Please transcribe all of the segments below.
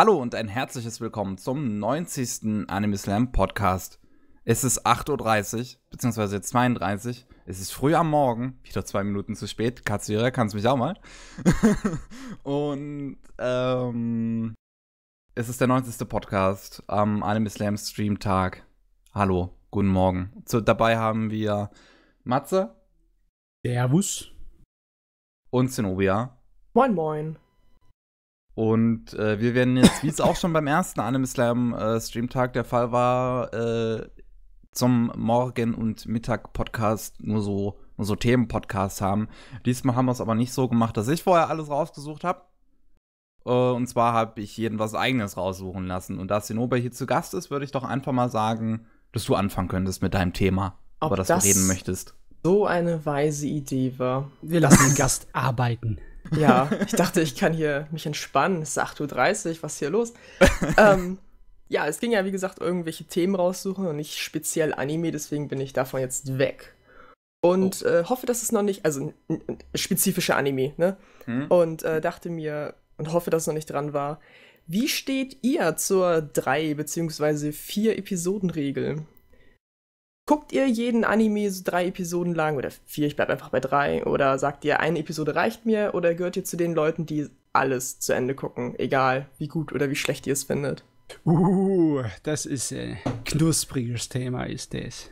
Hallo und ein herzliches Willkommen zum 90. Anime Slam Podcast. Es ist 8.30 Uhr, beziehungsweise 32. Es ist früh am Morgen, wieder zwei Minuten zu spät. Katsuhira, kannst mich auch mal. und ähm, es ist der 90. Podcast am Anime Slam Stream Tag. Hallo, guten Morgen. So, dabei haben wir Matze. Servus. Und Zenobia. Moin, moin. Und äh, wir werden jetzt, wie es auch schon beim ersten Anime Slam äh, Streamtag der Fall war, äh, zum Morgen- und Mittag-Podcast nur so, nur so Themen-Podcasts haben. Diesmal haben wir es aber nicht so gemacht, dass ich vorher alles rausgesucht habe. Äh, und zwar habe ich jeden was Eigenes raussuchen lassen. Und da Sinobe hier zu Gast ist, würde ich doch einfach mal sagen, dass du anfangen könntest mit deinem Thema, über das, das du reden möchtest. So eine weise Idee war. Wir lassen den Gast arbeiten. Ja, ich dachte, ich kann hier mich entspannen. Es ist 8.30 Uhr, was ist hier los? ähm, ja, es ging ja, wie gesagt, irgendwelche Themen raussuchen und nicht speziell Anime, deswegen bin ich davon jetzt weg. Und oh. äh, hoffe, dass es noch nicht, also spezifische Anime, ne? Hm. Und äh, dachte mir und hoffe, dass es noch nicht dran war. Wie steht ihr zur 3- bzw. 4-Episoden-Regel? Guckt ihr jeden Anime so drei Episoden lang oder vier, ich bleibe einfach bei drei, oder sagt ihr, eine Episode reicht mir, oder gehört ihr zu den Leuten, die alles zu Ende gucken, egal wie gut oder wie schlecht ihr es findet? Uh, das ist ein äh, knuspriges Thema, ist das.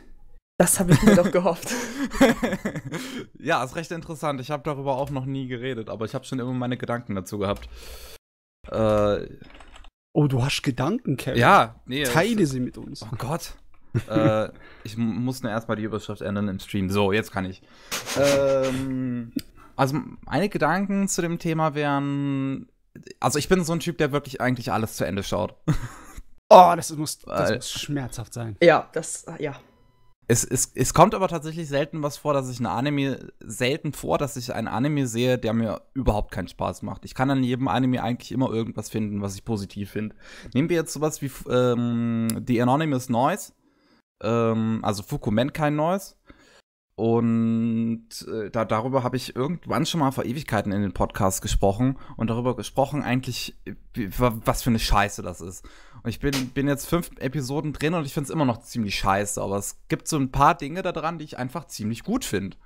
Das habe ich mir doch gehofft. ja, ist recht interessant. Ich habe darüber auch noch nie geredet, aber ich habe schon immer meine Gedanken dazu gehabt. Äh, oh, du hast Gedanken, Kevin. Ja, nee. Teile sie mit uns. Oh Gott. äh, ich muss nur erstmal die Überschrift ändern im Stream. So, jetzt kann ich. Ähm, also, meine Gedanken zu dem Thema wären. Also, ich bin so ein Typ, der wirklich eigentlich alles zu Ende schaut. Oh, das muss, das muss schmerzhaft sein. Ja, das, ja. Es, es, es kommt aber tatsächlich selten was vor, dass ich ein Anime, selten vor, dass ich ein Anime sehe, der mir überhaupt keinen Spaß macht. Ich kann an jedem Anime eigentlich immer irgendwas finden, was ich positiv finde. Nehmen wir jetzt sowas wie ähm, The Anonymous Noise. Ähm, also Fukument kein neues. Und äh, da, darüber habe ich irgendwann schon mal vor Ewigkeiten in den Podcast gesprochen und darüber gesprochen eigentlich, was für eine Scheiße das ist. Und ich bin, bin jetzt fünf Episoden drin und ich finde es immer noch ziemlich scheiße, aber es gibt so ein paar Dinge daran, die ich einfach ziemlich gut finde.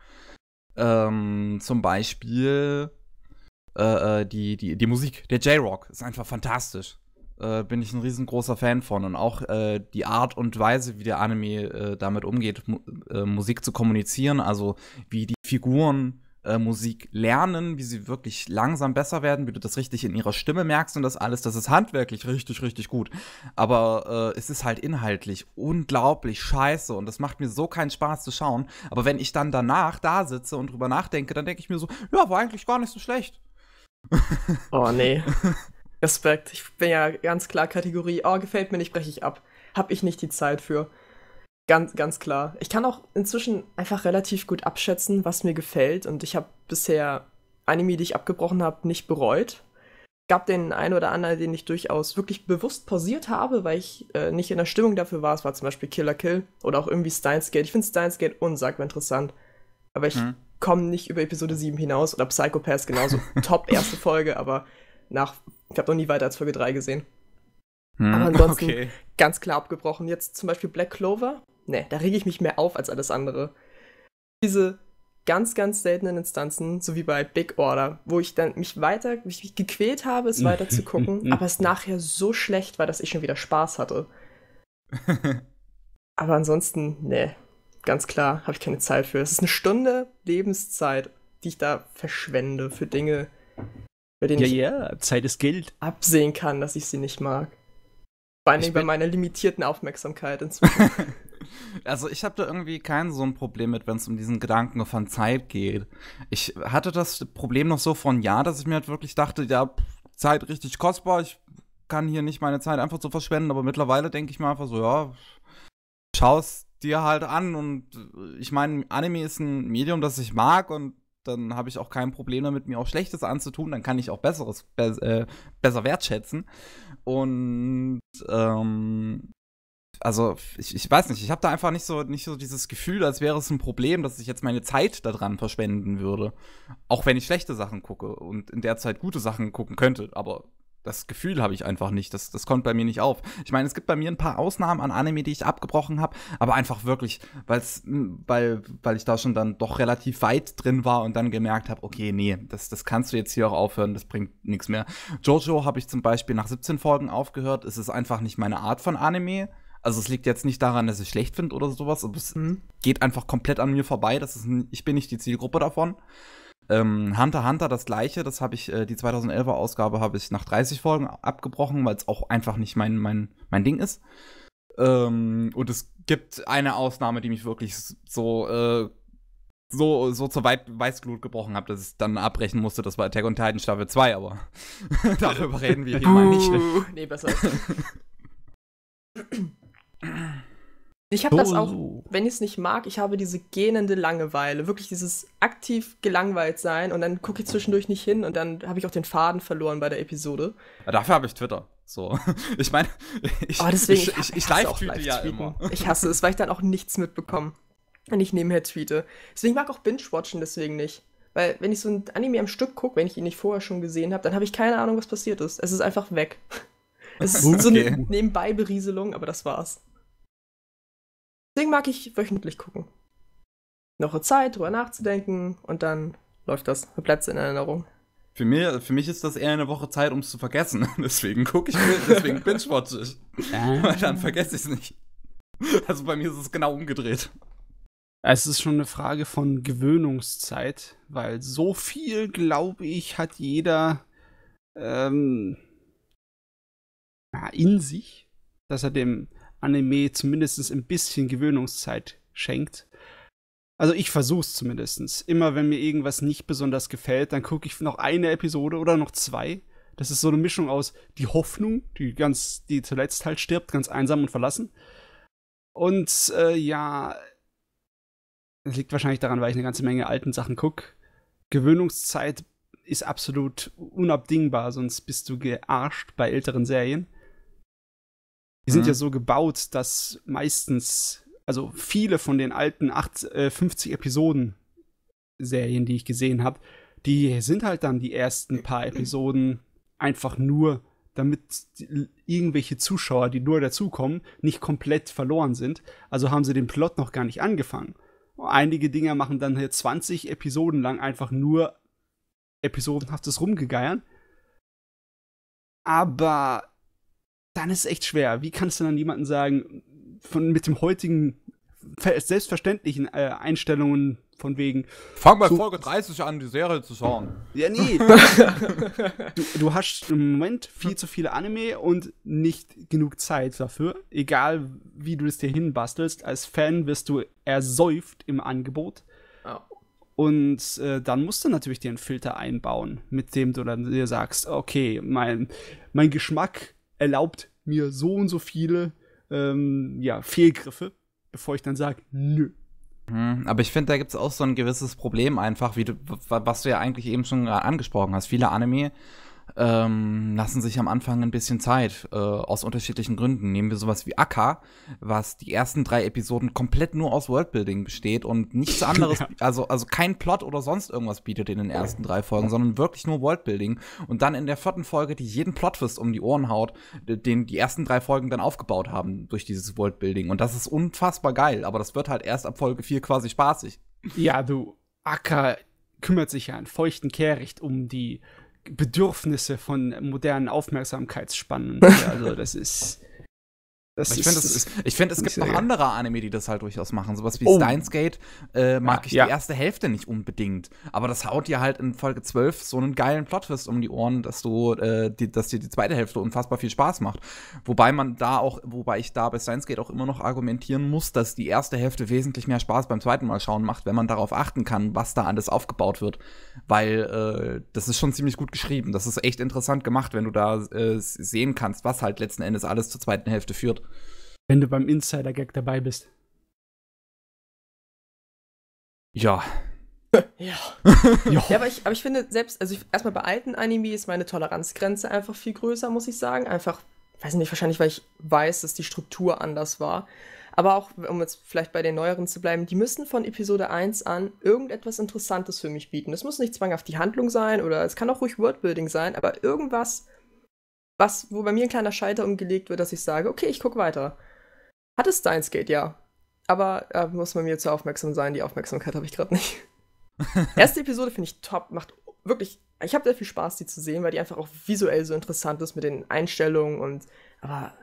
Ähm, zum Beispiel äh, äh, die, die, die Musik, der J-Rock ist einfach fantastisch äh, bin ich ein riesengroßer Fan von. Und auch äh, die Art und Weise, wie der Anime äh, damit umgeht, mu äh, Musik zu kommunizieren, also wie die Figuren äh, Musik lernen, wie sie wirklich langsam besser werden, wie du das richtig in ihrer Stimme merkst und das alles, das ist handwerklich richtig, richtig gut. Aber äh, es ist halt inhaltlich unglaublich scheiße und das macht mir so keinen Spaß zu schauen. Aber wenn ich dann danach da sitze und drüber nachdenke, dann denke ich mir so, ja, war eigentlich gar nicht so schlecht. Oh nee. Respekt. Ich bin ja ganz klar Kategorie, oh, gefällt mir nicht, breche ich ab. Hab ich nicht die Zeit für. Ganz, ganz klar. Ich kann auch inzwischen einfach relativ gut abschätzen, was mir gefällt. Und ich habe bisher Anime, die ich abgebrochen habe, nicht bereut. Gab den einen oder anderen, den ich durchaus wirklich bewusst pausiert habe, weil ich äh, nicht in der Stimmung dafür war. Es war zum Beispiel Killer Kill oder auch irgendwie Steins Gate. Ich finde Steins Gate unsagbar interessant. Aber ich hm. komme nicht über Episode 7 hinaus oder Psychopaths genauso. Top erste Folge, aber nach ich habe noch nie weiter als Folge 3 gesehen. Hm, Aber ansonsten okay. ganz klar abgebrochen. Jetzt zum Beispiel Black Clover. Ne, da rege ich mich mehr auf als alles andere. Diese ganz, ganz seltenen Instanzen, so wie bei Big Order, wo ich dann mich weiter, mich, mich gequält habe, es weiter zu gucken, aber es nachher so schlecht war, dass ich schon wieder Spaß hatte. aber ansonsten, ne, ganz klar, habe ich keine Zeit für. Es ist eine Stunde Lebenszeit, die ich da verschwende für Dinge, bei denen ja, ich ja, Zeit ist Geld. absehen kann, dass ich sie nicht mag. Vor allem bei meiner limitierten Aufmerksamkeit inzwischen. also ich habe da irgendwie kein so ein Problem mit, wenn es um diesen Gedanken von Zeit geht. Ich hatte das Problem noch so von ja, dass ich mir halt wirklich dachte, ja, Zeit richtig kostbar, ich kann hier nicht meine Zeit einfach so verschwenden, aber mittlerweile denke ich mir einfach so, ja, schaust dir halt an und äh, ich meine, Anime ist ein Medium, das ich mag und dann habe ich auch kein Problem damit, mir auch Schlechtes anzutun, dann kann ich auch Besseres be äh, besser wertschätzen. Und ähm, also ich, ich weiß nicht, ich habe da einfach nicht so, nicht so dieses Gefühl, als wäre es ein Problem, dass ich jetzt meine Zeit daran verschwenden würde. Auch wenn ich schlechte Sachen gucke und in der Zeit gute Sachen gucken könnte, aber das Gefühl habe ich einfach nicht. Das, das kommt bei mir nicht auf. Ich meine, es gibt bei mir ein paar Ausnahmen an Anime, die ich abgebrochen habe, aber einfach wirklich, weil's, hm, weil, weil ich da schon dann doch relativ weit drin war und dann gemerkt habe, okay, nee, das, das kannst du jetzt hier auch aufhören, das bringt nichts mehr. Jojo habe ich zum Beispiel nach 17 Folgen aufgehört. Es ist einfach nicht meine Art von Anime. Also es liegt jetzt nicht daran, dass ich schlecht finde oder sowas, aber es mhm. geht einfach komplett an mir vorbei. Das ist, ich bin nicht die Zielgruppe davon. Ähm, Hunter Hunter das gleiche, das habe ich, äh, die 2011er Ausgabe habe ich nach 30 Folgen abgebrochen, weil es auch einfach nicht mein, mein, mein Ding ist. Ähm, und es gibt eine Ausnahme, die mich wirklich so, äh, so, so zur Weit Weißglut gebrochen hat, dass ich dann abbrechen musste. Das war Attack on Titan Staffel 2, aber darüber reden wir hier mal nicht. Nee, besser. Ich habe so, das auch, wenn ich es nicht mag, ich habe diese gähnende Langeweile. Wirklich dieses aktiv gelangweilt sein und dann gucke ich zwischendurch nicht hin und dann habe ich auch den Faden verloren bei der Episode. Ja, dafür habe ich Twitter. So. Ich meine, ich, oh, deswegen, ich, ich, ich, ich live, live ja immer. Ich hasse es, weil ich dann auch nichts mitbekomme. wenn ich nebenher tweete. Deswegen mag auch Binge-Watchen deswegen nicht. Weil wenn ich so ein Anime am Stück gucke, wenn ich ihn nicht vorher schon gesehen habe, dann habe ich keine Ahnung, was passiert ist. Es ist einfach weg. Es ist okay. so eine Nebenbei-Berieselung, aber das war's. Deswegen mag ich wöchentlich gucken. Noch eine Zeit, drüber nachzudenken und dann läuft das, bleibt Plätze in Erinnerung. Für mich, für mich ist das eher eine Woche Zeit, um es zu vergessen. deswegen gucke ich, mir, deswegen binge-watch ich. Ah. Weil dann vergesse ich es nicht. Also bei mir ist es genau umgedreht. Es ist schon eine Frage von Gewöhnungszeit, weil so viel, glaube ich, hat jeder ähm, in sich, dass er dem Anime zumindest ein bisschen Gewöhnungszeit schenkt. Also ich versuch's zumindest. Immer wenn mir irgendwas nicht besonders gefällt, dann gucke ich noch eine Episode oder noch zwei. Das ist so eine Mischung aus die Hoffnung, die ganz, die zuletzt halt stirbt, ganz einsam und verlassen. Und äh, ja, das liegt wahrscheinlich daran, weil ich eine ganze Menge alten Sachen gucke. Gewöhnungszeit ist absolut unabdingbar, sonst bist du gearscht bei älteren Serien. Die sind ja mhm. so gebaut, dass meistens, also viele von den alten 8, äh, 50 Episoden Serien, die ich gesehen habe, die sind halt dann die ersten paar Episoden einfach nur, damit irgendwelche Zuschauer, die nur dazukommen, nicht komplett verloren sind. Also haben sie den Plot noch gar nicht angefangen. Einige Dinger machen dann hier 20 Episoden lang einfach nur episodenhaftes Rumgegeiern. Aber dann ist es echt schwer. Wie kannst du dann jemanden sagen, von, mit dem heutigen selbstverständlichen äh, Einstellungen von wegen. Fang bei Folge 30 an, die Serie zu schauen. Ja, nee. du, du, hast im Moment viel zu viele Anime und nicht genug Zeit dafür. Egal, wie du es dir hinbastelst, als Fan wirst du ersäuft im Angebot. Ja. Und äh, dann musst du natürlich dir einen Filter einbauen, mit dem du dann dir sagst, okay, mein, mein Geschmack erlaubt mir so und so viele ähm, ja, Fehlgriffe, bevor ich dann sage, nö. Mhm, aber ich finde, da gibt es auch so ein gewisses Problem einfach, wie du, was du ja eigentlich eben schon angesprochen hast. Viele Anime ähm, lassen sich am Anfang ein bisschen Zeit, äh, aus unterschiedlichen Gründen. Nehmen wir sowas wie Akka, was die ersten drei Episoden komplett nur aus Worldbuilding besteht und nichts anderes, ja. also, also kein Plot oder sonst irgendwas bietet in den ersten drei Folgen, sondern wirklich nur Worldbuilding. Und dann in der vierten Folge, die jeden Plotfist um die Ohren haut, den die ersten drei Folgen dann aufgebaut haben durch dieses Worldbuilding. Und das ist unfassbar geil, aber das wird halt erst ab Folge 4 quasi spaßig. Ja, du, Akka kümmert sich ja an feuchten Kehricht um die Bedürfnisse von modernen Aufmerksamkeitsspannen. also das ist das ich finde, es, find, es gibt noch andere Anime, die das halt durchaus machen. Sowas wie oh. Steins Gate äh, mag ja, ich ja. die erste Hälfte nicht unbedingt. Aber das haut dir halt in Folge 12 so einen geilen plot um die Ohren, dass du, äh, die, dass dir die zweite Hälfte unfassbar viel Spaß macht. Wobei man da auch, wobei ich da bei Steins Gate auch immer noch argumentieren muss, dass die erste Hälfte wesentlich mehr Spaß beim zweiten Mal schauen macht, wenn man darauf achten kann, was da alles aufgebaut wird. Weil äh, das ist schon ziemlich gut geschrieben. Das ist echt interessant gemacht, wenn du da äh, sehen kannst, was halt letzten Endes alles zur zweiten Hälfte führt wird, wenn du beim Insider-Gag dabei bist. Ja. Ja. ja. aber, ich, aber ich finde selbst, also ich, erstmal bei alten Anime ist meine Toleranzgrenze einfach viel größer, muss ich sagen. Einfach, weiß nicht, wahrscheinlich, weil ich weiß, dass die Struktur anders war. Aber auch, um jetzt vielleicht bei den neueren zu bleiben, die müssen von Episode 1 an irgendetwas Interessantes für mich bieten. Es muss nicht zwanghaft die Handlung sein oder es kann auch ruhig Wordbuilding sein, aber irgendwas, was, wo bei mir ein kleiner Schalter umgelegt wird, dass ich sage, okay, ich gucke weiter. Hat es Steins Gate, ja. Aber äh, muss man mir zu aufmerksam sein, die Aufmerksamkeit habe ich gerade nicht. Erste Episode finde ich top, macht wirklich, ich habe sehr viel Spaß, die zu sehen, weil die einfach auch visuell so interessant ist mit den Einstellungen und, aber.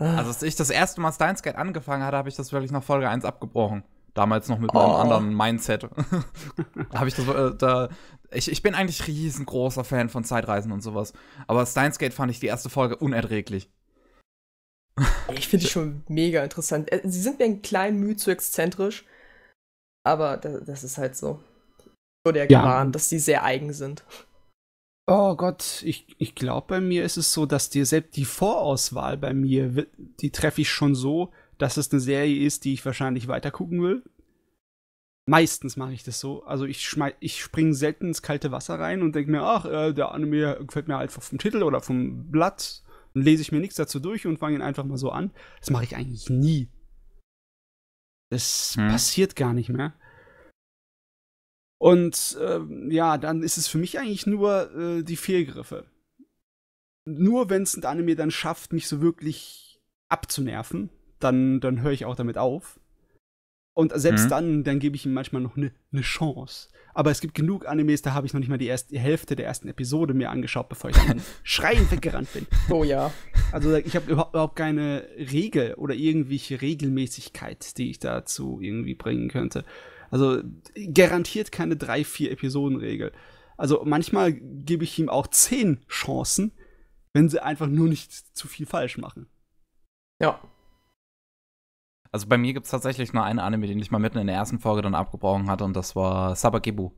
Äh. Also, als ich das erste Mal Steins Gate angefangen hatte, habe ich das wirklich nach Folge 1 abgebrochen. Damals noch mit oh. einem anderen Mindset. da habe ich das, äh, da, ich, ich bin eigentlich riesengroßer Fan von Zeitreisen und sowas. Aber Steins Gate fand ich die erste Folge unerträglich. Ich finde die schon mega interessant. Äh, sie sind mir einen kleinen Mühe zu exzentrisch. Aber das, das ist halt so. Wurde ja gewarnt, dass die sehr eigen sind. Oh Gott, ich, ich glaube, bei mir ist es so, dass dir selbst die Vorauswahl bei mir, die treffe ich schon so, dass es eine Serie ist, die ich wahrscheinlich weitergucken will. Meistens mache ich das so. Also ich, ich springe selten ins kalte Wasser rein und denke mir, ach, äh, der Anime gefällt mir einfach halt vom Titel oder vom Blatt. Dann lese ich mir nichts dazu durch und fange ihn einfach mal so an. Das mache ich eigentlich nie. Das hm. passiert gar nicht mehr. Und äh, ja, dann ist es für mich eigentlich nur äh, die Fehlgriffe. Nur wenn es ein Anime dann schafft, mich so wirklich abzunerven, dann, dann höre ich auch damit auf. Und selbst mhm. dann, dann gebe ich ihm manchmal noch eine ne Chance. Aber es gibt genug Animes, da habe ich noch nicht mal die, erste, Hälfte der ersten Episode mir angeschaut, bevor ich dann schreiend weggerannt bin. Oh ja. Also ich habe überhaupt keine Regel oder irgendwelche Regelmäßigkeit, die ich dazu irgendwie bringen könnte. Also garantiert keine drei, vier Episoden-Regel. Also manchmal gebe ich ihm auch zehn Chancen, wenn sie einfach nur nicht zu viel falsch machen. Ja, also bei mir gibt es tatsächlich nur einen Anime, den ich mal mitten in der ersten Folge dann abgebrochen hatte und das war Sabagebu.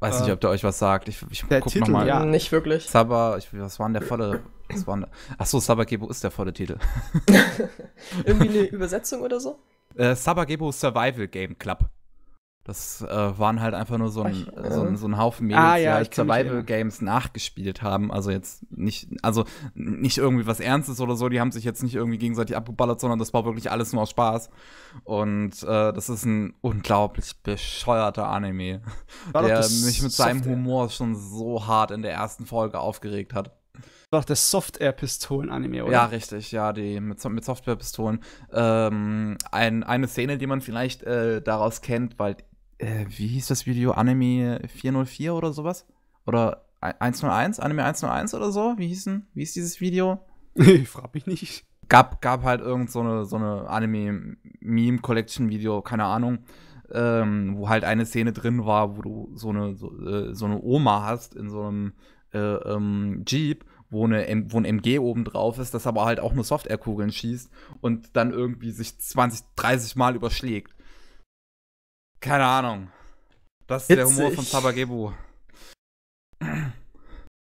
Weiß nicht, äh, ob der euch was sagt. Ich, ich der guck Titel, noch mal. ja, nicht wirklich. Saba, ich, was war denn der volle? Was war denn, achso, Sabagebo ist der volle Titel. Irgendwie eine Übersetzung oder so? Äh, Sabagebo Survival Game Club. Das äh, waren halt einfach nur so ein, äh, so, ein äh? so ein, Haufen Mädels, ah, ja, die halt Survival Games nachgespielt haben. Also jetzt nicht, also nicht irgendwie was Ernstes oder so, die haben sich jetzt nicht irgendwie gegenseitig abgeballert, sondern das war wirklich alles nur aus Spaß. Und äh, das ist ein unglaublich bescheuerter Anime, war der mich mit seinem Humor schon so hart in der ersten Folge aufgeregt hat war doch der software pistolen anime oder? Ja, richtig, ja, die mit, mit Software-Pistolen. Ähm, ein, eine Szene, die man vielleicht äh, daraus kennt, weil äh, wie hieß das Video? Anime 404 oder sowas? Oder 101? Anime 101 oder so? Wie hießen? Wie hieß dieses Video? ich frag mich nicht. Gab, gab halt irgend so eine, so eine Anime-Meme-Collection-Video, keine Ahnung. Ähm, wo halt eine Szene drin war, wo du so eine, so, äh, so eine Oma hast in so einem äh, ähm, Jeep wo, eine, wo ein MG oben drauf ist, das aber halt auch nur Softwarekugeln schießt und dann irgendwie sich 20, 30 Mal überschlägt. Keine Ahnung. Das ist Jetzt der Humor von Sabagebu.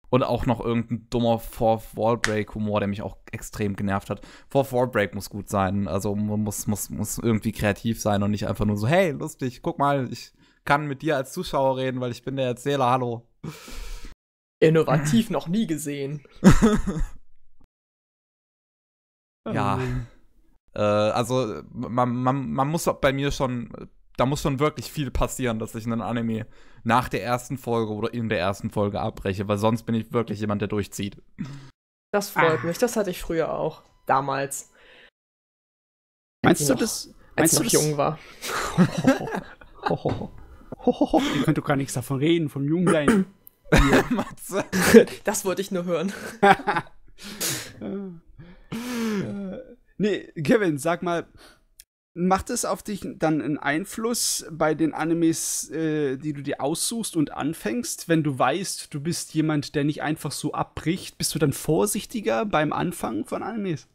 Und auch noch irgendein dummer Fourth Wall Break Humor, der mich auch extrem genervt hat. Fourth Wall Break muss gut sein. Also man muss, muss, muss irgendwie kreativ sein und nicht einfach nur so, hey, lustig, guck mal, ich kann mit dir als Zuschauer reden, weil ich bin der Erzähler, hallo. Innovativ noch nie gesehen. ja. Ähm. Äh, also man, man, man muss bei mir schon da muss schon wirklich viel passieren, dass ich einen Anime nach der ersten Folge oder in der ersten Folge abbreche, weil sonst bin ich wirklich jemand, der durchzieht. Das freut ah. mich, das hatte ich früher auch. Damals. Meinst du noch, das? Als ich noch jung war. Ihr könnt doch gar nichts davon reden, vom Junglein. Matze. das wollte ich nur hören. Äh. nee, Kevin, sag mal, Macht es auf dich dann einen Einfluss bei den Animes, äh, die du dir aussuchst und anfängst? Wenn du weißt, du bist jemand, der nicht einfach so abbricht, bist du dann vorsichtiger beim Anfangen von Animes?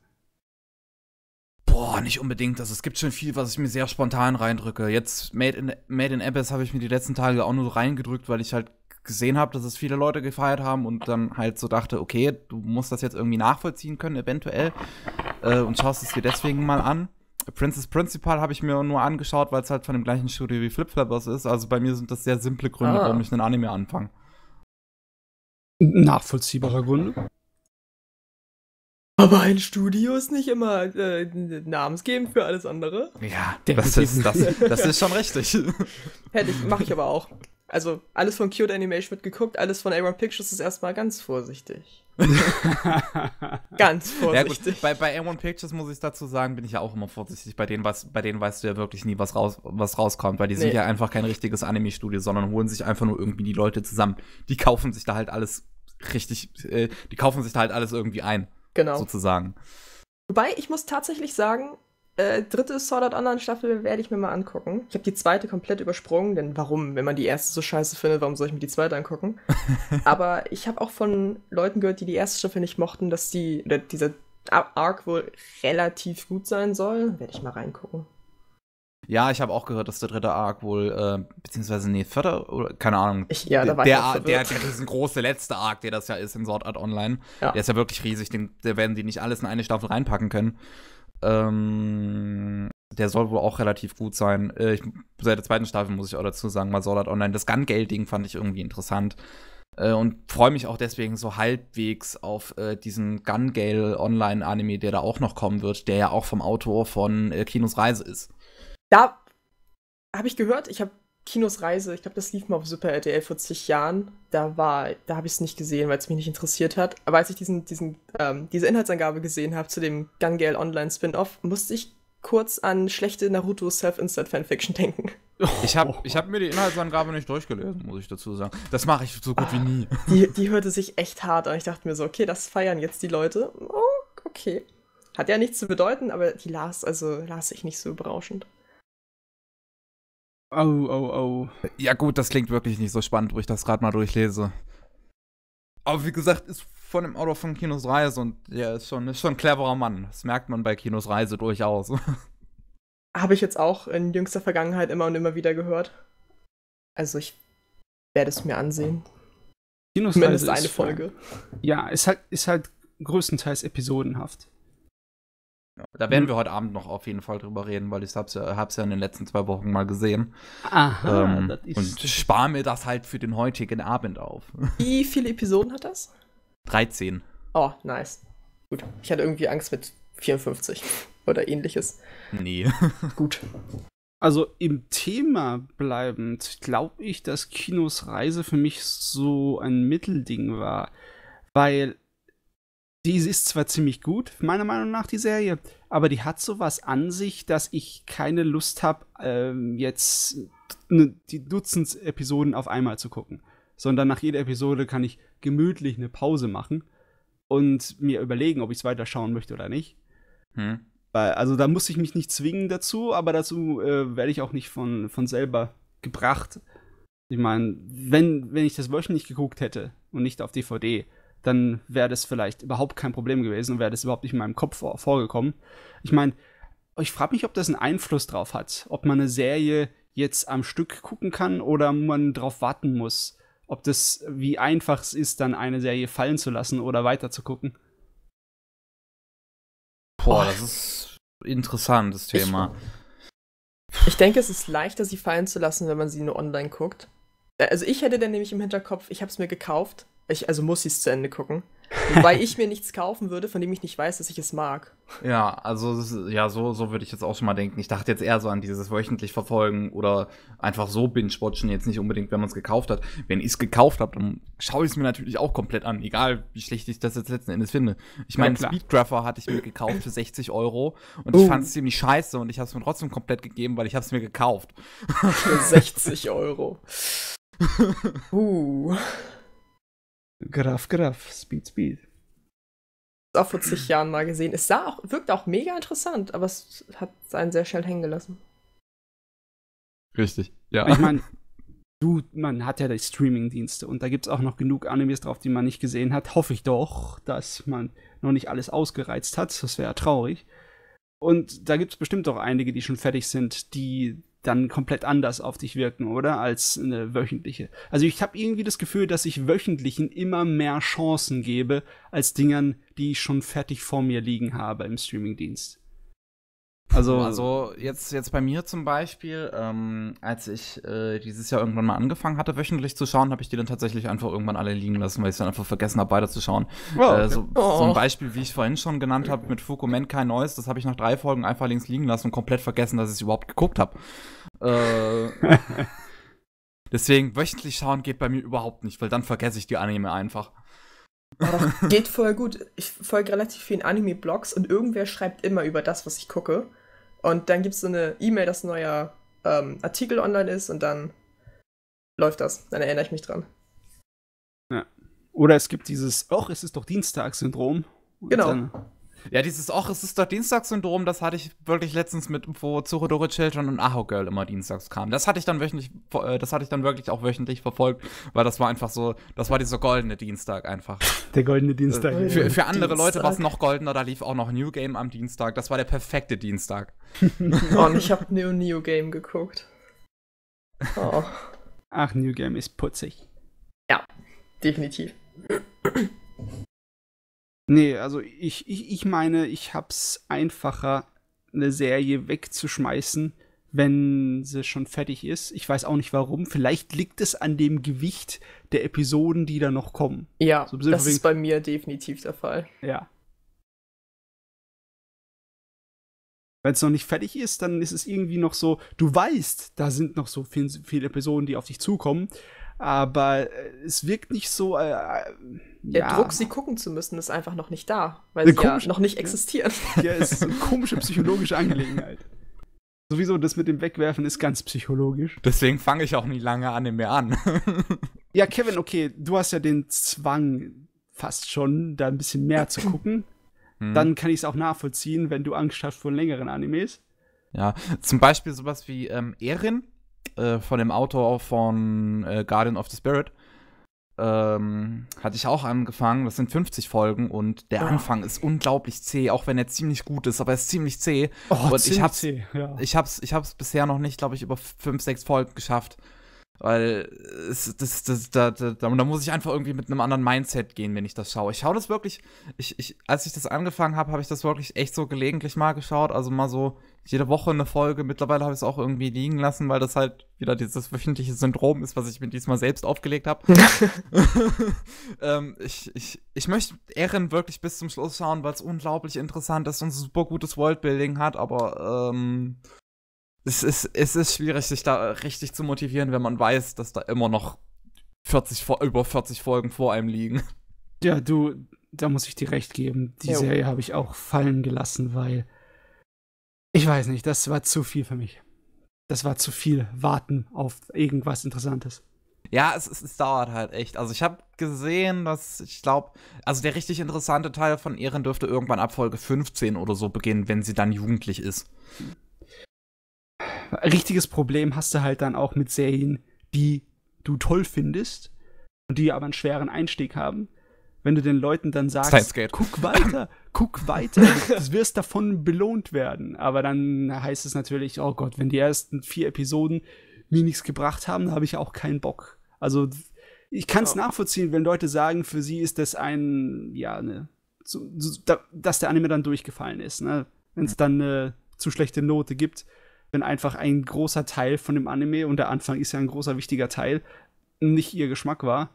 Boah, nicht unbedingt. Also es gibt schon viel, was ich mir sehr spontan reindrücke. Jetzt Made in, Made in Abyss habe ich mir die letzten Tage auch nur reingedrückt, weil ich halt gesehen habe, dass es viele Leute gefeiert haben und dann halt so dachte, okay, du musst das jetzt irgendwie nachvollziehen können, eventuell. Äh, und schaust es dir deswegen mal an. Princess Principal habe ich mir nur angeschaut, weil es halt von dem gleichen Studio wie Flip Flappers ist. Also bei mir sind das sehr simple Gründe, ah. warum ich einen Anime anfange. Nachvollziehbarer Gründe. Aber ein Studio ist nicht immer äh, namensgebend für alles andere. Ja, das ist, das, das ist schon richtig. Hätte ich, mache ich aber auch. Also alles von Cute Animation mitgeguckt, alles von Aaron Pictures ist erstmal ganz vorsichtig. Ganz vorsichtig. Ja, Bei, bei M1 Pictures muss ich dazu sagen, bin ich ja auch immer vorsichtig. Bei denen, was, bei denen weißt du ja wirklich nie, was, raus, was rauskommt, weil die nee. sind ja einfach kein richtiges Anime-Studio, sondern holen sich einfach nur irgendwie die Leute zusammen. Die kaufen sich da halt alles richtig, äh, die kaufen sich da halt alles irgendwie ein. Genau. Sozusagen. Wobei, ich muss tatsächlich sagen, äh, dritte Sword Art Online Staffel werde ich mir mal angucken. Ich habe die zweite komplett übersprungen, denn warum? Wenn man die erste so scheiße findet, warum soll ich mir die zweite angucken? Aber ich habe auch von Leuten gehört, die die erste Staffel nicht mochten, dass die, oder dieser Arc wohl relativ gut sein soll. Werde ich mal reingucken. Ja, ich habe auch gehört, dass der dritte Arc wohl, äh, beziehungsweise, nee, vierter, oder, keine Ahnung. Ich, ja, da war der, ich der, der, der riesengroße letzte Arc, der das ja ist in Sword Art Online. Ja. Der ist ja wirklich riesig, den, der werden die nicht alles in eine Staffel reinpacken können. Ähm, der soll wohl auch relativ gut sein. Äh, ich, seit der zweiten Staffel muss ich auch dazu sagen, mal Sword Art halt Online. Das gun ding fand ich irgendwie interessant. Äh, und freue mich auch deswegen so halbwegs auf äh, diesen Gun Gale Online Anime, der da auch noch kommen wird, der ja auch vom Autor von äh, Kinos Reise ist. Da habe ich gehört, ich habe Kinos Reise, ich glaube, das lief mal auf Super RTL vor zig Jahren. Da war, da habe ich es nicht gesehen, weil es mich nicht interessiert hat. Aber als ich diesen, diesen, ähm, diese Inhaltsangabe gesehen habe zu dem Gun Gale Online Spin-Off, musste ich kurz an schlechte Naruto Self-Instant Fanfiction denken. Ich habe ich hab mir die Inhaltsangabe nicht durchgelesen, muss ich dazu sagen. Das mache ich so gut ah, wie nie. Ah, die, die hörte sich echt hart an. Ich dachte mir so, okay, das feiern jetzt die Leute. Oh, okay. Hat ja nichts zu bedeuten, aber die las, also las ich nicht so berauschend. Oh, oh, oh. Ja gut, das klingt wirklich nicht so spannend, wo ich das gerade mal durchlese. Aber wie gesagt, ist von dem Autor von Kinos Reise und der ist schon, ist schon ein cleverer Mann. Das merkt man bei Kinos Reise durchaus. Habe ich jetzt auch in jüngster Vergangenheit immer und immer wieder gehört. Also ich werde es mir ansehen. Kinos Reise ist eine Folge. Ja, ist halt, ist halt größtenteils episodenhaft. Da werden mhm. wir heute Abend noch auf jeden Fall drüber reden, weil ich hab's ja, hab's ja in den letzten zwei Wochen mal gesehen. Aha, ähm, das ist und spare mir das halt für den heutigen Abend auf. Wie viele Episoden hat das? 13. Oh, nice. Gut. Ich hatte irgendwie Angst mit 54 oder ähnliches. Nee. Gut. Also im Thema bleibend, glaube ich, dass Kinos Reise für mich so ein Mittelding war. Weil die ist zwar ziemlich gut, meiner Meinung nach, die Serie, aber die hat sowas an sich, dass ich keine Lust habe, ähm, jetzt ne, die Dutzend Episoden auf einmal zu gucken. Sondern nach jeder Episode kann ich gemütlich eine Pause machen und mir überlegen, ob ich es weiter schauen möchte oder nicht. Hm. Also da muss ich mich nicht zwingen dazu, aber dazu äh, werde ich auch nicht von, von selber gebracht. Ich meine, wenn, wenn ich das wöchentlich geguckt hätte und nicht auf DVD, dann wäre das vielleicht überhaupt kein Problem gewesen und wäre das überhaupt nicht in meinem Kopf vor vorgekommen. Ich meine, ich frage mich, ob das einen Einfluss drauf hat, ob man eine Serie jetzt am Stück gucken kann oder man drauf warten muss, ob das wie einfach es ist, dann eine Serie fallen zu lassen oder weiter zu gucken. Boah, das ist ein interessantes Thema. Ich, ich denke, es ist leichter, sie fallen zu lassen, wenn man sie nur online guckt. Äh, also ich hätte dann nämlich im Hinterkopf, ich habe es mir gekauft, ich, also muss ich es zu Ende gucken. Wobei ich mir nichts kaufen würde, von dem ich nicht weiß, dass ich es mag. Ja, also ja, so, so würde ich jetzt auch schon mal denken. Ich dachte jetzt eher so an dieses wöchentlich verfolgen oder einfach so binge-watchen, jetzt nicht unbedingt, wenn man es gekauft hat. Wenn ich es gekauft habe, dann schaue ich es mir natürlich auch komplett an, egal wie schlecht ich das jetzt letzten Endes finde. Ich meine, ja, Speedgrapher hatte ich mir gekauft für 60 Euro und uh. ich fand es ziemlich scheiße und ich habe es mir trotzdem komplett gegeben, weil ich habe es mir gekauft. Für 60 Euro. uh. Graf, Graf, Speed, Speed. Auch vor zig Jahren mal gesehen. Es sah auch, wirkt auch mega interessant, aber es hat einen sehr schnell hängen gelassen. Richtig, ja. Ich meine, du, man hat ja die Streaming-Dienste und da gibt es auch noch genug Animes drauf, die man nicht gesehen hat. Hoffe ich doch, dass man noch nicht alles ausgereizt hat. Das wäre ja traurig. Und da gibt es bestimmt auch einige, die schon fertig sind, die dann komplett anders auf dich wirken, oder? Als eine wöchentliche. Also ich habe irgendwie das Gefühl, dass ich wöchentlichen immer mehr Chancen gebe als Dingern, die ich schon fertig vor mir liegen habe im Streamingdienst. Also, also jetzt, jetzt bei mir zum Beispiel, ähm, als ich äh, dieses Jahr irgendwann mal angefangen hatte, wöchentlich zu schauen, habe ich die dann tatsächlich einfach irgendwann alle liegen lassen, weil ich es dann einfach vergessen habe, weiter zu schauen. Oh, äh, so, oh. so, ein Beispiel, wie ich vorhin schon genannt habe, mit Fukument kein Neues, das habe ich nach drei Folgen einfach links liegen lassen und komplett vergessen, dass ich es überhaupt geguckt habe. Äh, deswegen, wöchentlich schauen geht bei mir überhaupt nicht, weil dann vergesse ich die Anime einfach. Aber geht voll gut. Ich folge relativ vielen Anime-Blogs und irgendwer schreibt immer über das, was ich gucke. Und dann gibt es so eine E-Mail, dass ein neuer ähm, Artikel online ist und dann läuft das. Dann erinnere ich mich dran. Ja. Oder es gibt dieses, ach, es ist doch Dienstag-Syndrom. Genau. Dann, ja, dieses Och, es ist doch Dienstagssyndrom, das hatte ich wirklich letztens mit, wo Zuchodore Children und Aho Girl immer dienstags kamen. Das hatte ich dann wöchentlich, äh, das hatte ich dann wirklich auch wöchentlich verfolgt, weil das war einfach so, das war dieser goldene Dienstag einfach. Der goldene äh, Dienstag. Äh, für, für, andere Dienstag. Leute war es noch goldener, da lief auch noch New Game am Dienstag. Das war der perfekte Dienstag. und ich habe New New Game geguckt. Oh. Ach, New Game ist putzig. Ja, definitiv. Nee, also ich, ich, ich meine, ich hab's einfacher, eine Serie wegzuschmeißen, wenn sie schon fertig ist. Ich weiß auch nicht warum. Vielleicht liegt es an dem Gewicht der Episoden, die da noch kommen. Ja, so das ist bei mir definitiv der Fall. Ja. Wenn es noch nicht fertig ist, dann ist es irgendwie noch so, du weißt, da sind noch so viele viel Episoden, die auf dich zukommen, aber äh, es wirkt nicht so. Äh, äh, der ja. Druck, sie gucken zu müssen, ist einfach noch nicht da, weil Eine sie komische, ja noch nicht existieren. Ja, ist eine komische psychologische Angelegenheit. Sowieso, das mit dem Wegwerfen ist ganz psychologisch. Deswegen fange ich auch nie lange an, mehr an. ja, Kevin, okay, du hast ja den Zwang fast schon, da ein bisschen mehr zu gucken. Hm. Dann kann ich es auch nachvollziehen, wenn du Angst hast vor längeren Animes. Ja, zum Beispiel sowas wie ähm, Erin äh, von dem Autor von äh, Guardian of the Spirit. Ähm, hatte ich auch angefangen. Das sind 50 Folgen und der oh. Anfang ist unglaublich zäh, auch wenn er ziemlich gut ist, aber er ist ziemlich zäh. Oh, und ziemlich ich hab's, zäh, ja. ich, hab's, ich hab's bisher noch nicht, glaube ich, über 5, 6 Folgen geschafft. Weil äh, es, das, das, da, da, da, muss ich einfach irgendwie mit einem anderen Mindset gehen, wenn ich das schaue. Ich schaue das wirklich, ich, ich, als ich das angefangen habe, habe ich das wirklich echt so gelegentlich mal geschaut. Also mal so jede Woche eine Folge. Mittlerweile habe ich es auch irgendwie liegen lassen, weil das halt wieder dieses wöchentliche Syndrom ist, was ich mir diesmal selbst aufgelegt habe. ähm, ich, ich, ich möchte Erin wirklich bis zum Schluss schauen, weil es unglaublich interessant ist und super gutes Worldbuilding hat, aber ähm, es ist, es ist schwierig, sich da richtig zu motivieren, wenn man weiß, dass da immer noch 40, über 40 Folgen vor einem liegen. Ja, du, da muss ich dir recht geben. Die jo. Serie habe ich auch fallen gelassen, weil ich weiß nicht, das war zu viel für mich. Das war zu viel Warten auf irgendwas Interessantes. Ja, es, es, es dauert halt echt. Also ich habe gesehen, dass ich glaube, also der richtig interessante Teil von Ehren dürfte irgendwann ab Folge 15 oder so beginnen, wenn sie dann jugendlich ist richtiges Problem hast du halt dann auch mit Serien, die du toll findest und die aber einen schweren Einstieg haben. Wenn du den Leuten dann sagst, guck weiter, guck weiter, du wirst davon belohnt werden. Aber dann heißt es natürlich, oh Gott, wenn die ersten vier Episoden mir nichts gebracht haben, habe ich auch keinen Bock. Also ich kann es oh. nachvollziehen, wenn Leute sagen, für sie ist das ein, ja, ne, so, so, da, dass der Anime dann durchgefallen ist, ne? wenn es dann eine äh, zu schlechte Note gibt wenn einfach ein großer Teil von dem Anime, und der Anfang ist ja ein großer wichtiger Teil, nicht ihr Geschmack war.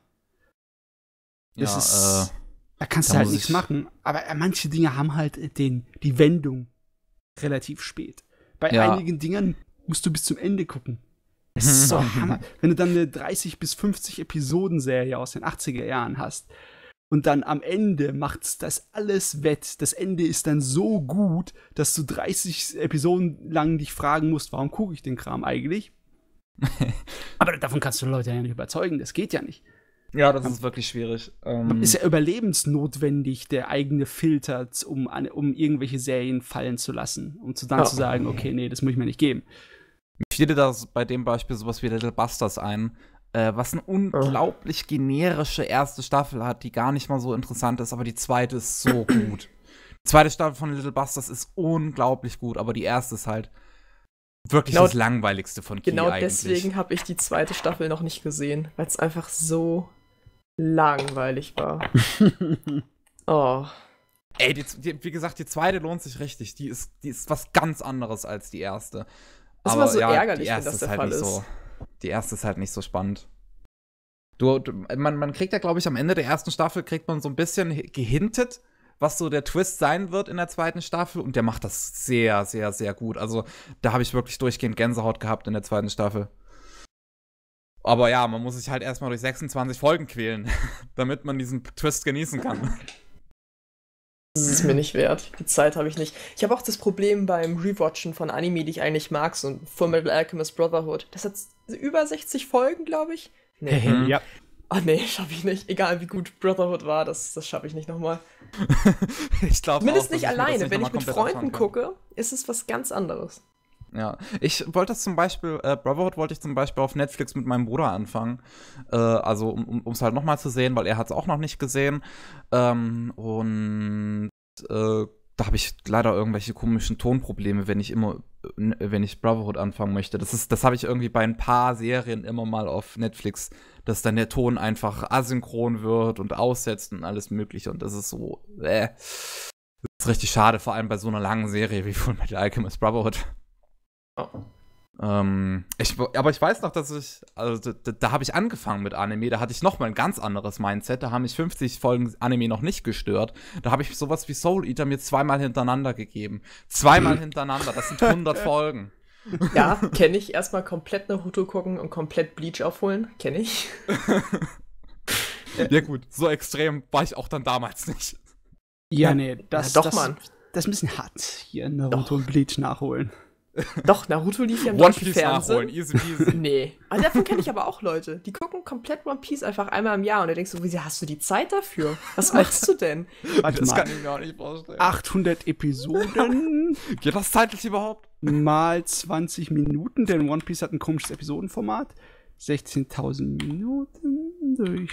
Das ja, ist, äh, da kannst du halt nichts machen. Aber äh, manche Dinge haben halt den, die Wendung relativ spät. Bei ja. einigen Dingern musst du bis zum Ende gucken. Es ist so mhm. Hammer. Wenn du dann eine 30 bis 50 Episoden Serie aus den 80er Jahren hast, und dann am Ende macht's das alles wett. Das Ende ist dann so gut, dass du 30 Episoden lang dich fragen musst, warum gucke ich den Kram eigentlich? Aber davon kannst du Leute ja nicht überzeugen, das geht ja nicht. Ja, das ist wirklich schwierig. Ähm, ist ja überlebensnotwendig, der eigene Filter, um, um irgendwelche Serien fallen zu lassen. Um zu dann oh. zu sagen, okay, nee, das muss ich mir nicht geben. Mir fiel da bei dem Beispiel sowas wie Little Busters ein, äh, was eine unglaublich generische erste Staffel hat, die gar nicht mal so interessant ist, aber die zweite ist so gut. Die zweite Staffel von Little Busters ist unglaublich gut, aber die erste ist halt wirklich genau, das langweiligste von Key Genau eigentlich. deswegen habe ich die zweite Staffel noch nicht gesehen, weil es einfach so langweilig war. oh. Ey, die, die, wie gesagt, die zweite lohnt sich richtig. Die ist, die ist was ganz anderes als die erste. Das war so ja, ärgerlich, wenn das der halt Fall halt ist. So die erste ist halt nicht so spannend. Du, du man, man kriegt ja, glaube ich, am Ende der ersten Staffel kriegt man so ein bisschen gehintet, was so der Twist sein wird in der zweiten Staffel. Und der macht das sehr, sehr, sehr gut. Also da habe ich wirklich durchgehend Gänsehaut gehabt in der zweiten Staffel. Aber ja, man muss sich halt erstmal durch 26 Folgen quälen, damit man diesen Twist genießen kann. Das ist mir nicht wert. Die Zeit habe ich nicht. Ich habe auch das Problem beim Rewatchen von Anime, die ich eigentlich mag, so Full Metal Alchemist Brotherhood. Das hat über 60 Folgen, glaube ich. Nee. Mhm. Ja. Oh nee, schaffe ich nicht. Egal wie gut Brotherhood war, das, das schaffe ich nicht nochmal. ich glaube Mindestens nicht alleine. Wenn ich mit Freunden gucke, ist es was ganz anderes. Ja, ich wollte das zum Beispiel, äh, Brotherhood wollte ich zum Beispiel auf Netflix mit meinem Bruder anfangen. Äh, also, um es halt nochmal zu sehen, weil er hat es auch noch nicht gesehen. Ähm, und äh, da habe ich leider irgendwelche komischen Tonprobleme, wenn ich immer, wenn ich Brotherhood anfangen möchte. Das das habe ich irgendwie bei ein paar Serien immer mal auf Netflix, dass dann der Ton einfach asynchron wird und aussetzt und alles mögliche und das ist so, äh. Das ist richtig schade, vor allem bei so einer langen Serie wie Full Metal Alchemist Brotherhood. Oh. Ähm, ich, aber ich weiß noch, dass ich, also da, da habe ich angefangen mit Anime, da hatte ich nochmal ein ganz anderes Mindset, da haben mich 50 Folgen Anime noch nicht gestört. Da habe ich sowas wie Soul Eater mir zweimal hintereinander gegeben. Zweimal hintereinander, das sind 100 Folgen. Ja, kenne ich. Erstmal komplett Naruto gucken und komplett Bleach aufholen, kenne ich. ja gut, so extrem war ich auch dann damals nicht. Ja, nee, das, ja, doch, das, Mann. das ist ein bisschen hart, hier Naruto doch. und Bleach nachholen. Doch, Naruto lief ja im One Piece nachholen, easy peasy. Nee. Also davon kenne ich aber auch Leute. Die gucken komplett One Piece einfach einmal im Jahr und da denkst du, wieso hast du die Zeit dafür? Was machst du denn? Warte das mal. kann ich mir auch nicht vorstellen. 800 Episoden? Geht das zeitlich überhaupt? Mal 20 Minuten, denn One Piece hat ein komisches Episodenformat. 16.000 Minuten durch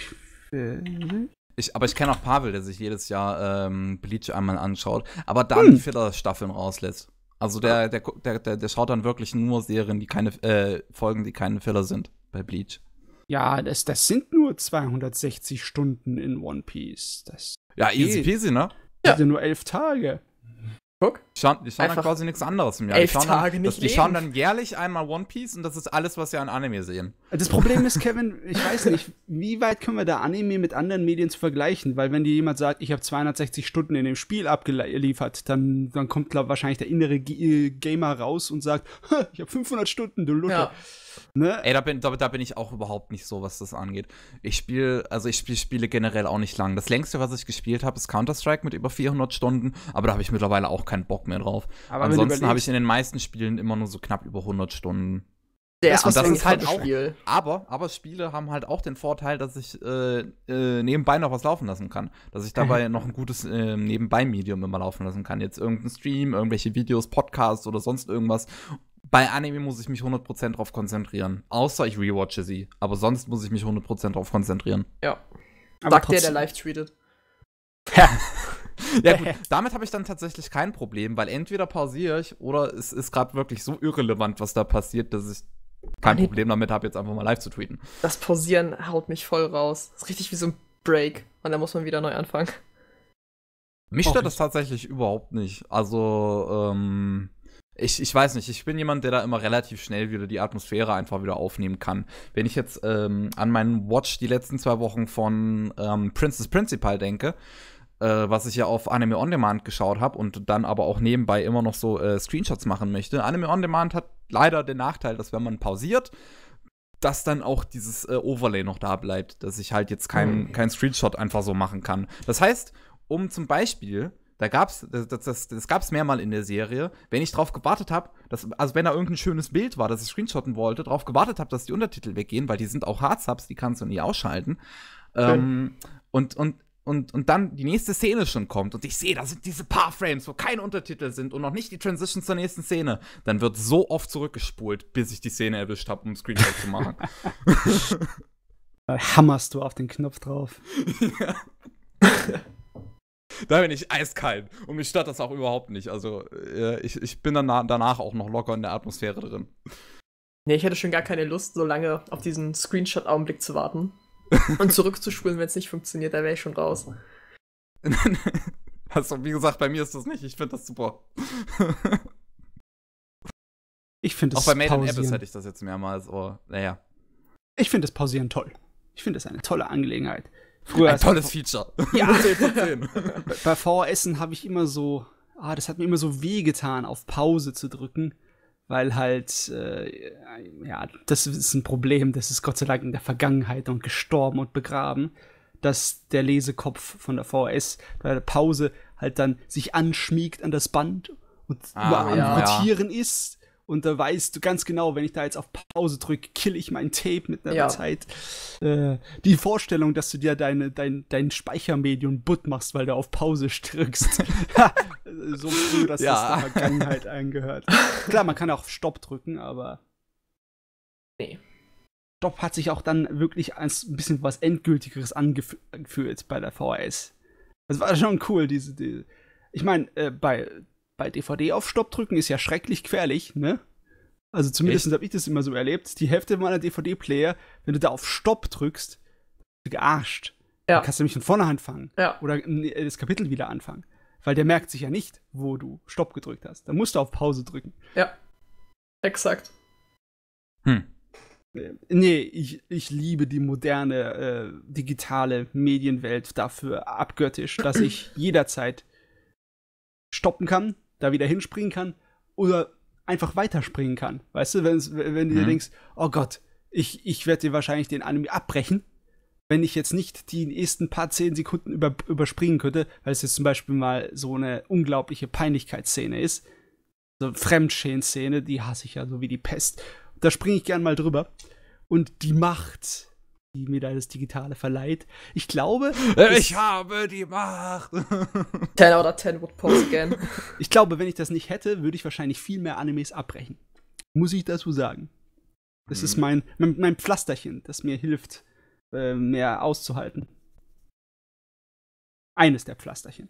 40. Ich, aber ich kenne auch Pavel, der sich jedes Jahr ähm, Bleach einmal anschaut, aber dann hm. Filler-Staffeln rauslässt. Also der, der, der, der, schaut dann wirklich nur Serien, die keine äh, Folgen, die keine Filler sind bei Bleach. Ja, das, das sind nur 260 Stunden in One Piece. Das ja, easy peasy, ne? Das also sind nur elf Tage. Guck. Die schauen, die schauen dann quasi nichts anderes im Jahr. Elf die schauen, Tage dann, nicht das, die schauen dann jährlich einmal One Piece und das ist alles, was sie an Anime sehen. Das Problem ist, Kevin, ich weiß nicht, wie weit können wir da Anime mit anderen Medien zu vergleichen? Weil wenn dir jemand sagt, ich habe 260 Stunden in dem Spiel abgeliefert, dann, dann kommt glaub, wahrscheinlich der innere G äh, Gamer raus und sagt, ich habe 500 Stunden, du Luther. Ja. Ne? Ey, da bin, da, da, bin ich auch überhaupt nicht so, was das angeht. Ich spiele, also ich spiele Spiele generell auch nicht lang. Das längste, was ich gespielt habe, ist Counter-Strike mit über 400 Stunden, aber da habe ich mittlerweile auch keinen Bock mehr drauf. Aber Ansonsten habe ich in den meisten Spielen immer nur so knapp über 100 Stunden. Der das, und das ist halt auch, Spiel. aber, aber Spiele haben halt auch den Vorteil, dass ich äh, äh, nebenbei noch was laufen lassen kann. Dass ich dabei noch ein gutes äh, Nebenbei-Medium immer laufen lassen kann. Jetzt irgendein Stream, irgendwelche Videos, Podcasts oder sonst irgendwas bei Anime muss ich mich 100% drauf konzentrieren. Außer ich rewatche sie. Aber sonst muss ich mich 100% drauf konzentrieren. Ja. Sagt der, der live tweetet. Ja. gut, damit habe ich dann tatsächlich kein Problem, weil entweder pausiere ich oder es ist gerade wirklich so irrelevant, was da passiert, dass ich kein nee. Problem damit habe, jetzt einfach mal live zu tweeten. Das Pausieren haut mich voll raus. Das ist richtig wie so ein Break und dann muss man wieder neu anfangen. Mich stört das tatsächlich überhaupt nicht. Also, ähm, ich, ich weiß nicht, ich bin jemand, der da immer relativ schnell wieder die Atmosphäre einfach wieder aufnehmen kann. Wenn ich jetzt ähm, an meinen Watch die letzten zwei Wochen von ähm, Princess Principal denke, äh, was ich ja auf Anime On Demand geschaut habe und dann aber auch nebenbei immer noch so äh, Screenshots machen möchte. Anime On Demand hat leider den Nachteil, dass wenn man pausiert, dass dann auch dieses äh, Overlay noch da bleibt, dass ich halt jetzt keinen hm. kein Screenshot einfach so machen kann. Das heißt, um zum Beispiel da gab's, das, das, das gab's mehrmal in der Serie, wenn ich drauf gewartet habe, also wenn da irgendein schönes Bild war, das ich screenshotten wollte, drauf gewartet habe, dass die Untertitel weggehen, weil die sind auch Hardsubs, die kannst du nie ausschalten. Ähm, und, und und, und dann die nächste Szene schon kommt und ich sehe, da sind diese paar Frames, wo keine Untertitel sind und noch nicht die Transition zur nächsten Szene, dann wird so oft zurückgespult, bis ich die Szene erwischt habe, um Screenshot zu machen. Hammerst du auf den Knopf drauf. Ja. da bin ich eiskalt. Und mich stört das auch überhaupt nicht. Also äh, ich, ich bin danach, danach auch noch locker in der Atmosphäre drin. Nee, ich hätte schon gar keine Lust, so lange auf diesen Screenshot-Augenblick zu warten. und zurückzuspulen, wenn es nicht funktioniert, da wäre ich schon raus. also, wie gesagt, bei mir ist das nicht. Ich finde das super. ich finde Auch bei Made in Abyss hätte ich das jetzt mehrmals, aber naja. Ich finde das Pausieren toll. Ich finde das eine tolle Angelegenheit. Früher Ein tolles Feature. Ja. 10 von 10. Bei VHS habe ich immer so, ah, das hat mir immer so weh getan, auf Pause zu drücken, weil halt, äh, ja, das ist ein Problem, das ist Gott sei Dank in der Vergangenheit und gestorben und begraben, dass der Lesekopf von der VHS bei der Pause halt dann sich anschmiegt an das Band und ah, am ja. Rotieren ist und da weißt du ganz genau, wenn ich da jetzt auf Pause drücke, kill ich mein Tape mit einer ja. Zeit. Äh, die Vorstellung, dass du dir deine, dein, dein Speichermedium butt machst, weil du auf Pause drückst. so früh, dass ja. das der Vergangenheit eingehört. Klar, man kann auch Stopp drücken, aber. Nee. Stopp hat sich auch dann wirklich als ein bisschen was Endgültigeres angefühlt bei der VHS. Das war schon cool, diese. diese ich meine, äh, bei bei DVD auf Stopp drücken ist ja schrecklich gefährlich, ne? Also zumindest habe ich das immer so erlebt. Die Hälfte meiner DVD-Player, wenn du da auf Stopp drückst, bist du gearscht. Ja. Dann kannst du nämlich von vorne anfangen. Ja. Oder äh, das Kapitel wieder anfangen. Weil der merkt sich ja nicht, wo du Stopp gedrückt hast. Da musst du auf Pause drücken. Ja. Exakt. Hm. Äh, nee, ich, ich liebe die moderne äh, digitale Medienwelt dafür abgöttisch, dass ich jederzeit stoppen kann, da wieder hinspringen kann oder einfach weiterspringen kann. Weißt du, wenn du dir mhm. denkst, oh Gott, ich, ich werde dir wahrscheinlich den Anime abbrechen, wenn ich jetzt nicht die nächsten paar zehn Sekunden über, überspringen könnte, weil es jetzt zum Beispiel mal so eine unglaubliche Peinlichkeitsszene ist. So eine Fremdschäden-Szene, die hasse ich ja so wie die Pest. Da springe ich gern mal drüber. Und die Macht, die mir da das Digitale verleiht. Ich glaube. Äh, ich habe die Macht! 10 out of 10 would post again. Ich glaube, wenn ich das nicht hätte, würde ich wahrscheinlich viel mehr Animes abbrechen. Muss ich dazu sagen. Das hm. ist mhm. mein, mein, mein, Pflasterchen, das mir hilft, äh, mehr auszuhalten. Eines der Pflasterchen.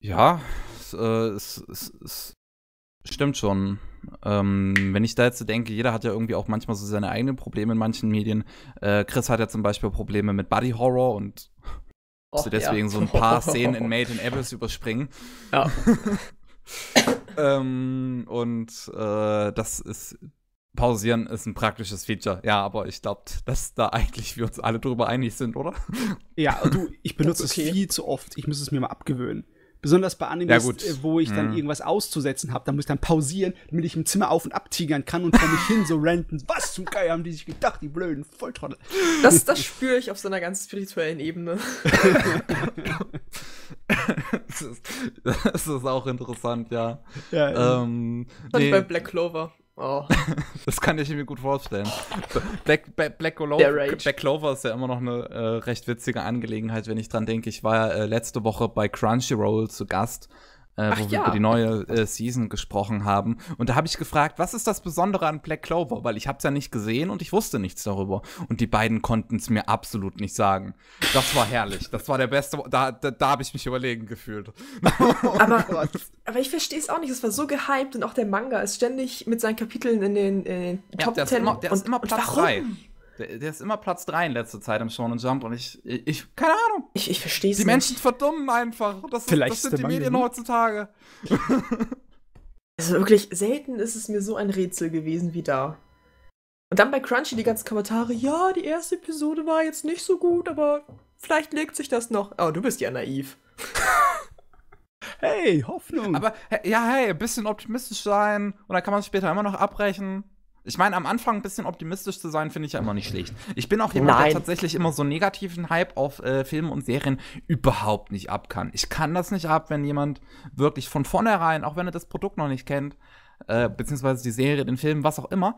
Ja, es, äh, es, es, Stimmt schon. Ähm, wenn ich da jetzt so denke, jeder hat ja irgendwie auch manchmal so seine eigenen Probleme in manchen Medien. Äh, Chris hat ja zum Beispiel Probleme mit Body Horror und musste deswegen ja. so ein paar Szenen in Made in Abyss überspringen. Ja. ähm, und äh, das ist Pausieren ist ein praktisches Feature. Ja, aber ich glaube, dass da eigentlich wir uns alle drüber einig sind, oder? Ja, du, ich benutze okay. es viel zu oft. Ich muss es mir mal abgewöhnen. Besonders bei Animes, ja, äh, wo ich dann mhm. irgendwas auszusetzen habe, da muss ich dann pausieren, damit ich im Zimmer auf- und abtigern kann und vor mich hin so ranten. Was zum Geier haben die sich gedacht, die blöden Volltrottel. Das, das spüre ich auf so einer ganz spirituellen Ebene. das, ist, das, ist, auch interessant, ja. ja, ja. Ähm, nee. bei Black Clover. Oh. Das kann ich mir gut vorstellen. Black, Black, Black, Clover, Black Clover ist ja immer noch eine äh, recht witzige Angelegenheit, wenn ich dran denke. Ich war ja äh, letzte Woche bei Crunchyroll zu Gast äh, wo ja. wir über die neue äh, Season gesprochen haben. Und da habe ich gefragt, was ist das Besondere an Black Clover? Weil ich habe es ja nicht gesehen und ich wusste nichts darüber. Und die beiden konnten es mir absolut nicht sagen. Das war herrlich. Das war der beste. Da, da, da habe ich mich überlegen gefühlt. aber, oh aber ich verstehe es auch nicht. Es war so gehypt und auch der Manga ist ständig mit seinen Kapiteln in den, in den Top ja, der Ten. Ist immer, der und, ist immer Platz 3. Der, der, ist immer Platz 3 in letzter Zeit im Shonen Jump und ich, ich keine Ahnung. Ich, ich verstehe es nicht. Die Menschen verdummen einfach. Das, ist, das sind die Medien heutzutage. Also wirklich, selten ist es mir so ein Rätsel gewesen wie da. Und dann bei Crunchy die ganzen Kommentare, ja, die erste Episode war jetzt nicht so gut, aber vielleicht legt sich das noch. Oh, du bist ja naiv. hey, Hoffnung. Aber ja, hey, ein bisschen optimistisch sein und dann kann man es später immer noch abbrechen. Ich meine, am Anfang ein bisschen optimistisch zu sein, finde ich ja immer nicht schlecht. Ich bin auch jemand, Nein. der tatsächlich immer so negativen Hype auf äh, Filme und Serien überhaupt nicht ab kann. Ich kann das nicht ab, wenn jemand wirklich von vornherein, auch wenn er das Produkt noch nicht kennt, äh, beziehungsweise die Serie, den Film, was auch immer,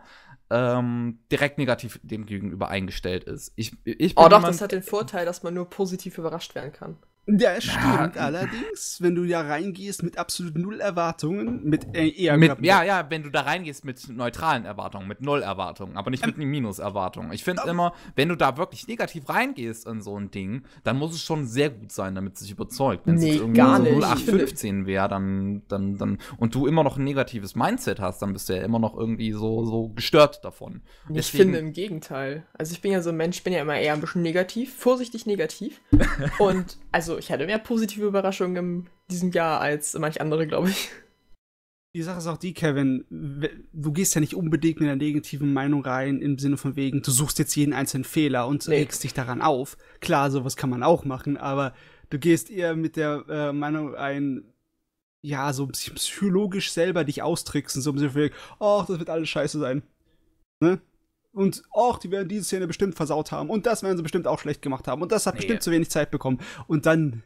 ähm, direkt negativ dem gegenüber eingestellt ist. Ich, ich oh doch, jemand, das hat den Vorteil, dass man nur positiv überrascht werden kann. Ja, es stimmt. Ja. Allerdings, wenn du da reingehst mit absolut null Erwartungen, mit äh, eher mit, Ja, ja, wenn du da reingehst mit neutralen Erwartungen, mit null Erwartungen, aber nicht ähm, mit Minus-Erwartungen. Ich finde ähm, immer, wenn du da wirklich negativ reingehst in so ein Ding, dann muss es schon sehr gut sein, damit es sich überzeugt. Wenn es nee, irgendwie gar so 0815 wäre, dann, dann, dann und du immer noch ein negatives Mindset hast, dann bist du ja immer noch irgendwie so, so gestört davon. Ich Deswegen, finde im Gegenteil. Also ich bin ja so ein Mensch, ich bin ja immer eher ein bisschen negativ, vorsichtig negativ. und also ich hatte mehr positive Überraschungen in diesem Jahr als manch andere, glaube ich. Die Sache ist auch die, Kevin, du gehst ja nicht unbedingt mit einer negativen Meinung rein, im Sinne von wegen, du suchst jetzt jeden einzelnen Fehler und nee. regst dich daran auf. Klar, sowas kann man auch machen, aber du gehst eher mit der äh, Meinung ein, ja, so psychologisch selber dich austricksen, so ein bisschen von wegen, ach, das wird alles scheiße sein. Ne? und auch, die werden diese Szene bestimmt versaut haben und das werden sie bestimmt auch schlecht gemacht haben und das hat nee. bestimmt zu wenig Zeit bekommen und dann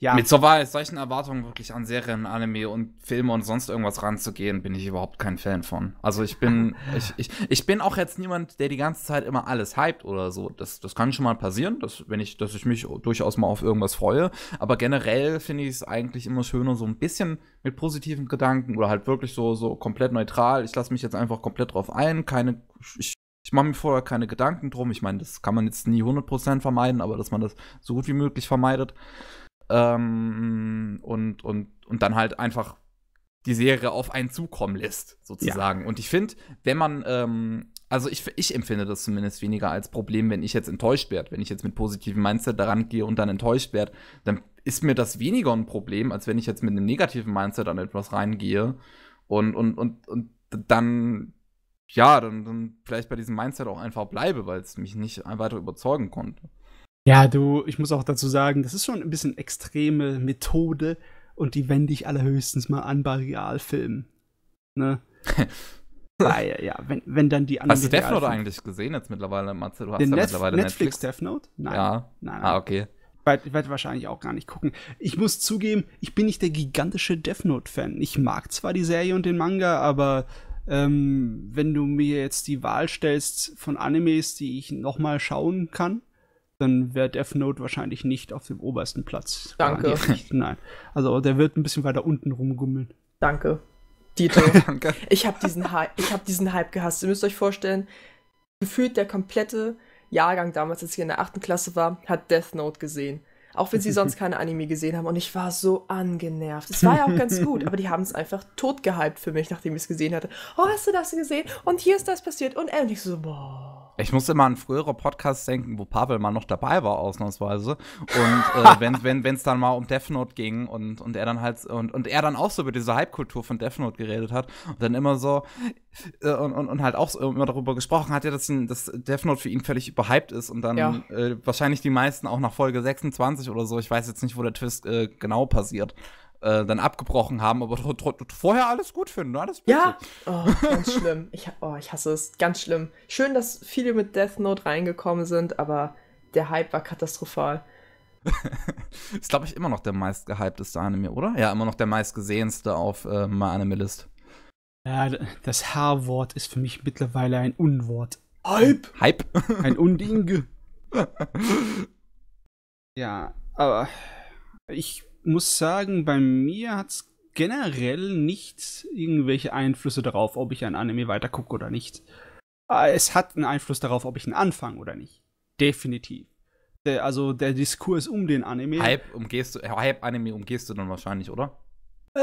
ja. Mit so, solchen Erwartungen wirklich an Serien, Anime und Filme und sonst irgendwas ranzugehen, bin ich überhaupt kein Fan von. Also ich bin, ich, ich, ich bin auch jetzt niemand, der die ganze Zeit immer alles hypt oder so. Das, das kann schon mal passieren, dass, wenn ich, dass ich mich durchaus mal auf irgendwas freue. Aber generell finde ich es eigentlich immer schöner, so ein bisschen mit positiven Gedanken oder halt wirklich so, so komplett neutral. Ich lasse mich jetzt einfach komplett drauf ein. Keine, ich mache mir vorher keine Gedanken drum. Ich meine, das kann man jetzt nie 100% vermeiden, aber dass man das so gut wie möglich vermeidet. Ähm, und, und, und dann halt einfach die Serie auf einen zukommen lässt, sozusagen. Ja. Und ich finde, wenn man, ähm, also ich, ich empfinde das zumindest weniger als Problem, wenn ich jetzt enttäuscht werde. Wenn ich jetzt mit positivem Mindset daran gehe und dann enttäuscht werde, dann ist mir das weniger ein Problem, als wenn ich jetzt mit einem negativen Mindset an etwas reingehe und, und, und, und dann ja, dann, dann vielleicht bei diesem Mindset auch einfach bleibe, weil es mich nicht weiter überzeugen konnte. Ja, du, ich muss auch dazu sagen, das ist schon ein bisschen extreme Methode und die wende ich allerhöchstens mal an bei Realfilmen. Ne? ah, ja, ja, wenn, wenn dann die anderen. Hast du Death Note eigentlich gesehen jetzt mittlerweile, Matze? Du hast Den ja Netf mittlerweile Netflix, Netflix Death Note? Nein. Ja. Nein, ah, nein. Ah, okay. Ich werde wahrscheinlich auch gar nicht gucken. Ich muss zugeben, ich bin nicht der gigantische Death Note-Fan. Ich mag zwar die Serie und den Manga, aber ähm, wenn du mir jetzt die Wahl stellst von Animes, die ich nochmal schauen kann, dann wäre Death Note wahrscheinlich nicht auf dem obersten Platz. Danke. Nein. Also der wird ein bisschen weiter unten rumgummeln. Danke. Dito. Danke. Ich habe diesen, Hi hab diesen Hype gehasst. Ihr müsst euch vorstellen, gefühlt der komplette Jahrgang damals, als ich in der achten Klasse war, hat Death Note gesehen. Auch wenn sie sonst keine Anime gesehen haben. Und ich war so angenervt. Es war ja auch ganz gut, aber die haben es einfach tot für mich, nachdem ich es gesehen hatte. Oh, hast du das gesehen? Und hier ist das passiert. Und endlich so, boah. Ich muss immer an frühere Podcasts denken, wo Pavel mal noch dabei war, ausnahmsweise. Und äh, wenn es wenn, dann mal um Death Note ging und, und er dann halt und, und er dann auch so über diese Hype-Kultur von Death Note geredet hat und dann immer so äh, und, und, und, halt auch so immer darüber gesprochen hat, ja, dass, ihn, dass Death Note für ihn völlig überhyped ist und dann ja. äh, wahrscheinlich die meisten auch nach Folge 26 oder so. Ich weiß jetzt nicht, wo der Twist äh, genau passiert. Äh, dann abgebrochen haben, aber vorher alles gut finden, alles bitte. Ja, oh, ganz schlimm. Ich, oh, ich hasse es, ganz schlimm. Schön, dass viele mit Death Note reingekommen sind, aber der Hype war katastrophal. ist, glaube ich, immer noch der meistgehypteste Anime, oder? Ja, immer noch der meistgesehenste auf äh, My Anime List. Ja, das H-Wort ist für mich mittlerweile ein Unwort. Hype! Hype! Ein Unding. ja, aber ich muss sagen, bei mir hat es generell nicht irgendwelche Einflüsse darauf, ob ich ein Anime weitergucke oder nicht. Ah, es hat einen Einfluss darauf, ob ich ihn anfange oder nicht. Definitiv. Der, also der Diskurs um den Anime. Hype umgehst Hype Anime umgehst du dann wahrscheinlich, oder? Äh,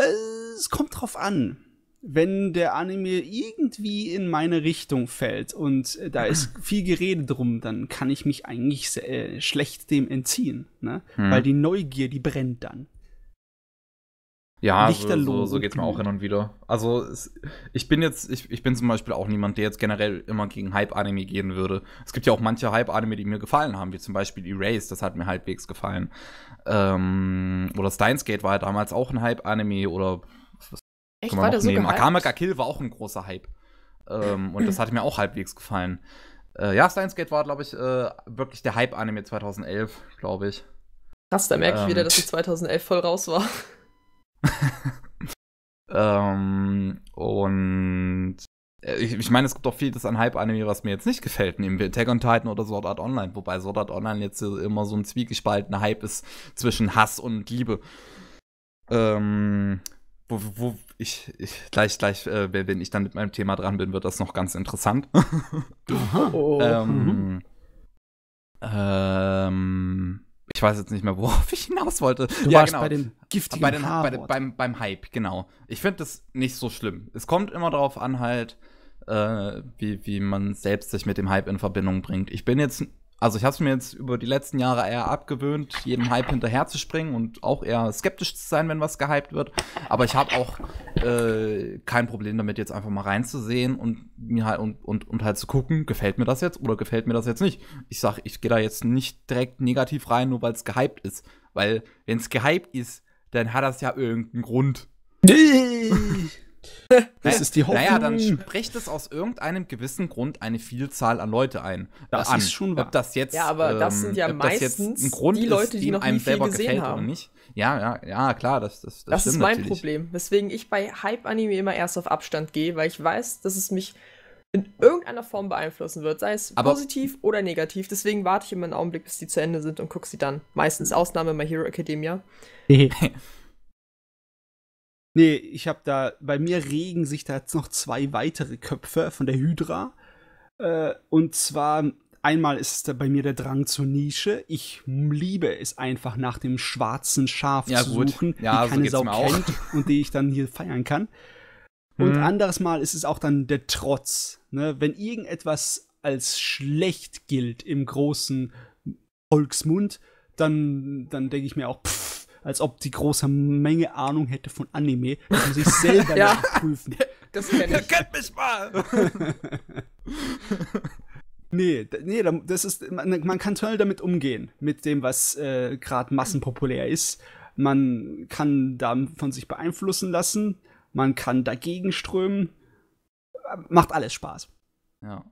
es kommt drauf an wenn der Anime irgendwie in meine Richtung fällt und äh, da ist viel Gerede drum, dann kann ich mich eigentlich äh, schlecht dem entziehen, ne? Hm. Weil die Neugier, die brennt dann. Ja, so, so, so geht es mir auch hin und wieder. Also es, ich bin jetzt, ich, ich bin zum Beispiel auch niemand, der jetzt generell immer gegen Hype-Anime gehen würde. Es gibt ja auch manche Hype-Anime, die mir gefallen haben, wie zum Beispiel Erase, das hat mir halbwegs gefallen. Ähm, oder Steins war ja damals auch ein Hype-Anime oder Echt, war der so nehmen. Akame Kill war auch ein großer Hype. Ähm, und das hatte mir auch halbwegs gefallen. Äh, ja, Steins Gate war, glaube ich, äh, wirklich der Hype-Anime 2011, glaube ich. Krass, da merke ich wieder, ähm. dass ich 2011 voll raus war. ähm, und äh, ich, ich meine, es gibt auch vieles an Hype-Anime, was mir jetzt nicht gefällt, nehmen wir Attack on Titan oder Sword Art Online, wobei Sword Art Online jetzt immer so ein zwiegespaltener Hype ist zwischen Hass und Liebe. Ähm, wo, wo ich, ich, gleich, gleich, äh, wenn ich dann mit meinem Thema dran bin, wird das noch ganz interessant. Oh, oh, oh. ähm, mhm. ähm, ich weiß jetzt nicht mehr, worauf ich hinaus wollte. Du ja, warst genau. bei den giftigen bei den, bei den, beim, beim Hype, genau. Ich finde das nicht so schlimm. Es kommt immer darauf an, halt, äh, wie, wie man selbst sich mit dem Hype in Verbindung bringt. Ich bin jetzt also ich habe es mir jetzt über die letzten Jahre eher abgewöhnt, jedem Hype hinterher zu springen und auch eher skeptisch zu sein, wenn was gehypt wird. Aber ich habe auch äh, kein Problem damit, jetzt einfach mal reinzusehen und mir halt und, und, und halt zu gucken, gefällt mir das jetzt oder gefällt mir das jetzt nicht. Ich sag, ich gehe da jetzt nicht direkt negativ rein, nur weil es gehypt ist. Weil wenn es gehypt ist, dann hat das ja irgendeinen Grund. Das ist die Hoffnung. Naja, dann spricht es aus irgendeinem gewissen Grund eine Vielzahl an Leute ein. Das äh, an. ist schon wahr. Ob das jetzt, ja, aber das sind ja ähm, meistens die Leute, ist, die noch nie viel gesehen haben. nicht. Ja, ja, ja, klar, das, das, das, das ist mein natürlich. Problem, weswegen ich bei Hype-Anime immer erst auf Abstand gehe, weil ich weiß, dass es mich in irgendeiner Form beeinflussen wird, sei es aber positiv oder negativ. Deswegen warte ich immer einen Augenblick, bis die zu Ende sind und gucke sie dann. Meistens Ausnahme My Hero Academia. Nee, ich habe da, bei mir regen sich da jetzt noch zwei weitere Köpfe von der Hydra. Äh, und zwar einmal ist es da bei mir der Drang zur Nische. Ich liebe es einfach nach dem schwarzen Schaf ja, zu gut. suchen, ja, die keine so Sau kennt und die ich dann hier feiern kann. Und hm. anderes Mal ist es auch dann der Trotz. Ne? Wenn irgendetwas als schlecht gilt im großen Volksmund, dann, dann denke ich mir auch, pff, als ob die große Menge Ahnung hätte von Anime. Das muss ich selber ja. prüfen. Das kenne ich. Kennt mich mal! nee, nee, das ist, man, ne, man, kann toll damit umgehen, mit dem, was äh, gerade massenpopulär ist. Man kann von sich beeinflussen lassen, man kann dagegen strömen. Macht alles Spaß. Ja.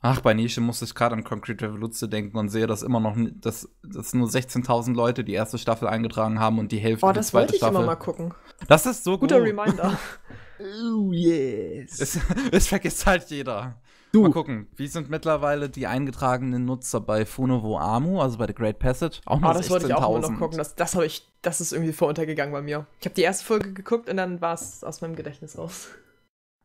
Ach, bei Nische musste ich gerade an Concrete Revolution denken und sehe, dass immer noch, dass, dass nur 16.000 Leute die erste Staffel eingetragen haben und die Hälfte oh, die zweite Staffel. Oh, das wollte ich immer mal gucken. Das ist so Guter gut. Guter Reminder. oh, yes. Es, es, vergisst halt jeder. Du. Mal gucken, wie sind mittlerweile die eingetragenen Nutzer bei Funovo Amu, also bei The Great Passage? Auch noch ah, oh, das wollte ich auch mal noch gucken. Das, das, ich, das ist irgendwie voruntergegangen bei mir. Ich habe die erste Folge geguckt und dann war es aus meinem Gedächtnis raus.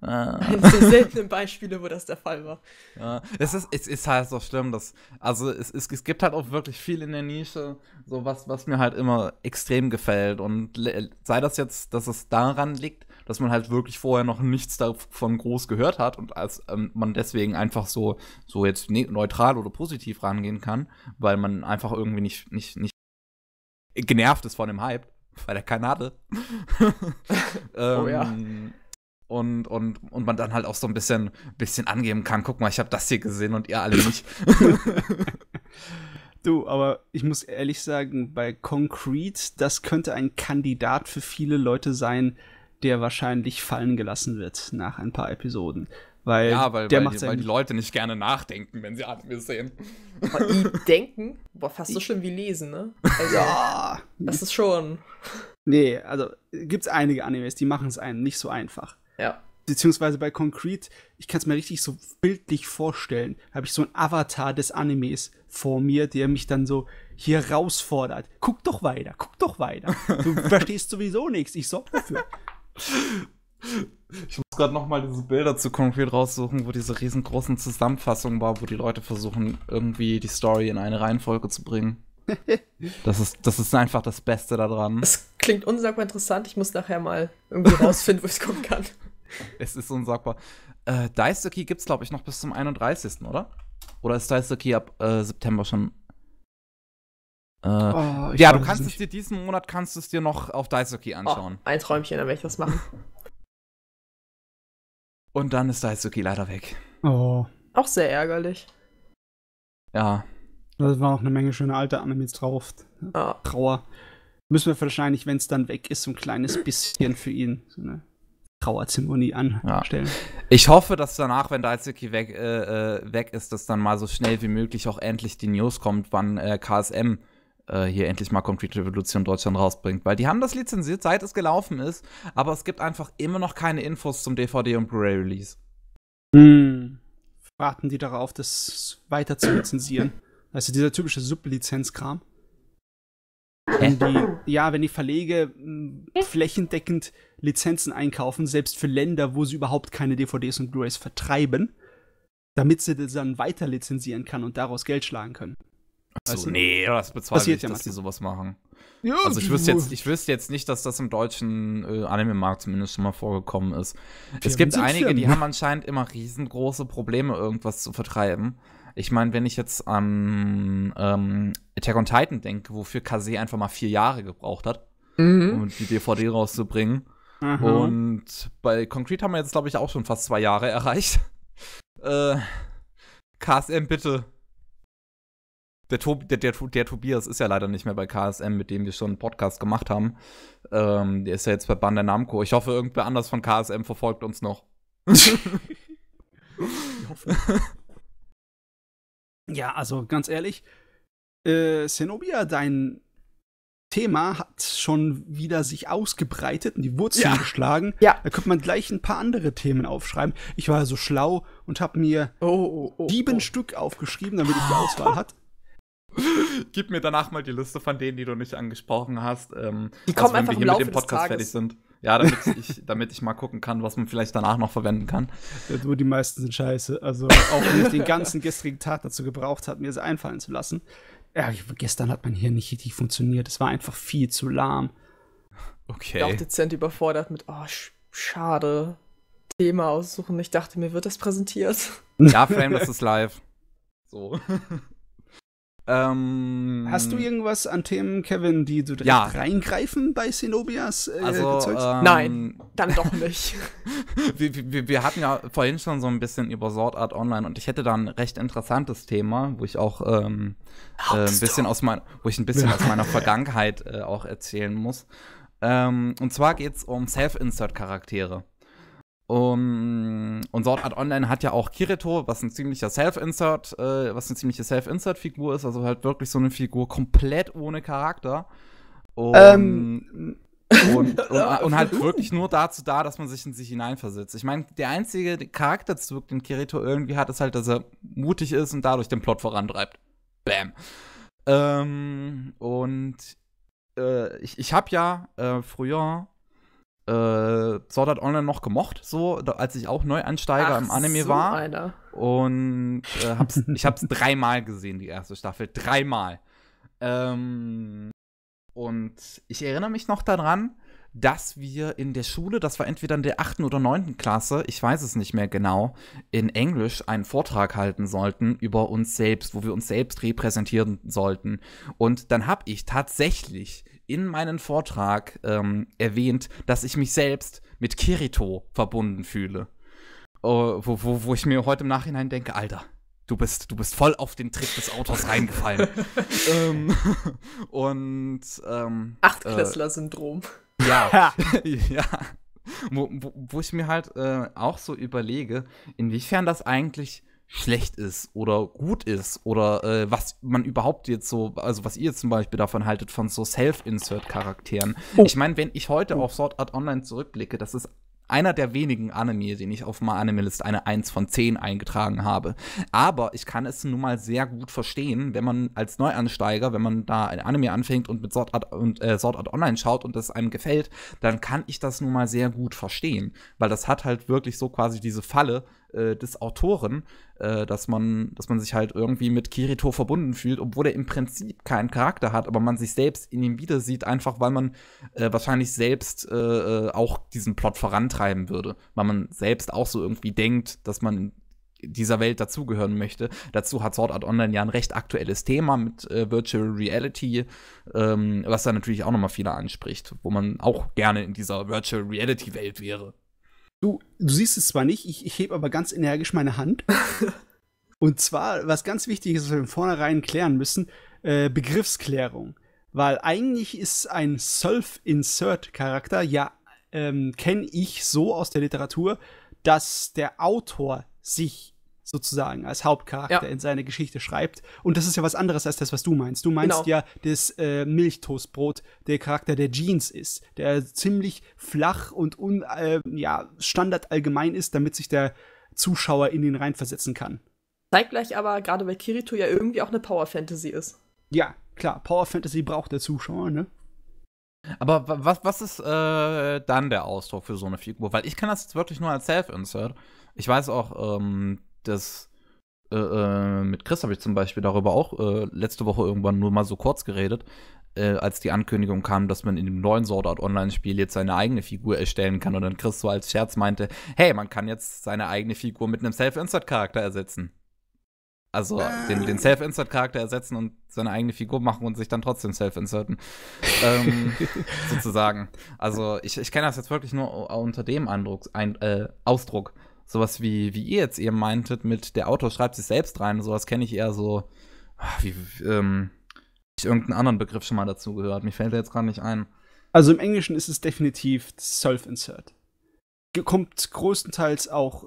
Eines ah. der seltenen Beispiele, wo das der Fall war. Ja, es ist, es ist halt so schlimm, dass, also es, es, es gibt halt auch wirklich viel in der Nische, so was, was mir halt immer extrem gefällt. Und sei das jetzt, dass es daran liegt, dass man halt wirklich vorher noch nichts davon groß gehört hat und als ähm, man deswegen einfach so, so jetzt ne, neutral oder positiv rangehen kann, weil man einfach irgendwie nicht, nicht, nicht genervt ist von dem Hype, weil der Kanade. ähm, oh ja ähm, und, und, und man dann halt auch so ein bisschen, bisschen angeben kann, guck mal, ich habe das hier gesehen und ihr alle nicht. du, aber ich muss ehrlich sagen, bei Concrete, das könnte ein Kandidat für viele Leute sein, der wahrscheinlich fallen gelassen wird nach ein paar Episoden. Weil ja, weil, der weil, macht die, weil die Leute nicht gerne nachdenken, wenn sie Anime sehen. Aber die denken, boah, fast so schlimm wie lesen, ne? Also, ja. Das ist schon. Nee, also gibt's einige Animes, die machen es einem nicht so einfach. Ja. Beziehungsweise bei Concrete, ich kann es mir richtig so bildlich vorstellen, habe ich so einen Avatar des Animes vor mir, der mich dann so hier herausfordert. Guck doch weiter, guck doch weiter. Du verstehst sowieso nichts, ich sorge dafür. Ich muss gerade nochmal diese Bilder zu Concrete raussuchen, wo diese riesengroßen Zusammenfassungen war, wo die Leute versuchen, irgendwie die Story in eine Reihenfolge zu bringen. das, ist, das ist einfach das Beste daran. Das klingt unsagbar interessant. Ich muss nachher mal irgendwie rausfinden, wo ich es gucken kann es ist unsagbar. Äh, Dice the gibt es, glaube ich, noch bis zum 31., oder? Oder ist Dice the Key ab äh, September schon? Äh, oh, ja, du kannst es, dir diesen Monat kannst es dir noch auf Dice the Key oh, anschauen. Oh, ein Träumchen, dann werde ich das machen. Und dann ist Dice Daisuki leider weg. Oh. Auch sehr ärgerlich. Ja. Da war auch eine Menge schöne alte Animes drauf. Oh. Trauer. Müssen wir wahrscheinlich, wenn es dann weg ist, so ein kleines bisschen für ihn. So eine Trauerzeremonie anstellen. Ja. Ich hoffe, dass danach, wenn Daisuke weg, äh, äh, weg ist, dass dann mal so schnell wie möglich auch endlich die News kommt, wann äh, KSM äh, hier endlich mal Complete Revolution Deutschland rausbringt. Weil die haben das lizenziert, seit es gelaufen ist, aber es gibt einfach immer noch keine Infos zum DVD- und Blu-ray-Release. Hm. Warten die darauf, das weiter zu lizenzieren. Also dieser typische Sublizenzkram. Wenn die, ja, wenn die Verlege mm, hm? flächendeckend Lizenzen einkaufen, selbst für Länder, wo sie überhaupt keine DVDs und Blu-rays vertreiben, damit sie das dann weiter lizenzieren kann und daraus Geld schlagen können. Achso, nee, das bezweifle ich, ja dass die sowas machen. Ja, also ich wüsste, jetzt, ich wüsste jetzt nicht, dass das im deutschen äh, Anime-Markt zumindest schon mal vorgekommen ist. es gibt einige, die haben anscheinend immer riesengroße Probleme, irgendwas zu vertreiben. Ich meine, wenn ich jetzt an ähm, Attack on Titan denke, wofür Kase einfach mal vier Jahre gebraucht hat, mhm. um die DVD rauszubringen. Mhm. Und bei Concrete haben wir jetzt, glaube ich, auch schon fast zwei Jahre erreicht. Äh, KSM, bitte. Der, Tob der, der, der, Tobias ist ja leider nicht mehr bei KSM, mit dem wir schon einen Podcast gemacht haben. Ähm, der ist ja jetzt bei Bandai Namco. Ich hoffe, irgendwer anders von KSM verfolgt uns noch. ich hoffe. Ja, also ganz ehrlich, äh, Zenobia, dein Thema hat schon wieder sich ausgebreitet und die Wurzeln ja. geschlagen. Ja. Da könnte man gleich ein paar andere Themen aufschreiben. Ich war so schlau und habe mir oh, oh, oh, oh, sieben Stück aufgeschrieben, damit ich die Auswahl hat. Gib mir danach mal die Liste von denen, die du nicht angesprochen hast. Ähm, die kommen also, einfach wir im Laufe mit dem Podcast fertig sind. Ja, damit ich, damit ich mal gucken kann, was man vielleicht danach noch verwenden kann. Ja, du, die meisten sind scheiße. Also auch wenn ich den ganzen gestrigen Tag dazu gebraucht habe, mir es einfallen zu lassen. Ja, gestern hat mein Hirn nicht richtig funktioniert. Es war einfach viel zu lahm. Okay. Ich war auch dezent überfordert mit, oh, schade, Thema aussuchen. Ich dachte, mir wird das präsentiert. Ja, Frame, das ist live. So. Ähm, Hast du irgendwas an Themen, Kevin, die du direkt ja. reingreifen bei Zenobias äh, also, ähm, Nein, dann doch nicht. wir, wir, wir, hatten ja vorhin schon so ein bisschen über Sword Art Online und ich hätte da ein recht interessantes Thema, wo ich auch ähm, äh, ein bisschen aus mein, wo ich ein bisschen aus meiner Vergangenheit äh, auch erzählen muss. Ähm, und zwar geht es um Self-Insert-Charaktere. Um, und Sword Art Online hat ja auch Kirito, was ein ziemlicher Self-Insert, äh, was eine ziemliche Self-Insert-Figur ist, also halt wirklich so eine Figur komplett ohne Charakter. Und, ähm. und, und, und, halt wirklich nur dazu da, dass man sich in sich hineinversetzt. Ich meine, der einzige Charakterzug, den Kirito irgendwie hat, ist halt, dass er mutig ist und dadurch den Plot vorantreibt. Bam. Ähm, und äh, ich, ich habe ja äh, früher äh, Sword Art Online noch gemocht, so da, als ich auch Neuansteiger Ach, im Anime so war. Einer. Und äh, hab's, ich hab's dreimal gesehen, die erste Staffel. Dreimal. Ähm, und ich erinnere mich noch daran, dass wir in der Schule, das war entweder in der 8. oder 9. Klasse, ich weiß es nicht mehr genau, in Englisch einen Vortrag halten sollten über uns selbst, wo wir uns selbst repräsentieren sollten. Und dann habe ich tatsächlich in meinen Vortrag ähm, erwähnt, dass ich mich selbst mit Kirito verbunden fühle. Oh, wo, wo, wo ich mir heute im Nachhinein denke, Alter, du bist, du bist voll auf den Trip des Autors reingefallen. ähm, und ähm, Achtklässler-Syndrom. Äh, ja, ja. Wo, wo, wo, ich mir halt äh, auch so überlege, inwiefern das eigentlich schlecht ist oder gut ist oder äh, was man überhaupt jetzt so, also was ihr zum Beispiel davon haltet, von so Self-Insert-Charakteren. Oh. Ich meine, wenn ich heute oh. auf Sword Art Online zurückblicke, das ist einer der wenigen Anime, den ich auf meiner Anime List eine 1 von 10 eingetragen habe. Aber ich kann es nun mal sehr gut verstehen, wenn man als Neuansteiger, wenn man da ein Anime anfängt und mit Sword Art, und, äh, Sword Art Online schaut und das einem gefällt, dann kann ich das nun mal sehr gut verstehen. Weil das hat halt wirklich so quasi diese Falle, äh, des Autoren, äh, dass, man, dass man sich halt irgendwie mit Kirito verbunden fühlt, obwohl er im Prinzip keinen Charakter hat, aber man sich selbst in ihm wieder sieht, einfach weil man äh, wahrscheinlich selbst äh, äh, auch diesen Plot vorantreiben würde, weil man selbst auch so irgendwie denkt, dass man dieser Welt dazugehören möchte. Dazu hat Sword Art Online ja ein recht aktuelles Thema mit äh, Virtual Reality, ähm, was da natürlich auch nochmal viele anspricht, wo man auch gerne in dieser Virtual Reality Welt wäre. Du, du siehst es zwar nicht, ich, ich hebe aber ganz energisch meine Hand. Und zwar, was ganz wichtig ist, was wir im vornherein klären müssen, äh, Begriffsklärung. Weil eigentlich ist ein Self-Insert-Charakter, ja, ähm, kenne ich so aus der Literatur, dass der Autor sich sozusagen als Hauptcharakter ja. in seine Geschichte schreibt. Und das ist ja was anderes als das, was du meinst. Du meinst genau. ja dass äh, Milchtoastbrot, der Charakter der Jeans ist, der ziemlich flach und un, äh, ja, Standard allgemein ist, damit sich der Zuschauer in ihn reinversetzen kann. Zeitgleich aber, gerade weil Kirito ja irgendwie auch eine Power Fantasy ist. Ja, klar, Power Fantasy braucht der Zuschauer, ne? Aber was, was ist äh, dann der Ausdruck für so eine Figur? Weil ich kann das jetzt wirklich nur als Self-Insert. Ich weiß auch, ähm, das äh, äh, mit Chris habe ich zum Beispiel darüber auch äh, letzte Woche irgendwann nur mal so kurz geredet, äh, als die Ankündigung kam, dass man in dem neuen Sword Art Online-Spiel jetzt seine eigene Figur erstellen kann und dann Chris so als Scherz meinte, hey, man kann jetzt seine eigene Figur mit einem Self-Insert-Charakter ersetzen. Also ah. den, den Self-Insert-Charakter ersetzen und seine eigene Figur machen und sich dann trotzdem self-inserten. ähm, sozusagen. Also ich, ich kenne das jetzt wirklich nur unter dem Eindruck, ein, äh, Ausdruck sowas wie, wie ihr jetzt eben meintet, mit der Autor schreibt sich selbst rein, sowas kenne ich eher so, ah, wie, ähm, ich irgendeinen anderen Begriff schon mal dazu gehört. Mir fällt der jetzt gerade nicht ein. Also im Englischen ist es definitiv Self-Insert. Kommt größtenteils auch,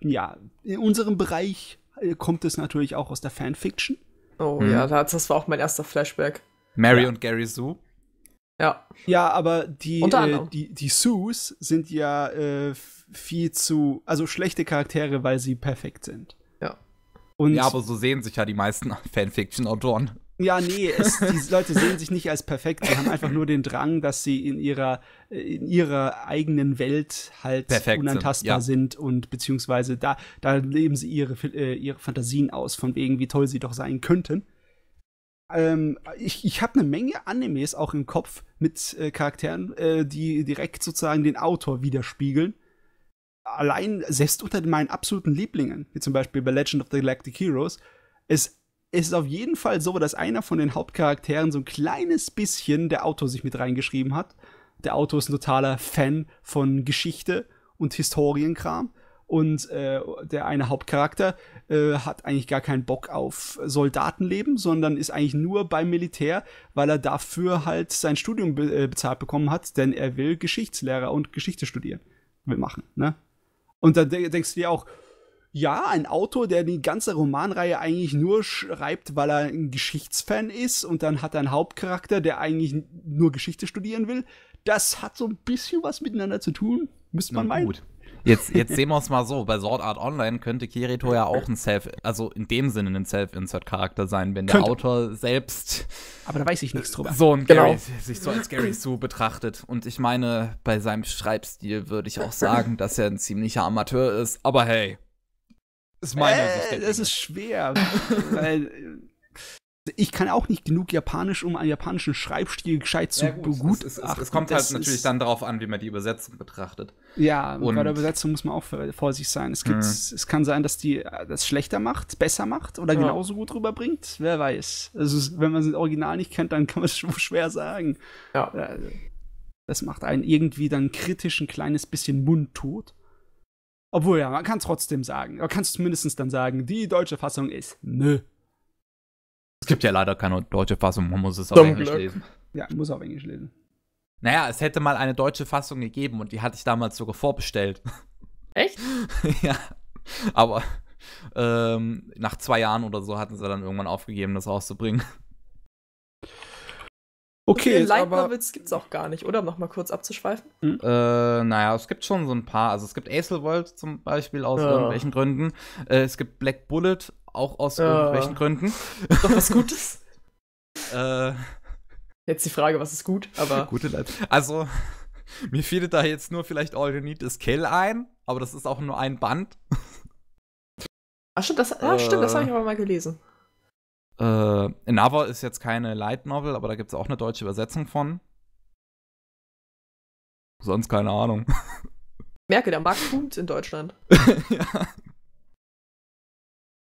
ja, in unserem Bereich äh, kommt es natürlich auch aus der Fanfiction. Oh mhm. ja, das war auch mein erster Flashback. Mary ja. und Gary Sue. Ja. Ja, aber die, äh, die, die Sues sind ja äh, viel zu, also schlechte Charaktere, weil sie perfekt sind. Ja. Und ja, aber so sehen sich ja die meisten Fanfiction-Autoren. Ja, nee, es, die Leute sehen sich nicht als perfekt, sie haben einfach nur den Drang, dass sie in ihrer, in ihrer eigenen Welt halt perfekt unantastbar sind, ja. sind, und beziehungsweise da, da leben sie ihre, äh, ihre Fantasien aus, von wegen, wie toll sie doch sein könnten ähm, ich, ich habe eine Menge Animes auch im Kopf mit äh, Charakteren, äh, die direkt sozusagen den Autor widerspiegeln. Allein selbst unter meinen absoluten Lieblingen, wie zum Beispiel bei Legend of the Galactic Heroes, ist es ist auf jeden Fall so, dass einer von den Hauptcharakteren so ein kleines bisschen der Autor sich mit reingeschrieben hat. Der Autor ist ein totaler Fan von Geschichte und Historienkram und äh, der eine Hauptcharakter äh, hat eigentlich gar keinen Bock auf Soldatenleben, sondern ist eigentlich nur beim Militär, weil er dafür halt sein Studium be äh, bezahlt bekommen hat, denn er will Geschichtslehrer und Geschichte studieren, will machen, ne? Und dann de denkst du dir auch, ja, ein Autor, der die ganze Romanreihe eigentlich nur schreibt, weil er ein Geschichtsfan ist und dann hat er einen Hauptcharakter, der eigentlich nur Geschichte studieren will. Das hat so ein bisschen was miteinander zu tun, müsste man meinen. Gut. Jetzt, jetzt sehen wir es mal so. Bei Sword Art Online könnte Kirito ja auch ein Self, also in dem Sinne ein Self-Insert-Charakter sein, wenn der könnte. Autor selbst. Aber da weiß ich nichts drüber. So ein Gary, genau. sich so als Gary Sue betrachtet. Und ich meine, bei seinem Schreibstil würde ich auch sagen, dass er ein ziemlicher Amateur ist. Aber hey. Ist meine äh, Sicht. Das ist schwer. weil äh, ich kann auch nicht genug Japanisch, um einen japanischen Schreibstil gescheit zu ja, gut. Es, es, es, es, kommt halt natürlich dann darauf an, wie man die Übersetzung betrachtet. Ja, und bei der Übersetzung muss man auch vorsichtig sein. Es, gibt, mhm. es kann sein, dass die das schlechter macht, besser macht oder ja. genauso gut rüberbringt. Wer weiß. Also, wenn man das Original nicht kennt, dann kann man es schon schwer sagen. Ja. Äh, das macht einen irgendwie dann kritisch ein kleines bisschen mundtot. Obwohl, ja, man kann es trotzdem sagen. Man kann es zumindest dann sagen, die deutsche Fassung ist nö. Es gibt ja leider keine deutsche Fassung, man muss es auf Zum Englisch Glück. lesen. Ja, muss auf Englisch lesen. Naja, es hätte mal eine deutsche Fassung gegeben und die hatte ich damals sogar vorbestellt. Echt? ja. Aber ähm, nach zwei Jahren oder so hatten sie dann irgendwann aufgegeben, das rauszubringen. Okay, so Light Novels es auch gar nicht, oder? Um nochmal kurz abzuschweifen. Hm? Äh, naja, es gibt schon so ein paar. Also es gibt Acel World zum Beispiel, aus ja. irgendwelchen Gründen. Äh, es gibt Black Bullet auch aus irgendwelchen Gründen. Doch was Gutes. äh, jetzt die Frage, was ist gut, aber. Gute Leid. Also, mir fiel da jetzt nur vielleicht All You Need is Kill ein, aber das ist auch nur ein Band. Ach stimmt, das, ja, äh, stimmt, das habe ich äh. aber mal gelesen. Äh, Nava ist jetzt keine Light Novel, aber da gibt es auch eine deutsche Übersetzung von. Sonst keine Ahnung. Merke, der Markt boomt in Deutschland. ja,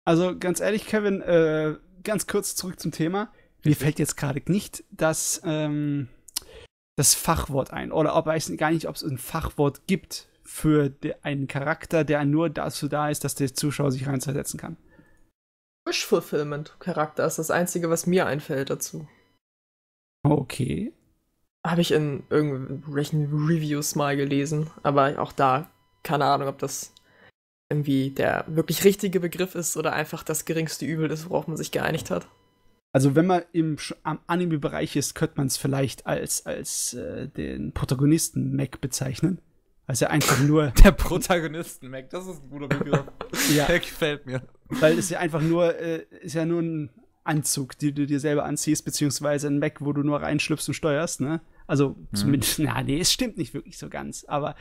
also ganz ehrlich, Kevin, äh, ganz kurz zurück zum Thema. Mir fällt jetzt gerade nicht das, ähm, das Fachwort ein. Oder ob weiß gar nicht, ob es ein Fachwort gibt für einen Charakter, der nur dazu da ist, dass der Zuschauer sich reinversetzen kann. Wish-Fulfillment-Charakter ist das Einzige, was mir einfällt dazu. Okay. Habe ich in irgendwelchen Reviews mal gelesen, aber auch da keine Ahnung, ob das irgendwie der wirklich richtige Begriff ist oder einfach das geringste Übel ist, worauf man sich geeinigt hat. Also wenn man im Anime-Bereich ist, könnte man es vielleicht als, als äh, den Protagonisten Mac bezeichnen. Also einfach nur. Der Protagonisten Mac, das ist ein guter Begriff. ja. Der gefällt mir. Weil es ja einfach nur, äh, ist ja nur ein Anzug, den du dir selber anziehst, beziehungsweise ein Mac, wo du nur reinschlüpfst und steuerst, ne? Also mhm. zumindest, hm. na, nee, es stimmt nicht wirklich so ganz, aber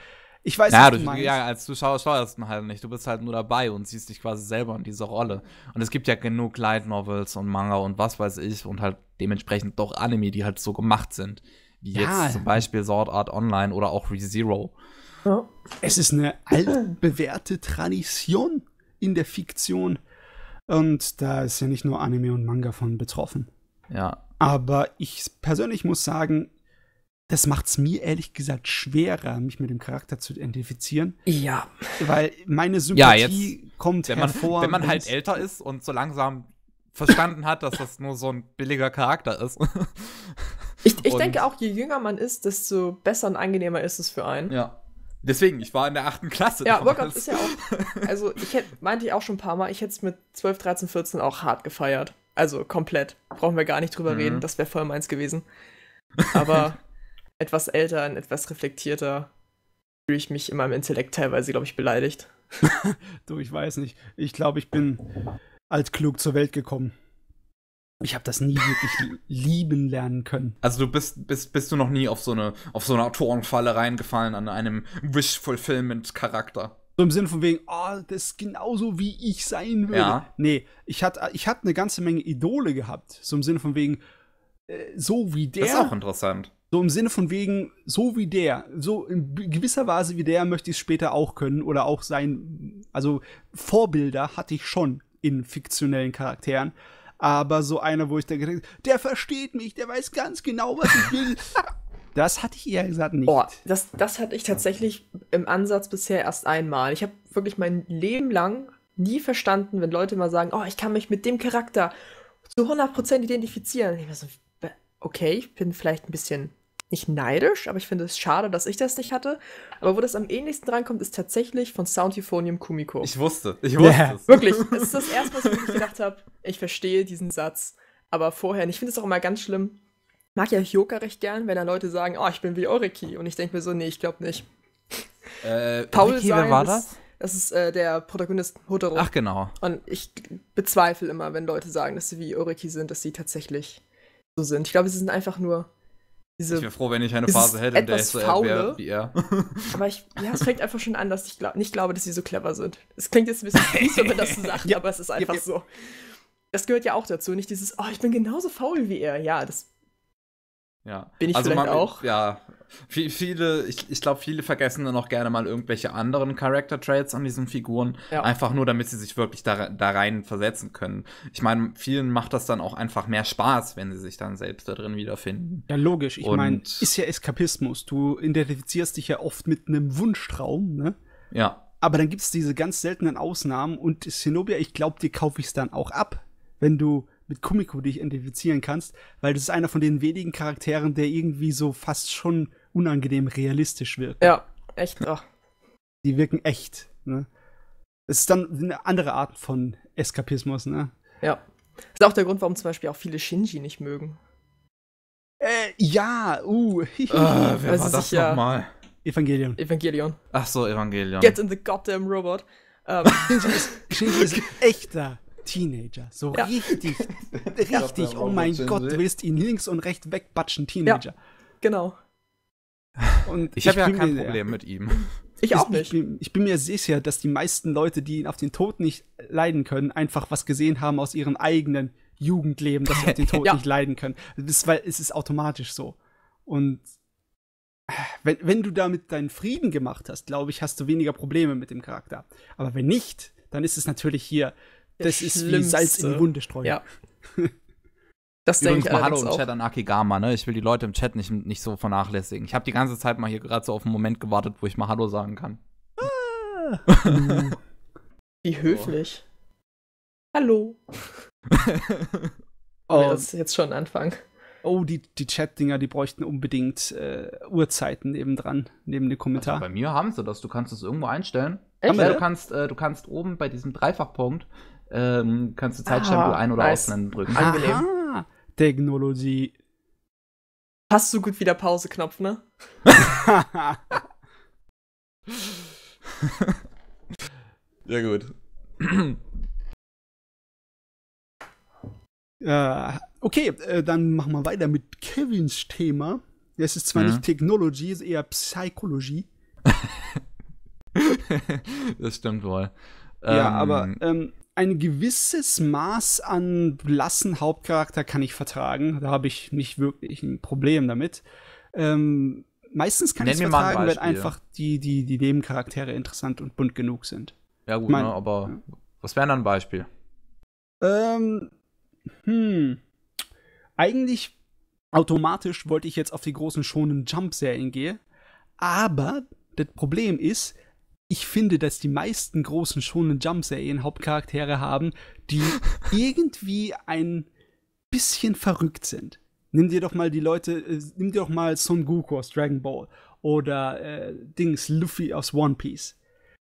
ich weiß nicht, ja, nicht. Ja, als Zuschauer steuerst du halt nicht. Du bist halt nur dabei und siehst dich quasi selber in dieser Rolle. Und es gibt ja genug Light Novels und Manga und was weiß ich und halt dementsprechend doch Anime, die halt so gemacht sind. Wie ja. jetzt zum Beispiel Sword Art Online oder auch ReZero. Ja. Es ist eine altbewährte Tradition in der Fiktion. Und da ist ja nicht nur Anime und Manga von betroffen. Ja. Aber ich persönlich muss sagen, das macht es mir ehrlich gesagt schwerer, mich mit dem Charakter zu identifizieren. Ja. Weil meine Sympathie ja, jetzt, kommt wenn man, hervor. Wenn man halt älter ist und so langsam verstanden hat, dass das nur so ein billiger Charakter ist. ich, ich denke auch, je jünger man ist, desto besser und angenehmer ist es für einen. Ja. Deswegen, ich war in der achten Klasse. Ja, damals. Workout ist ja auch. Also, ich hätte, meinte ich auch schon ein paar Mal, ich hätte es mit 12, 13, 14 auch hart gefeiert. Also komplett. Brauchen wir gar nicht drüber mhm. reden, das wäre voll meins gewesen. Aber etwas älter, ein etwas reflektierter, fühle ich mich in meinem Intellekt teilweise, glaube ich, beleidigt. du, ich weiß nicht. Ich glaube, ich bin altklug zur Welt gekommen. Ich habe das nie wirklich lieben lernen können. Also du bist, bist, bist du noch nie auf so eine, auf so eine Autorenfalle reingefallen an einem Wish-Fulfillment-Charakter. So im Sinne von wegen, oh, das ist genauso wie ich sein will. Ja. Nee, ich hatte ich hat eine ganze Menge Idole gehabt. So im Sinne von wegen, äh, so wie der. Das ist auch interessant. So im Sinne von wegen, so wie der, so in gewisser Weise wie der möchte ich es später auch können oder auch sein. Also Vorbilder hatte ich schon in fiktionellen Charakteren. Aber so einer, wo ich da gedacht der versteht mich, der weiß ganz genau, was ich will. das hatte ich eher gesagt nicht. Boah, das, das hatte ich tatsächlich im Ansatz bisher erst einmal. Ich habe wirklich mein Leben lang nie verstanden, wenn Leute mal sagen, oh, ich kann mich mit dem Charakter zu 100% identifizieren. Ich war so, okay, ich bin vielleicht ein bisschen nicht neidisch, aber ich finde es schade, dass ich das nicht hatte. Aber wo das am ähnlichsten drankommt, ist tatsächlich von Soundtyphonium Kumiko. Ich wusste, ich wusste yeah. es. Wirklich, es ist das erste, was ich gedacht habe. Ich verstehe diesen Satz, aber vorher, ich finde es auch immer ganz schlimm. Ich Mag ja Hyoka recht gern, wenn da Leute sagen, oh, ich bin wie Oriki. Und ich denke mir so, nee, ich glaube nicht. Äh, Paul Oriki, wer war das? Das ist äh, der Protagonist Hodoro. Ach, genau. Und ich bezweifle immer, wenn Leute sagen, dass sie wie Oriki sind, dass sie tatsächlich so sind. Ich glaube, sie sind einfach nur diese ich wäre froh, wenn ich eine Phase hätte, in der ich so faule, wie er. aber ich, ja, es fängt einfach schon an, dass ich glaub, nicht glaube, dass sie so clever sind. Es klingt jetzt ein bisschen fies, wenn man das so sagt, ja, aber es ist einfach ja, so. Das gehört ja auch dazu, nicht dieses, oh, ich bin genauso faul wie er. Ja, das ja. bin ich also vielleicht man, auch. Ja, Viele, ich, ich glaube, viele vergessen dann auch gerne mal irgendwelche anderen Character Traits an diesen Figuren, ja. einfach nur, damit sie sich wirklich da, da rein versetzen können. Ich meine, vielen macht das dann auch einfach mehr Spaß, wenn sie sich dann selbst da drin wiederfinden. Ja, logisch. Ich meine, ist ja Eskapismus. Du identifizierst dich ja oft mit einem Wunschtraum, ne? Ja. Aber dann gibt es diese ganz seltenen Ausnahmen und Zenobia, ich glaube, dir kaufe ich es dann auch ab, wenn du mit Kumiko dich identifizieren kannst, weil das ist einer von den wenigen Charakteren, der irgendwie so fast schon unangenehm realistisch wirken. Ja, echt. Oh. Die wirken echt. Ne? Es ist dann eine andere Art von Eskapismus, ne? Ja. Das ist auch der Grund, warum zum Beispiel auch viele Shinji nicht mögen. Äh, ja, uh. äh, wer Weil also war das nochmal? Evangelion. Evangelion. Ach so, Evangelion. Get in the goddamn robot. Ähm. Shinji, ist, ein echter Teenager. So ja. richtig, richtig. oh mein Shinji. Gott, du willst ihn links und rechts wegbatschen, Teenager. Ja, genau. Und ich, habe ja kein mir, Problem mit ihm. Ich auch nicht. Ich bin, ich bin, mir sicher, dass die meisten Leute, die ihn auf den Tod nicht leiden können, einfach was gesehen haben aus ihrem eigenen Jugendleben, dass sie auf den Tod ja. nicht leiden können. Das, weil es ist automatisch so. Und äh, wenn, wenn du damit deinen Frieden gemacht hast, glaube ich, hast du weniger Probleme mit dem Charakter. Aber wenn nicht, dann ist es natürlich hier, das, das ist Schlimmste. wie Salz in die Wunde streuen. Ja. Das denke ich mal Hallo im auch. Chat an Akigama, ne? Ich will die Leute im Chat nicht, nicht so vernachlässigen. Ich habe die ganze Zeit mal hier gerade so auf einen Moment gewartet, wo ich mal Hallo sagen kann. Ah. Wie höflich. Oh. Hallo. oh. Das ist jetzt schon ein Anfang. Oh, die, die Chat-Dinger, die bräuchten unbedingt äh, Uhrzeiten nebendran, neben den Kommentaren. Also bei mir haben sie das. Du kannst das irgendwo einstellen. Echt? Aber also du kannst, äh, du kannst oben bei diesem Dreifachpunkt ähm, kannst du Zeitstempel ah, ein- oder nice. ausblenden drücken. Angenehm. Technologie. Passt so gut wie der Pause-Knopf, ne? ja, gut. äh, okay, äh, dann machen wir weiter mit Kevins Thema. Es ist zwar mhm. nicht Technologie, es ist eher Psychologie. das stimmt wohl. Ja, ähm, aber ähm, ähm ein gewisses Maß an blassen Hauptcharakter kann ich vertragen. Da habe ich nicht wirklich ein Problem damit. Ähm, meistens kann ich es vertragen, ein wenn einfach die, die, die Nebencharaktere interessant und bunt genug sind. Ja, gut, mein, ne, aber ja. was wäre dann ein Beispiel? Ähm, hm. Eigentlich automatisch wollte ich jetzt auf die großen schonen Jump-Serien gehen. Aber das Problem ist, ich finde, dass die meisten großen schonen Jump-Serien Hauptcharaktere haben, die irgendwie ein bisschen verrückt sind. Nimm dir doch mal die Leute, äh, nimm dir doch mal Son Goku aus Dragon Ball oder äh, Dings Luffy aus One Piece.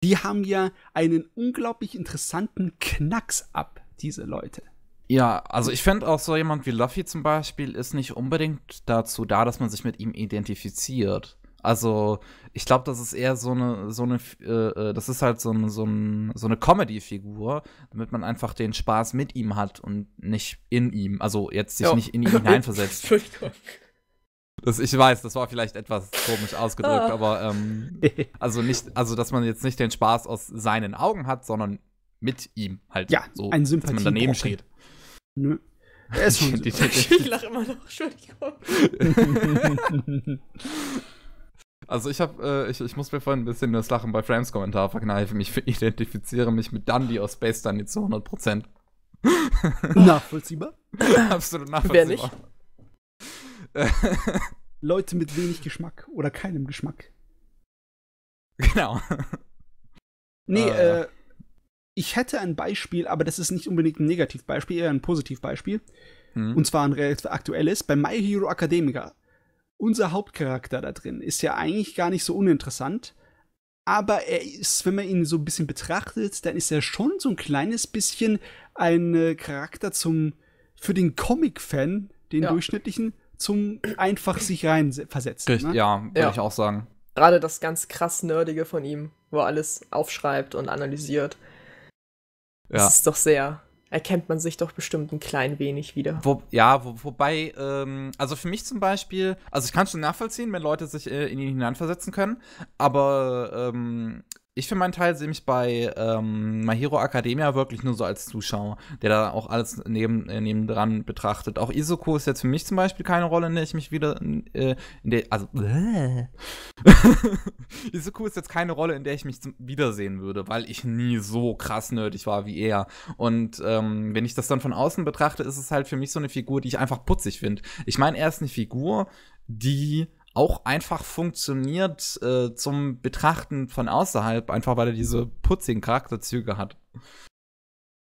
Die haben ja einen unglaublich interessanten Knacks ab, diese Leute. Ja, also ich fände auch so jemand wie Luffy zum Beispiel ist nicht unbedingt dazu da, dass man sich mit ihm identifiziert. Also, ich glaube, das ist eher so eine, so eine, äh, äh, das ist halt so, ein, so, ein, so eine Comedy-Figur, damit man einfach den Spaß mit ihm hat und nicht in ihm. Also jetzt sich ja. nicht in ihn hineinversetzt. Entschuldigung. Das, ich weiß, das war vielleicht etwas komisch ausgedrückt, ah. aber ähm, also nicht, also dass man jetzt nicht den Spaß aus seinen Augen hat, sondern mit ihm halt. Ja, so, ein dass man daneben steht. Nö. Ne? Er ist schon ich, ich lache immer noch, Entschuldigung. Also ich habe, äh, ich, ich muss mir vorhin ein bisschen das Lachen bei Frames Kommentar verkneifen. Ich identifiziere mich mit Dundee aus Space Dundee zu 100%. nachvollziehbar? Absolut nachvollziehbar. Wer nicht? Leute mit wenig Geschmack oder keinem Geschmack. Genau. Nee, äh, äh, ich hätte ein Beispiel, aber das ist nicht unbedingt ein Negativbeispiel, eher ein Positivbeispiel. Hm. Und zwar ein relativ aktuelles. Bei My Hero Academica unser Hauptcharakter da drin ist ja eigentlich gar nicht so uninteressant. Aber er ist, wenn man ihn so ein bisschen betrachtet, dann ist er schon so ein kleines bisschen ein äh, Charakter zum, für den Comic-Fan, den ja. durchschnittlichen, zum einfach sich reinversetzen. Ne? Ja, würde ja. ich auch sagen. Gerade das ganz krass Nerdige von ihm, wo er alles aufschreibt und analysiert. Ja. Das ist doch sehr erkennt man sich doch bestimmt ein klein wenig wieder. Wo, ja, wo, wobei, ähm, also für mich zum Beispiel, also ich kann schon nachvollziehen, wenn Leute sich äh, in ihn hineinversetzen können, aber ähm, ich für meinen Teil sehe mich bei ähm, My Hero Academia wirklich nur so als Zuschauer, der da auch alles neben, äh, nebendran betrachtet. Auch Isoko ist jetzt für mich zum Beispiel keine Rolle, in der ich mich wieder äh, in der, also äh. Isoko ist jetzt keine Rolle, in der ich mich zum, wiedersehen würde, weil ich nie so krass nerdig war wie er. Und ähm, wenn ich das dann von außen betrachte, ist es halt für mich so eine Figur, die ich einfach putzig finde. Ich meine, er ist eine Figur, die auch einfach funktioniert äh, zum Betrachten von außerhalb, einfach weil er diese putzigen Charakterzüge hat.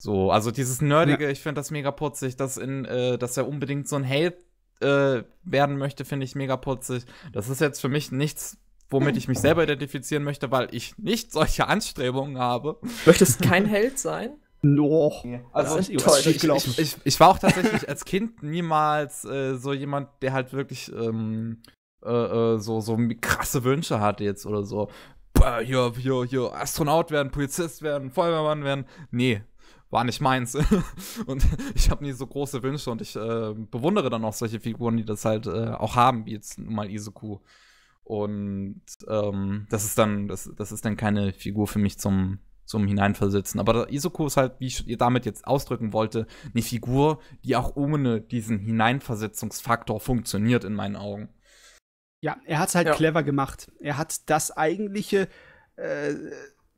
So, also dieses Nerdige, ja. ich finde das mega putzig, dass, in, äh, dass er unbedingt so ein Held äh, werden möchte, finde ich mega putzig. Das ist jetzt für mich nichts, womit ich mich selber identifizieren möchte, weil ich nicht solche Anstrebungen habe. Möchtest kein Held sein? No. Also ich, ich, ich, ich, war auch tatsächlich als Kind niemals äh, so jemand, der halt wirklich ähm, äh, äh, so, so krasse Wünsche hat jetzt oder so. Bah, hier, hier, hier, Astronaut werden, Polizist werden, Feuerwehrmann werden. Nee, war nicht meins. und ich habe nie so große Wünsche und ich äh, bewundere dann auch solche Figuren, die das halt äh, auch haben, wie jetzt mal Isoku. Und ähm, das ist dann, das, das ist dann keine Figur für mich zum, zum Hineinversitzen. Aber Izuku ist halt, wie ich damit jetzt ausdrücken wollte, eine Figur, die auch ohne diesen Hineinversetzungsfaktor funktioniert in meinen Augen. Ja, er hat es halt ja. clever gemacht. Er hat das eigentliche, äh,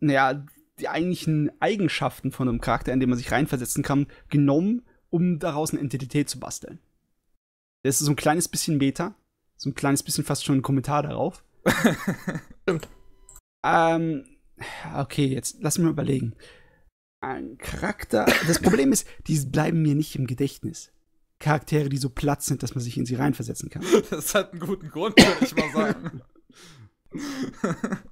naja, die eigentlichen Eigenschaften von einem Charakter, in den man sich reinversetzen kann, genommen, um daraus eine Identität zu basteln. Das ist so ein kleines bisschen Meta, so ein kleines bisschen fast schon ein Kommentar darauf. Stimmt. Ähm, okay, jetzt lass mich mal überlegen. Ein Charakter. Das Problem ist, die bleiben mir nicht im Gedächtnis. Charaktere, die so platt sind, dass man sich in sie reinversetzen kann. Das hat einen guten Grund, würde ich mal sagen.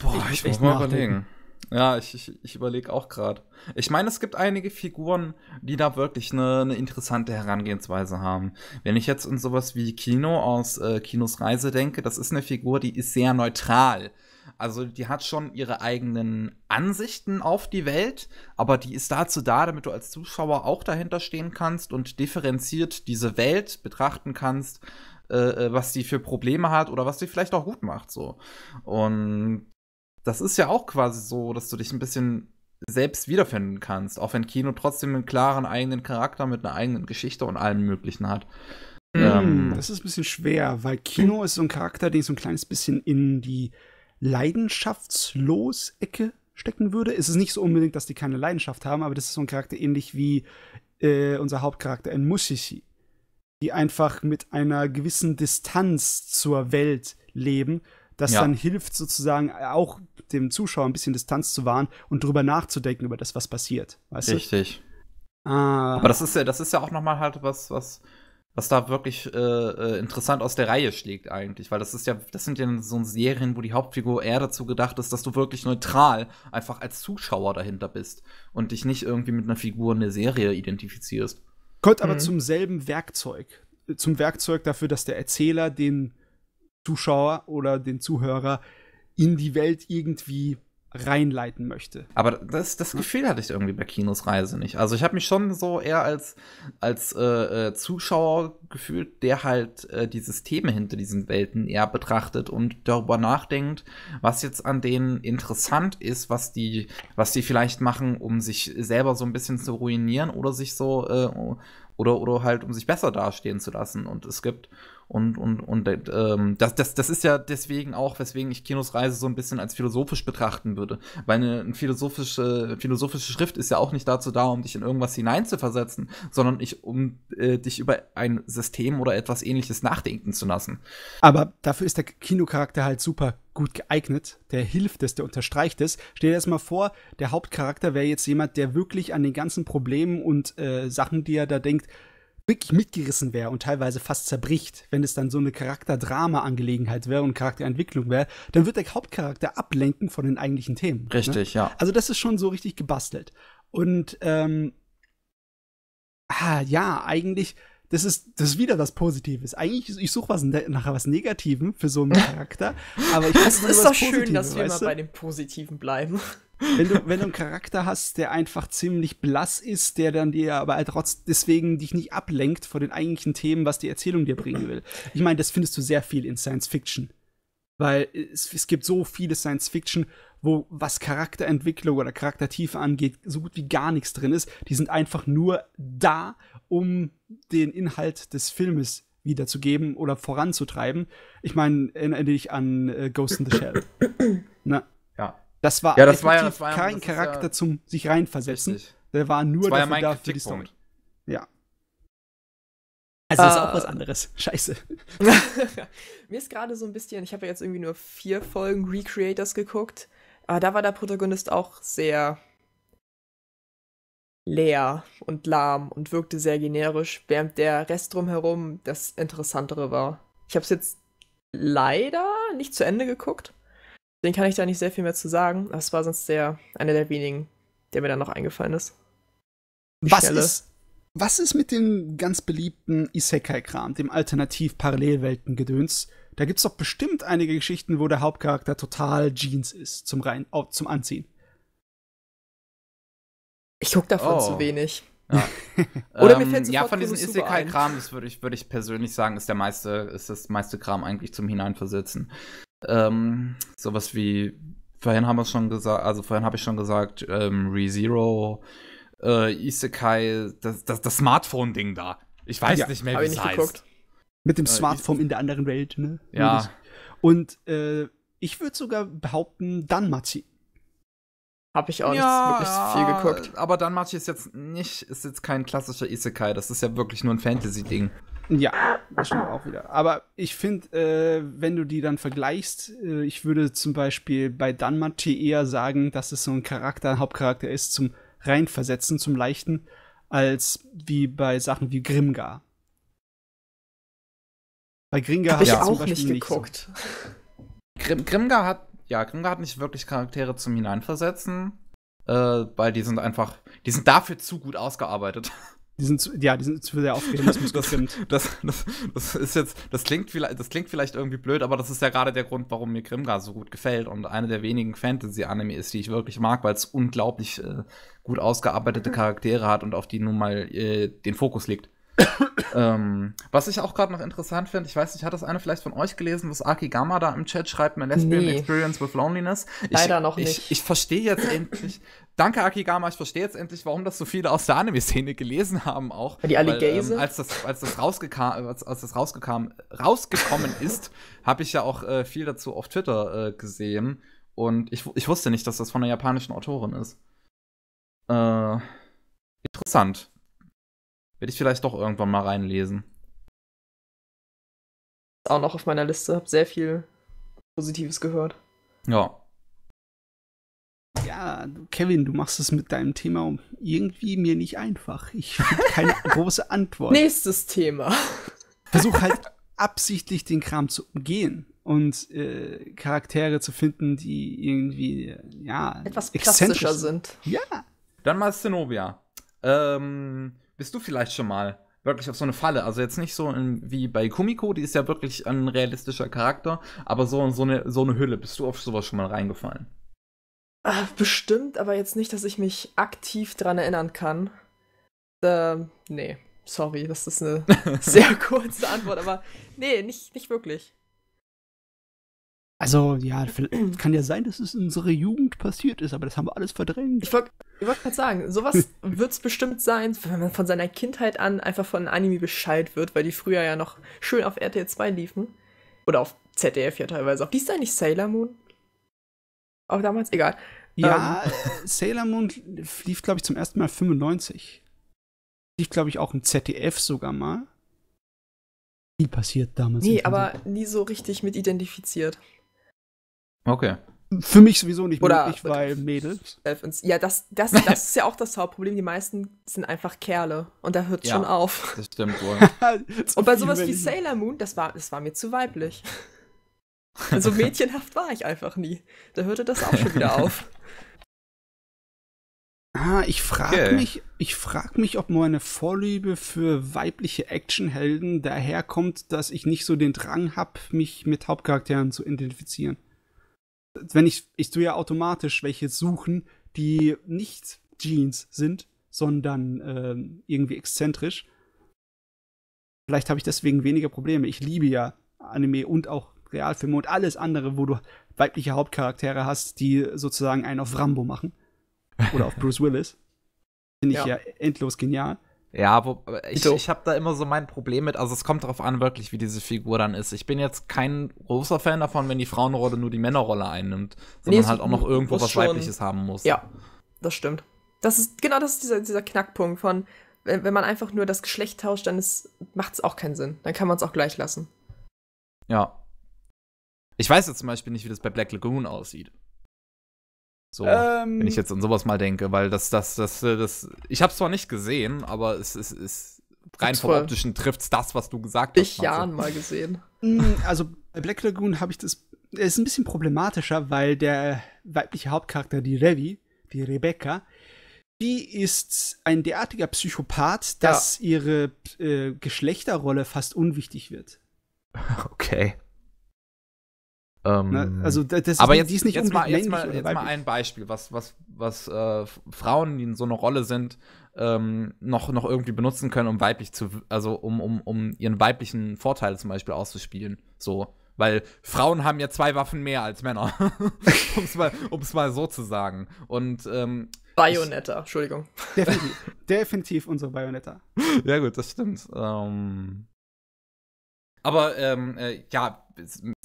Boah, ich, ich muss mal überlegen. Ja, ich, ich, ich überlege auch gerade. Ich meine, es gibt einige Figuren, die da wirklich eine, eine interessante Herangehensweise haben. Wenn ich jetzt an sowas wie Kino aus äh, Kinos Reise denke, das ist eine Figur, die ist sehr neutral. Also die hat schon ihre eigenen Ansichten auf die Welt, aber die ist dazu da, damit du als Zuschauer auch dahinter stehen kannst und differenziert diese Welt betrachten kannst, äh, äh was sie für Probleme hat oder was sie vielleicht auch gut macht. So. Und das ist ja auch quasi so, dass du dich ein bisschen selbst wiederfinden kannst, auch wenn Kino trotzdem einen klaren eigenen Charakter mit einer eigenen Geschichte und allem Möglichen hat. Mm, ähm, das ist ein bisschen schwer, weil Kino ist so ein Charakter, den ich so ein kleines bisschen in die leidenschaftslos-Ecke stecken würde. Es ist nicht so unbedingt, dass die keine Leidenschaft haben, aber das ist so ein Charakter ähnlich wie äh, unser Hauptcharakter in Mushishi, die einfach mit einer gewissen Distanz zur Welt leben, das ja. dann hilft sozusagen äh, auch dem Zuschauer ein bisschen Distanz zu wahren und drüber nachzudenken über das, was passiert. Weißt Richtig. Du? Ah. Aber das ist ja, das ist ja auch nochmal halt was, was was da wirklich äh, äh, interessant aus der Reihe schlägt eigentlich, weil das ist ja, das sind ja so Serien, wo die Hauptfigur eher dazu gedacht ist, dass du wirklich neutral einfach als Zuschauer dahinter bist und dich nicht irgendwie mit einer Figur in der Serie identifizierst. Kommt aber mhm. zum selben Werkzeug, äh, zum Werkzeug dafür, dass der Erzähler den Zuschauer oder den Zuhörer in die Welt irgendwie reinleiten möchte. Aber das, das hm? Gefühl hatte ich irgendwie bei Kinos Reise nicht. Also ich habe mich schon so eher als, als äh, äh, Zuschauer gefühlt, der halt äh, die Systeme hinter diesen Welten eher betrachtet und darüber nachdenkt, was jetzt an denen interessant ist, was die, was die vielleicht machen, um sich selber so ein bisschen zu ruinieren oder sich so äh, oder, oder halt, um sich besser dastehen zu lassen. Und es gibt und, und, und äh, ähm, das, das, das ist ja deswegen auch, weswegen ich Kinos Reise so ein bisschen als philosophisch betrachten würde. Weil eine, eine philosophische, philosophische Schrift ist ja auch nicht dazu da, um dich in irgendwas hineinzuversetzen, sondern ich, um äh, dich über ein System oder etwas ähnliches nachdenken zu lassen. Aber dafür ist der Kinocharakter halt super gut geeignet, der hilft es, der unterstreicht es. Stell dir erstmal vor, der Hauptcharakter wäre jetzt jemand, der wirklich an den ganzen Problemen und äh, Sachen, die er da denkt, wirklich mitgerissen wäre und teilweise fast zerbricht, wenn es dann so eine Charakterdrama-Angelegenheit wäre und Charakterentwicklung wäre, dann wird der Hauptcharakter ablenken von den eigentlichen Themen. Ne? Richtig, ne? ja. Also das ist schon so richtig gebastelt. Und ähm, ah, ja, eigentlich, das ist, das ist wieder was Positives. Eigentlich, ich suche was ne, nachher was Negativen für so einen Charakter, aber ich Das ist doch schön, dass wir immer bei dem Positiven bleiben wenn du, wenn du einen Charakter hast, der einfach ziemlich blass ist, der dann dir aber halt trotz deswegen dich nicht ablenkt von den eigentlichen Themen, was die Erzählung dir bringen will. Ich meine, das findest du sehr viel in Science Fiction. Weil es, es gibt so viele Science Fiction, wo was Charakterentwicklung oder Charaktertiefe angeht, so gut wie gar nichts drin ist. Die sind einfach nur da, um den Inhalt des Filmes wiederzugeben oder voranzutreiben. Ich meine, erinnere dich an äh, Ghost in the Shell. Na, das war, ja, das war, ja, das war ja, kein das Charakter ja zum sich reinversetzen. Richtig. Der war nur das war dafür ja da für die Story. Ja. Also das ist auch äh. was anderes. Scheiße. Mir ist gerade so ein bisschen, ich habe ja jetzt irgendwie nur vier Folgen Recreators geguckt, aber da war der Protagonist auch sehr leer und lahm und wirkte sehr generisch, während der Rest drumherum das Interessantere war. Ich habe es jetzt leider nicht zu Ende geguckt. Den kann ich da nicht sehr viel mehr zu sagen. Das war sonst der, einer der wenigen, der mir dann noch eingefallen ist. was ist, was ist mit dem ganz beliebten Isekai-Kram, dem Alternativ-Parallelwelten-Gedöns? Da gibt's doch bestimmt einige Geschichten, wo der Hauptcharakter total Jeans ist zum, rein, zum Anziehen. Ich guck davon oh. zu wenig. Ja. Oder mir ähm, fällt Ja, von diesem Isekai-Kram, das würde ich, würd ich persönlich sagen, ist der meiste, ist das meiste Kram eigentlich zum Hineinversetzen. Ähm, sowas wie, vorhin haben wir schon gesagt, also vorhin habe ich schon gesagt, ähm, ReZero, äh, Isekai, das, das, das Smartphone-Ding da. Ich weiß ja, nicht mehr, wie es heißt. Geguckt. Mit dem äh, Smartphone in der anderen Welt, ne? Ja. Und äh, ich würde sogar behaupten, Danmachi. Habe ich auch ja, nicht wirklich viel geguckt. Aber Danmachi ist jetzt nicht, ist jetzt kein klassischer Isekai, das ist ja wirklich nur ein Fantasy-Ding. Ja, das stimmt auch wieder. Aber ich finde, äh, wenn du die dann vergleichst, äh, ich würde zum Beispiel bei Danmachi eher sagen, dass es so ein Charakter, ein Hauptcharakter ist zum Reinversetzen, zum Leichten, als wie bei Sachen wie Grimgar. Bei Grimgar habe ich hab auch Beispiel nicht geguckt. so. Grim Grimgar hat, ja, Grimgar hat nicht wirklich Charaktere zum Hineinversetzen, äh, weil die sind einfach, die sind dafür zu gut ausgearbeitet. Die sind zu, ja, die sind zu sehr auf Realismus das, getrimmt. Das, das, das, ist jetzt, das klingt, vielleicht, das klingt vielleicht irgendwie blöd, aber das ist ja gerade der Grund, warum mir Grimgar so gut gefällt und eine der wenigen Fantasy-Anime ist, die ich wirklich mag, weil es unglaublich äh, gut ausgearbeitete Charaktere hat und auf die nun mal äh, den Fokus liegt. ähm, was ich auch gerade noch interessant finde, ich weiß nicht, hat das eine vielleicht von euch gelesen, was Aki Gama da im Chat schreibt, My Lesbian nee. Experience with Loneliness? Ich, Leider noch nicht. Ich, ich verstehe jetzt endlich, Danke, Akigama. Ich verstehe jetzt endlich, warum das so viele aus der Anime-Szene gelesen haben auch. Die Alligase? Ähm, als das, als das, als, als das rausgekam, rausgekommen ist, habe ich ja auch äh, viel dazu auf Twitter äh, gesehen. Und ich, ich wusste nicht, dass das von einer japanischen Autorin ist. Äh, interessant. Werde ich vielleicht doch irgendwann mal reinlesen. Auch noch auf meiner Liste. Hab sehr viel Positives gehört. Ja ja, Kevin, du machst es mit deinem Thema irgendwie mir nicht einfach. Ich finde keine große Antwort. Nächstes Thema. Versuch halt absichtlich den Kram zu umgehen und äh, Charaktere zu finden, die irgendwie, äh, ja, etwas plastischer sind. Ja. Dann mal Zenobia. Ähm, bist du vielleicht schon mal wirklich auf so eine Falle. Also jetzt nicht so in, wie bei Kumiko, die ist ja wirklich ein realistischer Charakter, aber so, so, eine, so eine Hülle. Bist du auf sowas schon mal reingefallen? Äh, bestimmt, aber jetzt nicht, dass ich mich aktiv dran erinnern kann. Ähm, nee, sorry, das ist eine sehr kurze Antwort, aber nee, nicht, nicht wirklich. Also, ja, kann ja sein, dass es in unserer Jugend passiert ist, aber das haben wir alles verdrängt. Ich wollte wollt gerade sagen, sowas wird es bestimmt sein, wenn man von seiner Kindheit an einfach von Anime Bescheid wird, weil die früher ja noch schön auf RTL 2 liefen. Oder auf ZDF ja teilweise auch. Liest du eigentlich Sailor Moon? auch damals? Egal. Ja, ähm. Sailor Moon lief, glaube ich, zum ersten Mal 95. Lief, glaube ich, auch im ZDF sogar mal. Viel passiert damals. Nee, aber nie so richtig mit identifiziert. Okay. Für mich sowieso nicht Oder möglich, weil Mädels. Ja, das, das, das ist ja auch das Hauptproblem. Die meisten sind einfach Kerle. Und da hört ja, schon auf. Das stimmt wohl. und bei sowas wie Sailor Moon, das war, das war mir zu weiblich. Also mädchenhaft war ich einfach nie. Da hörte das auch schon wieder auf. Ah, ich frage okay. mich, ich frage mich, ob meine Vorliebe für weibliche Actionhelden daherkommt, dass ich nicht so den Drang habe, mich mit Hauptcharakteren zu identifizieren. Wenn ich, ich tue ja automatisch welche suchen, die nicht Jeans sind, sondern äh, irgendwie exzentrisch. Vielleicht habe ich deswegen weniger Probleme. Ich liebe ja Anime und auch Realfilme und alles andere, wo du weibliche Hauptcharaktere hast, die sozusagen einen auf Rambo machen. Oder auf Bruce Willis. Finde ich ja. ja endlos genial. Ja, wo, ich, ich habe da immer so mein Problem mit. Also es kommt darauf an, wirklich, wie diese Figur dann ist. Ich bin jetzt kein großer Fan davon, wenn die Frauenrolle nur die Männerrolle einnimmt, sondern nee, halt auch noch irgendwo was schon, Weibliches haben muss. Ja, das stimmt. Das ist genau das ist dieser, dieser Knackpunkt von, wenn, wenn man einfach nur das Geschlecht tauscht, dann macht es auch keinen Sinn. Dann kann man es auch gleich lassen. Ja, ich weiß jetzt zum Beispiel nicht, wie das bei Black Lagoon aussieht. So, ähm, wenn ich jetzt an sowas mal denke, weil das, das, das, das, ich hab's zwar nicht gesehen, aber es ist, ist rein vom optischen trifft's das, was du gesagt hast. Ich Jahren mal gesehen. Mm, also bei Black Lagoon habe ich das, es ist ein bisschen problematischer, weil der weibliche Hauptcharakter, die Revi, die Rebecca, die ist ein derartiger Psychopath, dass ja. ihre äh, Geschlechterrolle fast unwichtig wird. Okay. Ähm, Na, also das aber jetzt, die ist nicht jetzt mal, jetzt, mal, jetzt mal ein Beispiel, was, was, was äh, Frauen, die in so einer Rolle sind, ähm, noch, noch irgendwie benutzen können, um weiblich zu, also um, um, um ihren weiblichen Vorteil zum Beispiel auszuspielen. So. Weil Frauen haben ja zwei Waffen mehr als Männer. um es mal, mal so zu sagen. Und ähm, Bayonetta, Entschuldigung. Definitiv, definitiv unsere Bayonetta. Ja, gut, das stimmt. Ähm, aber ähm, äh, ja,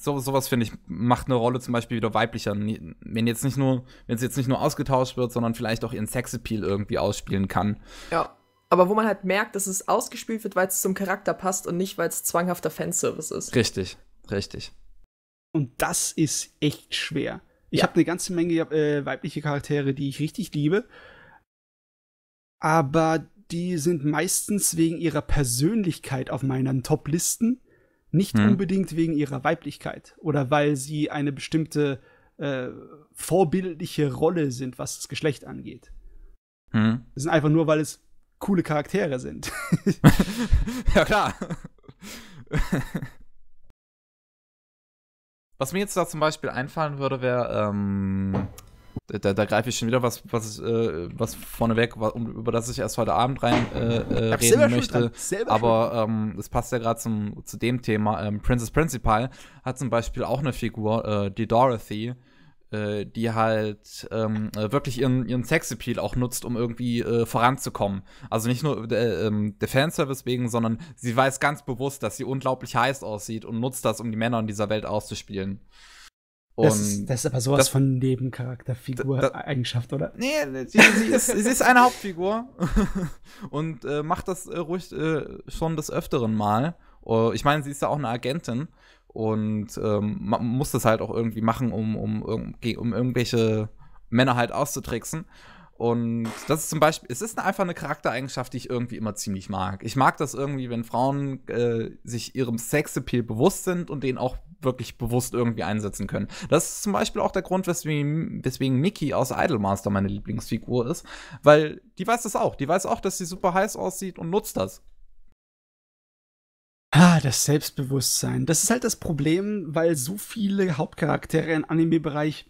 so, sowas finde ich, macht eine Rolle zum Beispiel wieder weiblicher. Wenn jetzt nicht nur, wenn es jetzt nicht nur ausgetauscht wird, sondern vielleicht auch ihren Sexappeal irgendwie ausspielen kann. Ja. Aber wo man halt merkt, dass es ausgespielt wird, weil es zum Charakter passt und nicht, weil es zwanghafter Fanservice ist. Richtig, richtig. Und das ist echt schwer. Ich ja. habe eine ganze Menge äh, weibliche Charaktere, die ich richtig liebe. Aber die sind meistens wegen ihrer Persönlichkeit auf meinen Top-Listen nicht hm. unbedingt wegen ihrer Weiblichkeit oder weil sie eine bestimmte äh, vorbildliche Rolle sind, was das Geschlecht angeht. Hm. Es sind einfach nur, weil es coole Charaktere sind. ja, klar. Was mir jetzt da zum Beispiel einfallen würde, wäre ähm, da, da greife ich schon wieder was, was, äh, was vorneweg, über das ich erst heute Abend rein äh, äh reden möchte. Aber ähm, es passt ja gerade zu dem Thema. Ähm, Princess Principal hat zum Beispiel auch eine Figur, äh, die Dorothy, äh, die halt ähm, äh, wirklich ihren, ihren Sexappeal auch nutzt, um irgendwie äh, voranzukommen. Also nicht nur der, ähm, der, Fanservice wegen, sondern sie weiß ganz bewusst, dass sie unglaublich heiß aussieht und nutzt das, um die Männer in dieser Welt auszuspielen. Das ist, das, ist, aber sowas das, von Nebencharakterfigur-Eigenschaft, oder? Nee, sie, sie, ist, sie ist eine Hauptfigur und äh, macht das äh, ruhig äh, schon des Öfteren mal. Uh, ich meine, sie ist ja auch eine Agentin und ähm, man muss das halt auch irgendwie machen, um, um, um, um irgendwelche Männer halt auszutricksen. Und das ist zum Beispiel, es ist einfach eine Charaktereigenschaft, die ich irgendwie immer ziemlich mag. Ich mag das irgendwie, wenn Frauen äh, sich ihrem Sexappeal bewusst sind und den auch wirklich bewusst irgendwie einsetzen können. Das ist zum Beispiel auch der Grund, weswegen, weswegen Mickey aus Idolmaster meine Lieblingsfigur ist, weil die weiß das auch. Die weiß auch, dass sie super heiß aussieht und nutzt das. Ah, das Selbstbewusstsein. Das ist halt das Problem, weil so viele Hauptcharaktere im Anime-Bereich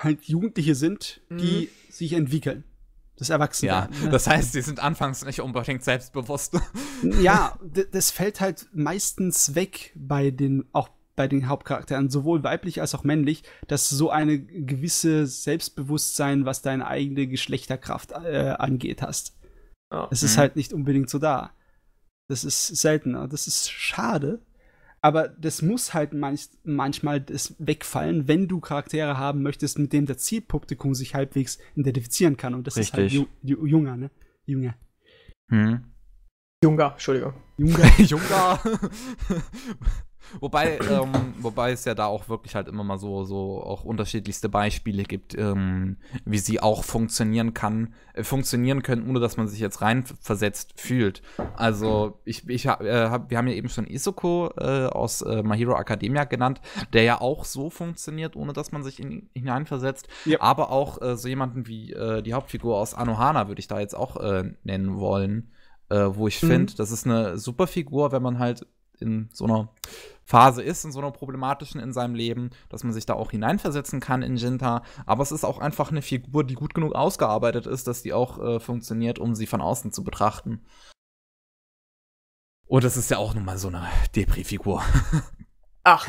halt Jugendliche sind, die mhm. sich entwickeln. Das Erwachsene. Ja, ne? das heißt, sie sind anfangs nicht unbedingt selbstbewusst. ja, das fällt halt meistens weg bei den, auch bei den Hauptcharakteren, sowohl weiblich als auch männlich, dass so eine gewisse Selbstbewusstsein, was deine eigene Geschlechterkraft äh, angeht, hast. Oh, es ist mhm. halt nicht unbedingt so da. Das ist seltener. Das ist schade. Aber das muss halt manch, manchmal das wegfallen, wenn du Charaktere haben möchtest, mit denen der Zielpublikum sich halbwegs identifizieren kann. Und das Richtig. ist halt ju junger, ne? Jünger. Hm. Junger, Entschuldigung. Junger. Junger. Wobei, ähm, wobei es ja da auch wirklich halt immer mal so, so auch unterschiedlichste Beispiele gibt, ähm, wie sie auch funktionieren kann, äh, funktionieren können, ohne dass man sich jetzt reinversetzt fühlt. Also ich, ich äh, hab, wir haben ja eben schon Isoko äh, aus äh, My Academia genannt, der ja auch so funktioniert, ohne dass man sich in, hineinversetzt. Ja. Aber auch äh, so jemanden wie äh, die Hauptfigur aus Anohana würde ich da jetzt auch äh, nennen wollen, wo ich mhm. finde, das ist eine super Figur, wenn man halt in so einer Phase ist, in so einer problematischen in seinem Leben, dass man sich da auch hineinversetzen kann in Jinta. Aber es ist auch einfach eine Figur, die gut genug ausgearbeitet ist, dass die auch äh, funktioniert, um sie von außen zu betrachten. Und das ist ja auch nun mal so eine Depri-Figur. Ach,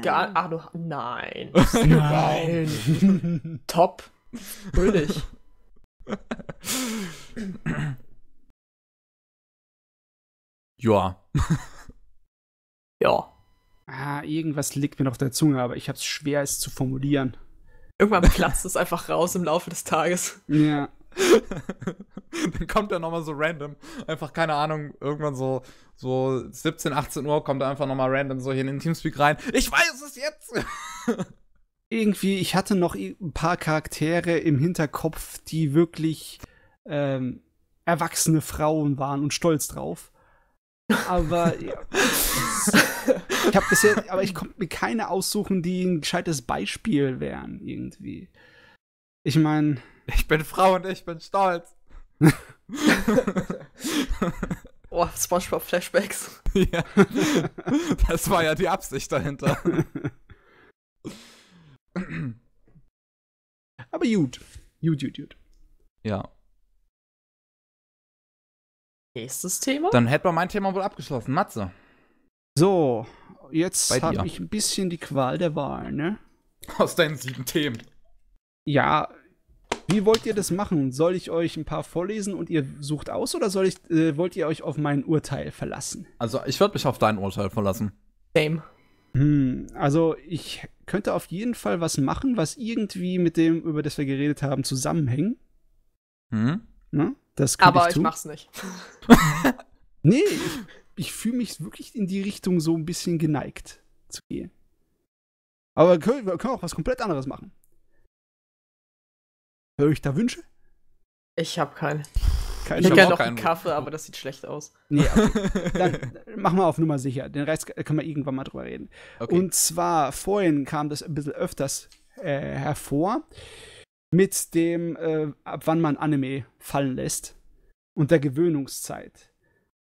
gar, ach du, nein. Nein. Top. Fröhlich. ja. ja. Ah, irgendwas liegt mir auf der Zunge, aber ich habe es schwer, es zu formulieren. Irgendwann platzt es einfach raus im Laufe des Tages. Ja. dann kommt er nochmal so random. Einfach, keine Ahnung, irgendwann so, so 17, 18 Uhr kommt er einfach nochmal random so hier in den Teamspeak rein. Ich weiß es jetzt! Irgendwie, ich hatte noch ein paar Charaktere im Hinterkopf, die wirklich ähm, erwachsene Frauen waren und stolz drauf. Aber ja. ich habe bisher, aber ich konnte mir keine aussuchen, die ein gescheites Beispiel wären, irgendwie. Ich meine. Ich bin Frau und ich bin stolz. oh, SpongeBob Flashbacks. Ja. Das war ja die Absicht dahinter. Aber gut. Gut, gut, gut. Ja. Nächstes Thema? Dann hätten wir mein Thema wohl abgeschlossen. Matze. So, jetzt habe ich ein bisschen die Qual der Wahl, ne? Aus deinen sieben Themen. Ja, wie wollt ihr das machen? Soll ich euch ein paar vorlesen und ihr sucht aus oder soll ich, äh, wollt ihr euch auf mein Urteil verlassen? Also, ich würde mich auf dein Urteil verlassen. Same. Hm, also, ich könnte auf jeden Fall was machen, was irgendwie mit dem, über das wir geredet haben, zusammenhängt. Hm? Ne? Das Aber ich, ich mach's nicht. nee, ich, ich fühle mich wirklich in die Richtung so ein bisschen geneigt zu gehen. Aber wir können, wir können auch was komplett anderes machen. Höre ich da Wünsche? Ich hab keine. Kein ich hätte noch einen Kaffee, aber das sieht schlecht aus. Nee, okay. Dann machen wir auf Nummer sicher. Den Rest können wir irgendwann mal drüber reden. Okay. Und zwar, vorhin kam das ein bisschen öfters äh, hervor mit dem, äh, ab wann man Anime fallen lässt und der Gewöhnungszeit.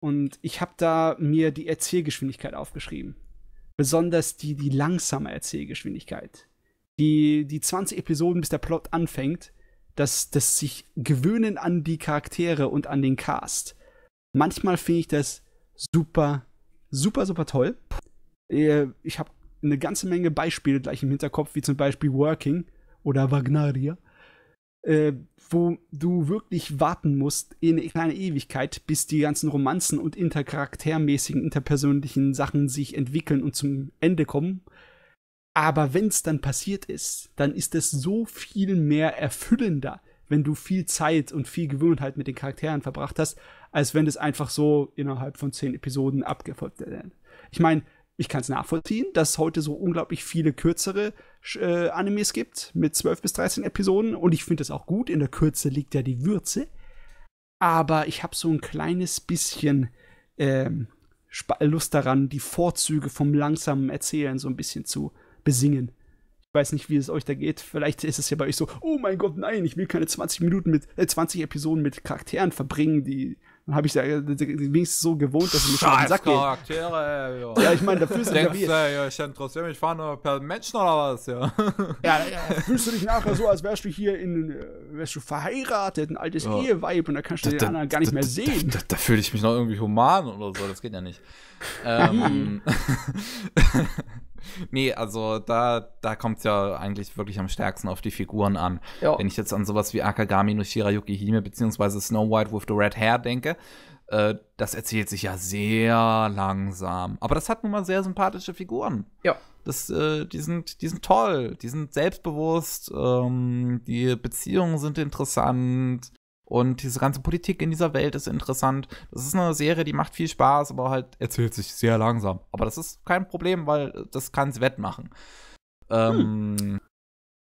Und ich habe da mir die Erzählgeschwindigkeit aufgeschrieben. Besonders die, die langsame Erzählgeschwindigkeit. Die, die 20 Episoden, bis der Plot anfängt, dass das sich gewöhnen an die Charaktere und an den Cast. Manchmal finde ich das super, super, super toll. Äh, ich habe eine ganze Menge Beispiele gleich im Hinterkopf, wie zum Beispiel Working oder Wagneria äh, wo du wirklich warten musst in eine kleine Ewigkeit, bis die ganzen Romanzen und intercharaktermäßigen, interpersönlichen Sachen sich entwickeln und zum Ende kommen. Aber wenn es dann passiert ist, dann ist es so viel mehr erfüllender, wenn du viel Zeit und viel Gewohnheit mit den Charakteren verbracht hast, als wenn es einfach so innerhalb von zehn Episoden abgefolgt wird. Ich meine, ich kann es nachvollziehen, dass heute so unglaublich viele kürzere äh, Animes gibt mit 12 bis 13 Episoden und ich finde das auch gut. In der Kürze liegt ja die Würze. Aber ich habe so ein kleines bisschen ähm, Lust daran, die Vorzüge vom langsamen Erzählen so ein bisschen zu besingen. Ich weiß nicht, wie es euch da geht. Vielleicht ist es ja bei euch so, oh mein Gott, nein, ich will keine 20 Minuten mit, äh, 20 Episoden mit Charakteren verbringen, die dann habe ich da äh, wenigstens so gewohnt, dass ich mich auf den Sack Charaktere, ja. ja, ich meine, dafür sind Denkst, ja wir. Ja, ich kann trotzdem, fahre nur per Menschen oder was, ja. ja. Ja, fühlst du dich nachher so, als wärst du hier in, äh, wärst du verheiratet, ein altes ja. Eheweib und da kannst du da, den anderen gar nicht da, mehr sehen. Da, da fühle ich mich noch irgendwie human oder so, das geht ja nicht. ähm, nee, also da, da kommt es ja eigentlich wirklich am stärksten auf die Figuren an. Jo. Wenn ich jetzt an sowas wie Akagami no Shirayuki Hime beziehungsweise Snow White with the Red Hair denke, äh, das erzählt sich ja sehr langsam. Aber das hat nun mal sehr sympathische Figuren. Ja. Das, äh, die, sind, die sind toll, die sind selbstbewusst, ähm, die Beziehungen sind interessant, und diese ganze Politik in dieser Welt ist interessant. Das ist eine Serie, die macht viel Spaß, aber halt erzählt sich sehr langsam. Aber das ist kein Problem, weil das kann sie wettmachen. Ähm, hm.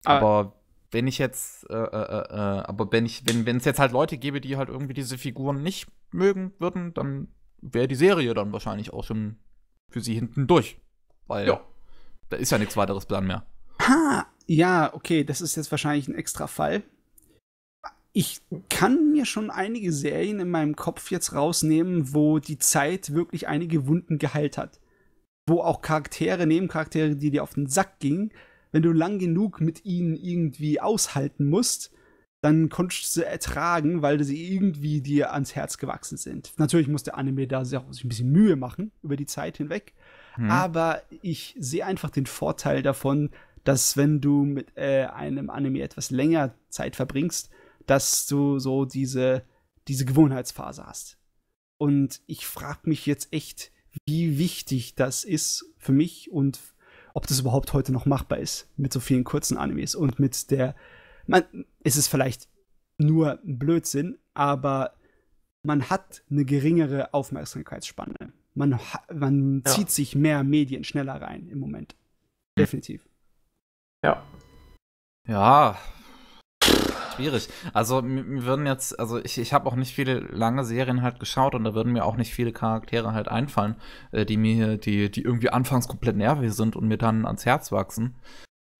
Aber ah. wenn ich jetzt, äh, äh, äh, äh aber wenn ich, wenn es jetzt halt Leute gäbe, die halt irgendwie diese Figuren nicht mögen würden, dann wäre die Serie dann wahrscheinlich auch schon für sie hinten durch. Weil ja. da ist ja nichts weiteres dran mehr. Ha, ja, okay, das ist jetzt wahrscheinlich ein extra Fall ich kann mir schon einige Serien in meinem Kopf jetzt rausnehmen, wo die Zeit wirklich einige Wunden geheilt hat. Wo auch Charaktere, Nebencharaktere, die dir auf den Sack gingen, wenn du lang genug mit ihnen irgendwie aushalten musst, dann konntest du sie ertragen, weil sie irgendwie dir ans Herz gewachsen sind. Natürlich muss der Anime da sich ein bisschen Mühe machen über die Zeit hinweg, mhm. aber ich sehe einfach den Vorteil davon, dass wenn du mit äh, einem Anime etwas länger Zeit verbringst, dass du so diese, diese Gewohnheitsphase hast. Und ich frage mich jetzt echt, wie wichtig das ist für mich und ob das überhaupt heute noch machbar ist mit so vielen kurzen Animes und mit der. Man, es ist vielleicht nur Blödsinn, aber man hat eine geringere Aufmerksamkeitsspanne. Man, man ja. zieht sich mehr Medien schneller rein im Moment. Mhm. Definitiv. Ja. Ja, schwierig. Also mir würden jetzt, also ich, ich habe auch nicht viele lange Serien halt geschaut und da würden mir auch nicht viele Charaktere halt einfallen, äh, die mir, die, die irgendwie anfangs komplett nervig sind und mir dann ans Herz wachsen.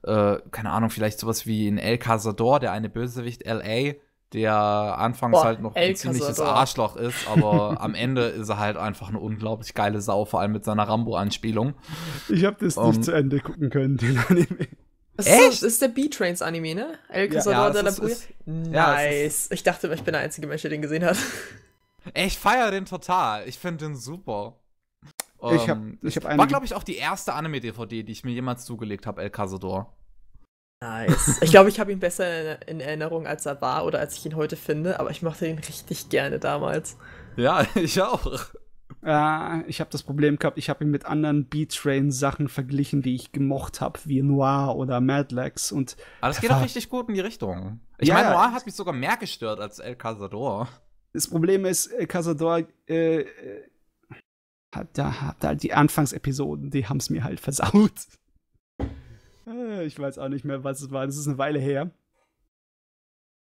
Äh, keine Ahnung, vielleicht sowas wie in El Cazador, der eine Bösewicht LA, der anfangs Boah, halt noch ein ziemliches Arschloch ist, aber am Ende ist er halt einfach eine unglaublich geile Sau, vor allem mit seiner Rambo-Anspielung. Ich habe das um, nicht ähm, zu Ende gucken können, den Anime. Das Echt? Ist, so, ist der B-Trains-Anime, ne? El Cazador ja, ja, de la ist, Nice. Ja, ich dachte immer, ich bin der einzige Mensch, der den gesehen hat. Ey, ich feiere den total. Ich finde den super. Um, ich hab, ähm, ich hab war, glaube ich, auch die erste Anime-DVD, die ich mir jemals zugelegt habe, El Cazador. Nice. ich glaube, ich habe ihn besser in, in Erinnerung, als er war oder als ich ihn heute finde, aber ich mochte ihn richtig gerne damals. Ja, ich auch. Ja, ah, ich habe das Problem gehabt, ich habe ihn mit anderen B-Train-Sachen verglichen, die ich gemocht habe, wie Noir oder Madlex. Und Aber ah, das geht doch richtig gut in die Richtung. Ich ja, meine, Noir hat mich sogar mehr gestört als El Cazador. Das Problem ist, El Cazador äh, äh hat, da, hat halt die Anfangsepisoden, die haben es mir halt versaut. Äh, ich weiß auch nicht mehr, was es war. Das ist eine Weile her.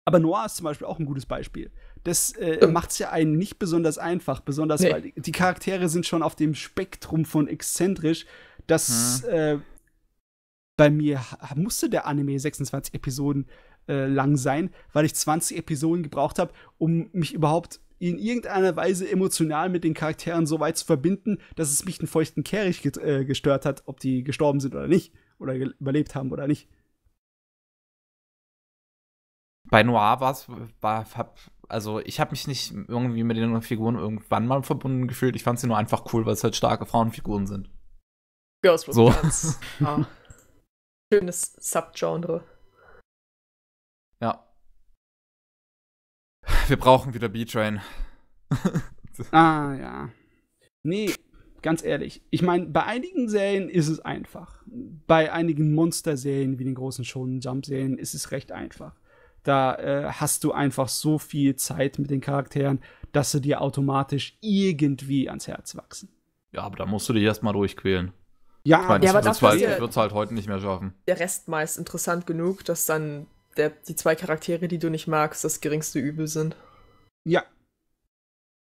Aber Noir ist zum Beispiel auch ein gutes Beispiel. Das äh, macht es ja einen nicht besonders einfach, besonders nee. weil die Charaktere sind schon auf dem Spektrum von exzentrisch, dass hm. äh, bei mir musste der Anime 26 Episoden äh, lang sein, weil ich 20 Episoden gebraucht habe, um mich überhaupt in irgendeiner Weise emotional mit den Charakteren so weit zu verbinden, dass es mich einen feuchten Kerich get, äh, gestört hat, ob die gestorben sind oder nicht, oder überlebt haben oder nicht. Bei Noir war es, also ich habe mich nicht irgendwie mit den Figuren irgendwann mal verbunden gefühlt. Ich fand sie nur einfach cool, weil es halt starke Frauenfiguren sind. Girls so. ah. Schönes Subgenre. Ja. Wir brauchen wieder B-Train. ah ja. Nee, ganz ehrlich. Ich meine, bei einigen Serien ist es einfach. Bei einigen Monster-Serien wie den großen Shonen Jump-Serien ist es recht einfach da äh, hast du einfach so viel Zeit mit den Charakteren, dass sie dir automatisch irgendwie ans Herz wachsen. Ja, aber da musst du dich erstmal durchquälen. Ja, ich mein, ja aber das wird es halt heute nicht mehr schaffen. Der Rest meist interessant genug, dass dann der, die zwei Charaktere, die du nicht magst, das geringste Übel sind. Ja.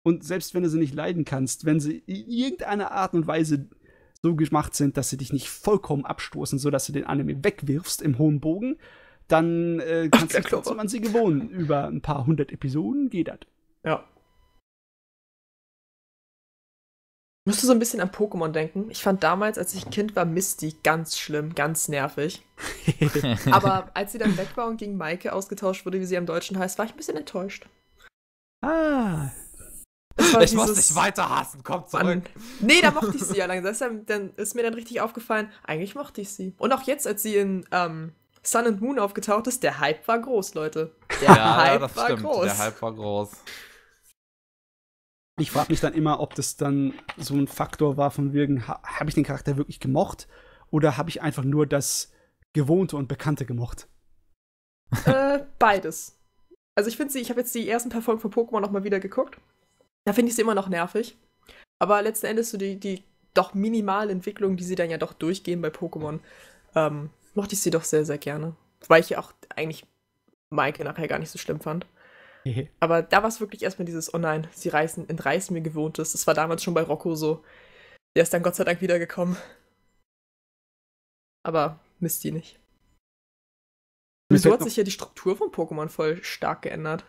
Und selbst wenn du sie nicht leiden kannst, wenn sie in irgendeiner Art und Weise so gemacht sind, dass sie dich nicht vollkommen abstoßen, sodass du den Anime wegwirfst im hohen Bogen, dann äh, kannst Ach, du dich an sie gewohnen. Über ein paar hundert Episoden geht das. Ja. Musst du so ein bisschen an Pokémon denken. Ich fand damals, als ich Kind war, Misty ganz schlimm, ganz nervig. Aber als sie dann weg war und gegen Maike ausgetauscht wurde, wie sie am Deutschen heißt, war ich ein bisschen enttäuscht. Ah. Ich muss dich weiter hassen, komm zurück. Mann. Nee, da mochte ich sie ja langsam. Dann ist mir dann richtig aufgefallen, eigentlich mochte ich sie. Und auch jetzt, als sie in ähm, Sun and Moon aufgetaucht ist, der Hype war groß, Leute. Der ja, Hype das war stimmt. groß. Der Hype war groß. Ich frage mich dann immer, ob das dann so ein Faktor war von wegen, habe ich den Charakter wirklich gemocht oder habe ich einfach nur das Gewohnte und Bekannte gemocht? Äh, beides. Also ich finde sie, ich habe jetzt die ersten paar Folgen von Pokémon nochmal wieder geguckt. Da finde ich sie immer noch nervig. Aber letzten Endes so die, die doch minimale Entwicklung, die sie dann ja doch durchgehen bei Pokémon, ähm, mochte ich sie doch sehr, sehr gerne. Weil ich ja auch eigentlich Maike nachher gar nicht so schlimm fand. Aber da war es wirklich erstmal dieses, oh nein, sie reißen, entreißen mir Gewohntes. Das war damals schon bei Rocco so. Der ist dann Gott sei Dank wiedergekommen. Aber misst die nicht. so hat sich ja die Struktur von Pokémon voll stark geändert?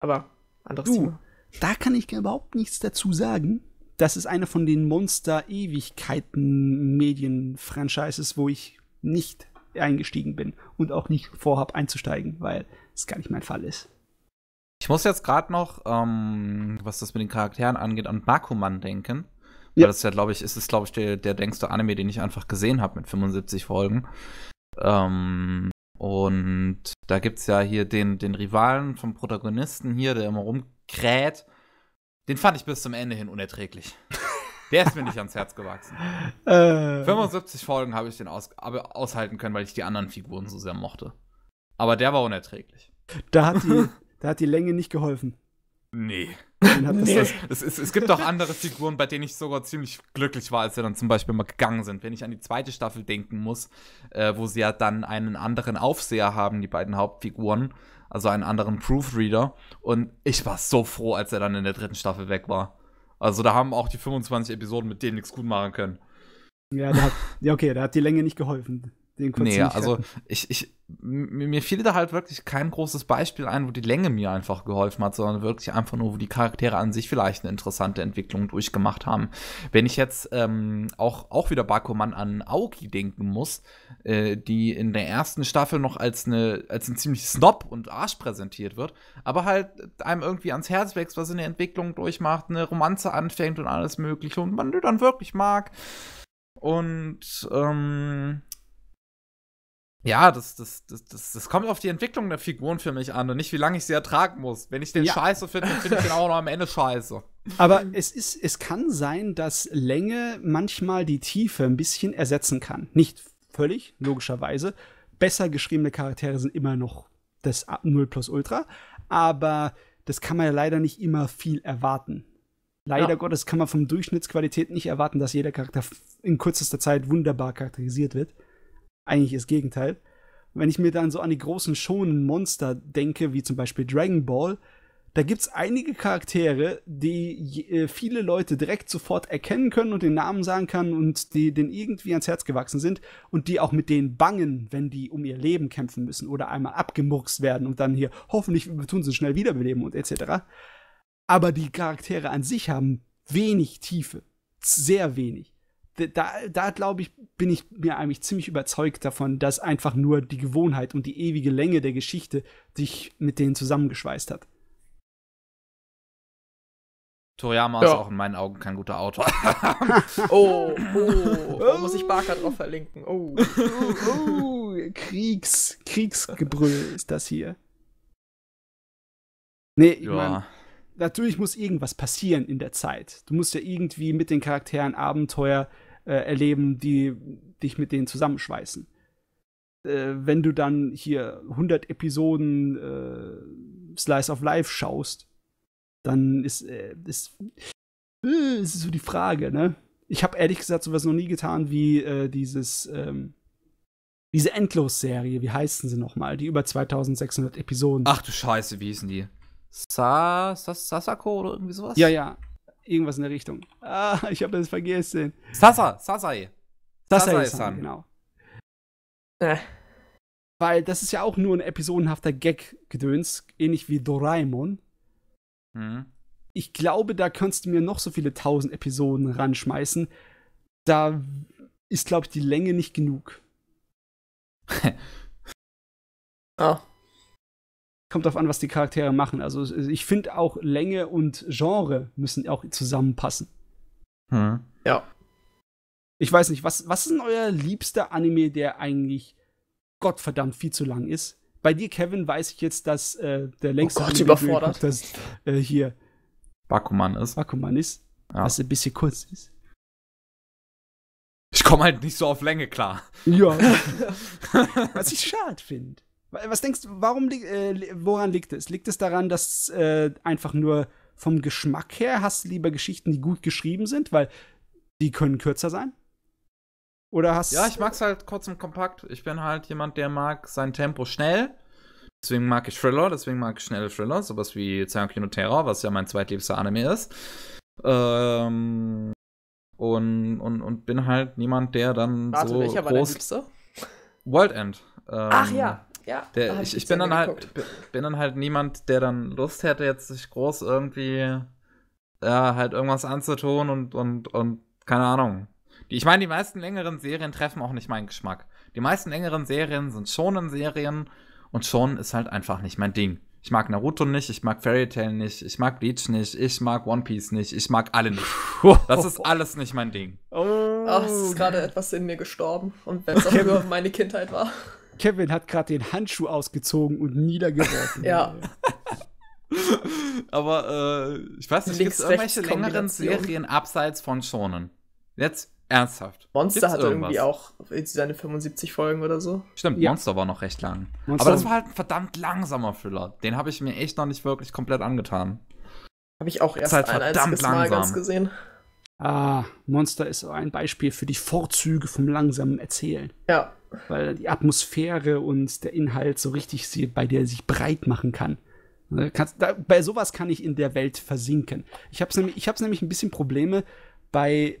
Aber anderes du, Thema. Da kann ich überhaupt nichts dazu sagen. Das ist eine von den Monster-Ewigkeiten-Medien-Franchises, wo ich nicht eingestiegen bin und auch nicht vorhab einzusteigen, weil es gar nicht mein Fall ist. Ich muss jetzt gerade noch, ähm, was das mit den Charakteren angeht, an Bakuman denken. Ja. Weil das ja, glaube ich, ist es, glaube ich, der, der denkste Anime, den ich einfach gesehen habe mit 75 Folgen. Ähm, und da gibt es ja hier den, den Rivalen vom Protagonisten hier, der immer rumkräht. Den fand ich bis zum Ende hin unerträglich. Der ist mir nicht ans Herz gewachsen. Äh. 75 Folgen habe ich den aus, aushalten können, weil ich die anderen Figuren so sehr mochte. Aber der war unerträglich. Da hat die, da hat die Länge nicht geholfen. Nee. nee. Das, das ist, es gibt auch andere Figuren, bei denen ich sogar ziemlich glücklich war, als sie dann zum Beispiel mal gegangen sind. Wenn ich an die zweite Staffel denken muss, äh, wo sie ja dann einen anderen Aufseher haben, die beiden Hauptfiguren, also einen anderen Proofreader. Und ich war so froh, als er dann in der dritten Staffel weg war. Also da haben auch die 25 Episoden mit denen nichts gut machen können. Ja, hat, ja okay, da hat die Länge nicht geholfen den kurzen Nee, also ich, ich, mir fiel da halt wirklich kein großes Beispiel ein, wo die Länge mir einfach geholfen hat, sondern wirklich einfach nur, wo die Charaktere an sich vielleicht eine interessante Entwicklung durchgemacht haben. Wenn ich jetzt ähm, auch, auch wieder Bakuman an Aoki denken muss, äh, die in der ersten Staffel noch als, eine, als ein ziemlich Snob und Arsch präsentiert wird, aber halt einem irgendwie ans Herz wächst, was in der Entwicklung durchmacht, eine Romanze anfängt und alles Mögliche und man die dann wirklich mag. Und ähm, ja, das, das, das, das, kommt auf die Entwicklung der Figuren für mich an und nicht, wie lange ich sie ertragen muss. Wenn ich den ja. scheiße finde, finde ich den auch noch am Ende scheiße. Aber es, ist, es kann sein, dass Länge manchmal die Tiefe ein bisschen ersetzen kann. Nicht völlig, logischerweise. Besser geschriebene Charaktere sind immer noch das Null plus Ultra, aber das kann man ja leider nicht immer viel erwarten. Leider ja. Gottes kann man vom Durchschnittsqualität nicht erwarten, dass jeder Charakter in kürzester Zeit wunderbar charakterisiert wird eigentlich das Gegenteil. Wenn ich mir dann so an die großen schonen Monster denke, wie zum Beispiel Dragon Ball, da gibt es einige Charaktere, die äh, viele Leute direkt sofort erkennen können und den Namen sagen können und die denen irgendwie ans Herz gewachsen sind und die auch mit denen bangen, wenn die um ihr Leben kämpfen müssen oder einmal abgemurkst werden und dann hier hoffentlich tun sie schnell wiederbeleben und etc. Aber die Charaktere an sich haben wenig Tiefe. Sehr wenig da, da glaube ich, bin ich mir eigentlich ziemlich überzeugt davon, dass einfach nur die Gewohnheit und die ewige Länge der Geschichte dich mit denen zusammengeschweißt hat. Toriyama ja. ist auch in meinen Augen kein guter Autor. oh, oh, oh, muss ich Barker drauf verlinken. Oh, oh, oh Kriegs, Kriegsgebrüll ist das hier. Nee, ich ja. meine, natürlich muss irgendwas passieren in der Zeit. Du musst ja irgendwie mit den Charakteren Abenteuer äh, erleben, die dich mit denen zusammenschweißen. Äh, wenn du dann hier 100 Episoden äh, Slice of Life schaust, dann ist, äh, ist, äh, ist so die Frage, ne? Ich habe ehrlich gesagt sowas noch nie getan wie äh, dieses ähm, diese Endlos-Serie, wie heißen sie nochmal? Die über 2600 Episoden. Ach du Scheiße, wie hießen die? Sa, Sa Sasako oder irgendwie sowas? Ja, ja. Irgendwas in der Richtung. Ah, ich habe das vergessen. Sasa, Sasai. Sasai, Sasai genau. Äh. Weil das ist ja auch nur ein episodenhafter Gag-Gedöns, ähnlich wie Doraemon. Mhm. Ich glaube, da kannst du mir noch so viele tausend Episoden ranschmeißen. Da ist, glaube ich, die Länge nicht genug. oh kommt darauf an, was die Charaktere machen. Also ich finde auch Länge und Genre müssen auch zusammenpassen. Hm. Ja. Ich weiß nicht, was, was ist denn euer liebster Anime, der eigentlich gottverdammt viel zu lang ist? Bei dir, Kevin, weiß ich jetzt, dass äh, der oh längste oh Gott, Anime, überfordert. Du hast, äh, hier Bakuman ist. Bakuman ist, ja. was ein bisschen kurz ist. Ich komme halt nicht so auf Länge klar. Ja. was ich schade finde. Was denkst du, warum, äh, woran liegt es? Liegt es daran, dass äh, einfach nur vom Geschmack her hast du lieber Geschichten, die gut geschrieben sind, weil die können kürzer sein? Oder hast Ja, ich mag es halt kurz und kompakt. Ich bin halt jemand, der mag sein Tempo schnell. Deswegen mag ich Thriller, deswegen mag ich schnelle Thriller, sowas wie Tsuyaki Terror, was ja mein zweitliebster Anime ist. Ähm, und, und, und bin halt niemand, der dann Warte, so welcher groß war dein liebster? World End. Ähm, Ach ja, ähm, ja, der, ich, ich bin, dann halt, bin dann halt niemand, der dann Lust hätte, jetzt sich groß irgendwie ja, halt irgendwas anzutun und, und, und keine Ahnung. Ich meine, die meisten längeren Serien treffen auch nicht meinen Geschmack. Die meisten längeren Serien sind schonen Serien und schonen ist halt einfach nicht mein Ding. Ich mag Naruto nicht, ich mag Fairy Tail nicht, ich mag Bleach nicht, ich mag One Piece nicht, ich mag alle nicht. Das ist alles nicht mein Ding. Oh. es ist gerade etwas in mir gestorben und wenn es auch nur meine Kindheit war. Kevin hat gerade den Handschuh ausgezogen und niedergeworfen. ja. Aber äh, ich weiß nicht, gibt es irgendwelche längeren Serien abseits von Shonen? Jetzt ernsthaft. Monster gibt's hatte irgendwas? irgendwie auch seine 75 Folgen oder so. Stimmt, ja. Monster war noch recht lang. Monster Aber das war halt ein verdammt langsamer Füller. Den habe ich mir echt noch nicht wirklich komplett angetan. Habe ich auch erst halt ein verdammt langsam. gesehen. Ah, Monster ist ein Beispiel für die Vorzüge vom langsamen Erzählen. Ja, weil die Atmosphäre und der Inhalt so richtig sie, bei der sich breit machen kann. Ne, kannst, da, bei sowas kann ich in der Welt versinken. Ich habe es nämlich, nämlich ein bisschen Probleme bei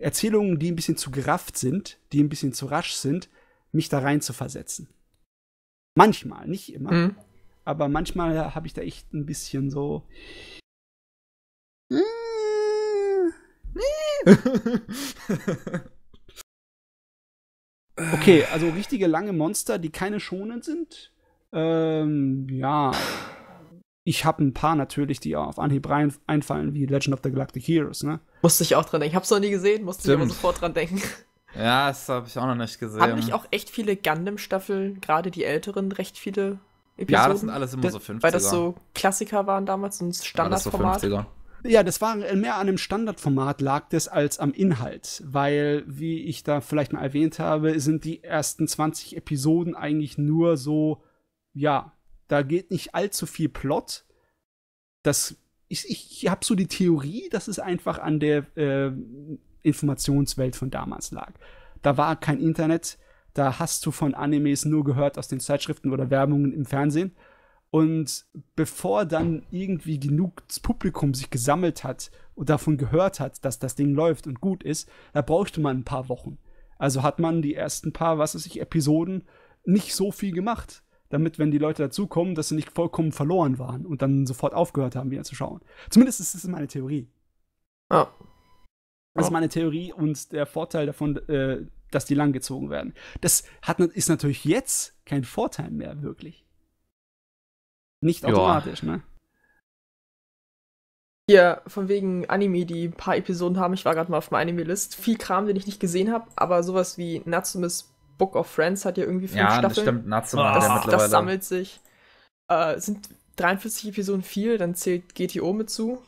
Erzählungen, die ein bisschen zu gerafft sind, die ein bisschen zu rasch sind, mich da rein zu versetzen. Manchmal, nicht immer. Mhm. Aber manchmal habe ich da echt ein bisschen so. Okay, also richtige lange Monster, die keine schonend sind. Ähm, ja. Ich habe ein paar natürlich, die auf Anhieb rein, einfallen, wie Legend of the Galactic Heroes, ne? Musste ich auch dran denken. Ich hab's noch nie gesehen, musste Stimmt. ich aber sofort dran denken. Ja, das habe ich auch noch nicht gesehen. Haben nicht auch echt viele Gundam-Staffeln, gerade die älteren, recht viele Episoden? Ja, das sind alles immer das, so 50er. Weil das so Klassiker waren damals, so ein Standardformat. Ja, so 50er. Ja, das war äh, mehr an dem Standardformat lag das als am Inhalt, weil, wie ich da vielleicht mal erwähnt habe, sind die ersten 20 Episoden eigentlich nur so, ja, da geht nicht allzu viel Plot. Das, ich, ich habe so die Theorie, dass es einfach an der äh, Informationswelt von damals lag. Da war kein Internet, da hast du von Animes nur gehört aus den Zeitschriften oder Werbungen im Fernsehen und bevor dann irgendwie genug Publikum sich gesammelt hat und davon gehört hat, dass das Ding läuft und gut ist, da brauchte man ein paar Wochen. Also hat man die ersten paar, was weiß ich, Episoden nicht so viel gemacht, damit, wenn die Leute dazukommen, dass sie nicht vollkommen verloren waren und dann sofort aufgehört haben, wieder zu schauen. Zumindest ist das meine Theorie. Ja. Das ist meine Theorie und der Vorteil davon, äh, dass die langgezogen werden. Das hat, ist natürlich jetzt kein Vorteil mehr, wirklich. Nicht automatisch, ne? ja. ne? Hier, von wegen Anime, die ein paar Episoden haben, ich war gerade mal auf meiner Anime-List. Viel Kram, den ich nicht gesehen habe, aber sowas wie Natsumis Book of Friends hat ja irgendwie fünf ja, Staffeln. Ja, stimmt, Natsume oh. das, mittlerweile. das sammelt sich. Äh, sind 43 Episoden viel, dann zählt GTO mit zu.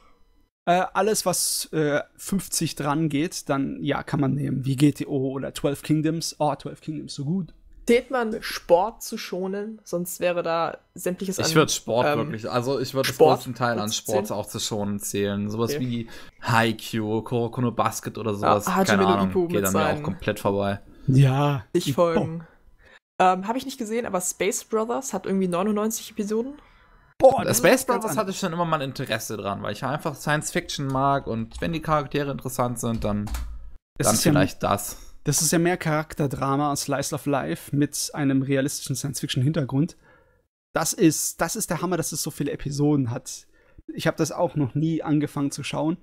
Äh, alles, was äh, 50 dran geht, dann ja, kann man nehmen, wie GTO oder 12 Kingdoms. Oh, ah, 12 Kingdoms, so gut. Steht man Sport zu schonen, sonst wäre da sämtliches Ich würde Sport ähm, wirklich, also ich würde Sport zum Teil an Sport zählen? auch zu schonen zählen. Sowas okay. wie Haikyuu, Kuroko Basket oder ah, sowas. Ah, Keine Ahnung, Ibu geht an mir auch komplett vorbei. Ja. Ich folgen. Ähm, Habe ich nicht gesehen, aber Space Brothers hat irgendwie 99 Episoden. Boah, äh, das Space Brothers hatte ich schon immer mal Interesse dran, weil ich einfach Science Fiction mag und wenn die Charaktere interessant sind, dann, ist dann vielleicht ja, das. Das ist ja mehr Charakterdrama und Slice of Life mit einem realistischen Science-Fiction-Hintergrund. Das ist, das ist der Hammer, dass es so viele Episoden hat. Ich habe das auch noch nie angefangen zu schauen.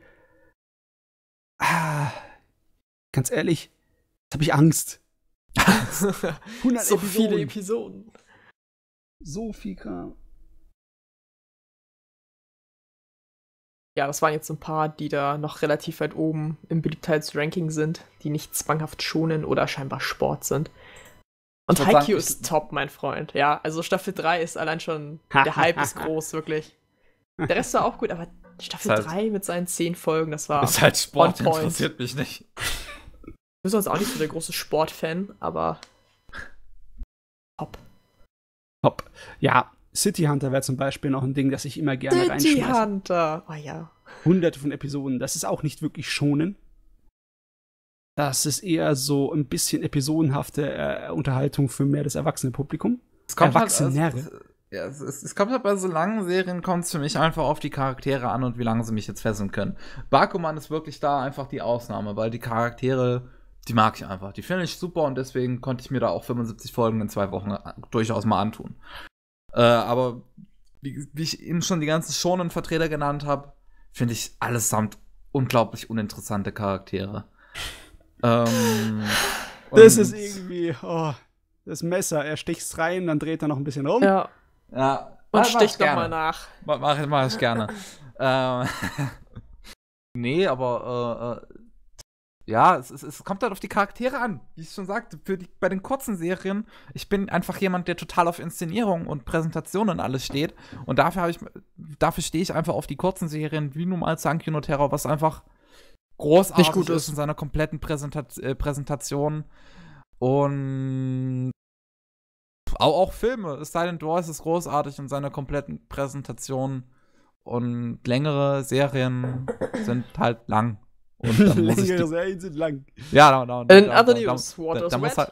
Ah, ganz ehrlich, jetzt habe ich Angst. 100 so Episoden. viele Episoden. So viel Kram. ja, das waren jetzt ein paar, die da noch relativ weit oben im Beliebtheitsranking sind, die nicht zwanghaft schonen oder scheinbar Sport sind. Und Haikyuu ist top, mein Freund. Ja, also Staffel 3 ist allein schon, der Hype ist groß, wirklich. Der Rest war auch gut, aber Staffel halt, 3 mit seinen 10 Folgen, das war. Ist halt Sport, interessiert mich nicht. Du bist sonst auch nicht so der große Sportfan, aber. Top. Top. Ja, City Hunter wäre zum Beispiel noch ein Ding, das ich immer gerne City reinschmeiße. City Hunter, oh ja. Hunderte von Episoden, das ist auch nicht wirklich schonen. Das ist eher so ein bisschen episodenhafte äh, Unterhaltung für mehr das erwachsene Publikum. Es kommt Erwachsenere. Halt, also, ja, es, es, es, kommt halt bei so langen Serien kommt es für mich einfach auf die Charaktere an und wie lange sie mich jetzt fesseln können. Bakuman ist wirklich da einfach die Ausnahme, weil die Charaktere, die mag ich einfach. Die finde ich super und deswegen konnte ich mir da auch 75 Folgen in zwei Wochen äh, durchaus mal antun. Äh, aber wie, wie, ich eben schon die ganzen schonen Vertreter genannt habe, finde ich allesamt unglaublich uninteressante Charaktere. ähm, das ist irgendwie, oh, das Messer, er stichst rein, dann dreht er noch ein bisschen rum. Ja. ja und sticht nochmal nach. Mach, mach, mach ich gerne. ähm, nee, aber äh, äh ja, es, es, es, kommt halt auf die Charaktere an. Wie ich schon sagte, für die, bei den kurzen Serien, ich bin einfach jemand, der total auf Inszenierung und Präsentationen alles steht. Und dafür dafür stehe ich einfach auf die kurzen Serien, wie nun mal Sankyo no Terror, was einfach großartig gut ist. in seiner kompletten Präsentat äh, Präsentation. Und auch, auch Filme. Silent Wars ist großartig in seiner kompletten Präsentation. Und längere Serien sind halt lang. Und dann muss Längere ich Serien sind lang. Ja, da, da, da, da, da, da, da muss halt,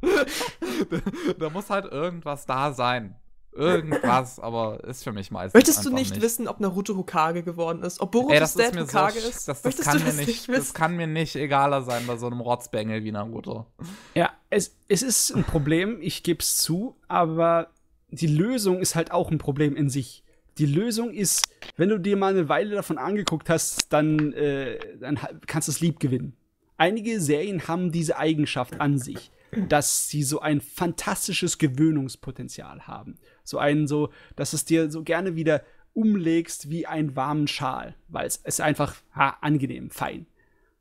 da muss halt irgendwas da sein. Irgendwas, aber ist für mich meistens. Möchtest du nicht, nicht, wissen, ob Naruto Hokage geworden ist? Ob Boruto Ey, Dad Hokage so, ist? Das, das kann du mir das nicht, Das kann mir nicht egaler sein bei so einem Rotzbengel wie Naruto. Ja, es, es ist ein Problem, ich gebe es zu, aber die Lösung ist halt auch ein Problem in sich die Lösung ist, wenn du dir mal eine Weile davon angeguckt hast, dann, äh, dann kannst du es lieb gewinnen. Einige Serien haben diese Eigenschaft an sich, dass sie so ein fantastisches Gewöhnungspotenzial haben. So einen so, dass es dir so gerne wieder umlegst wie einen warmen Schal, weil es ist einfach ha, angenehm, fein.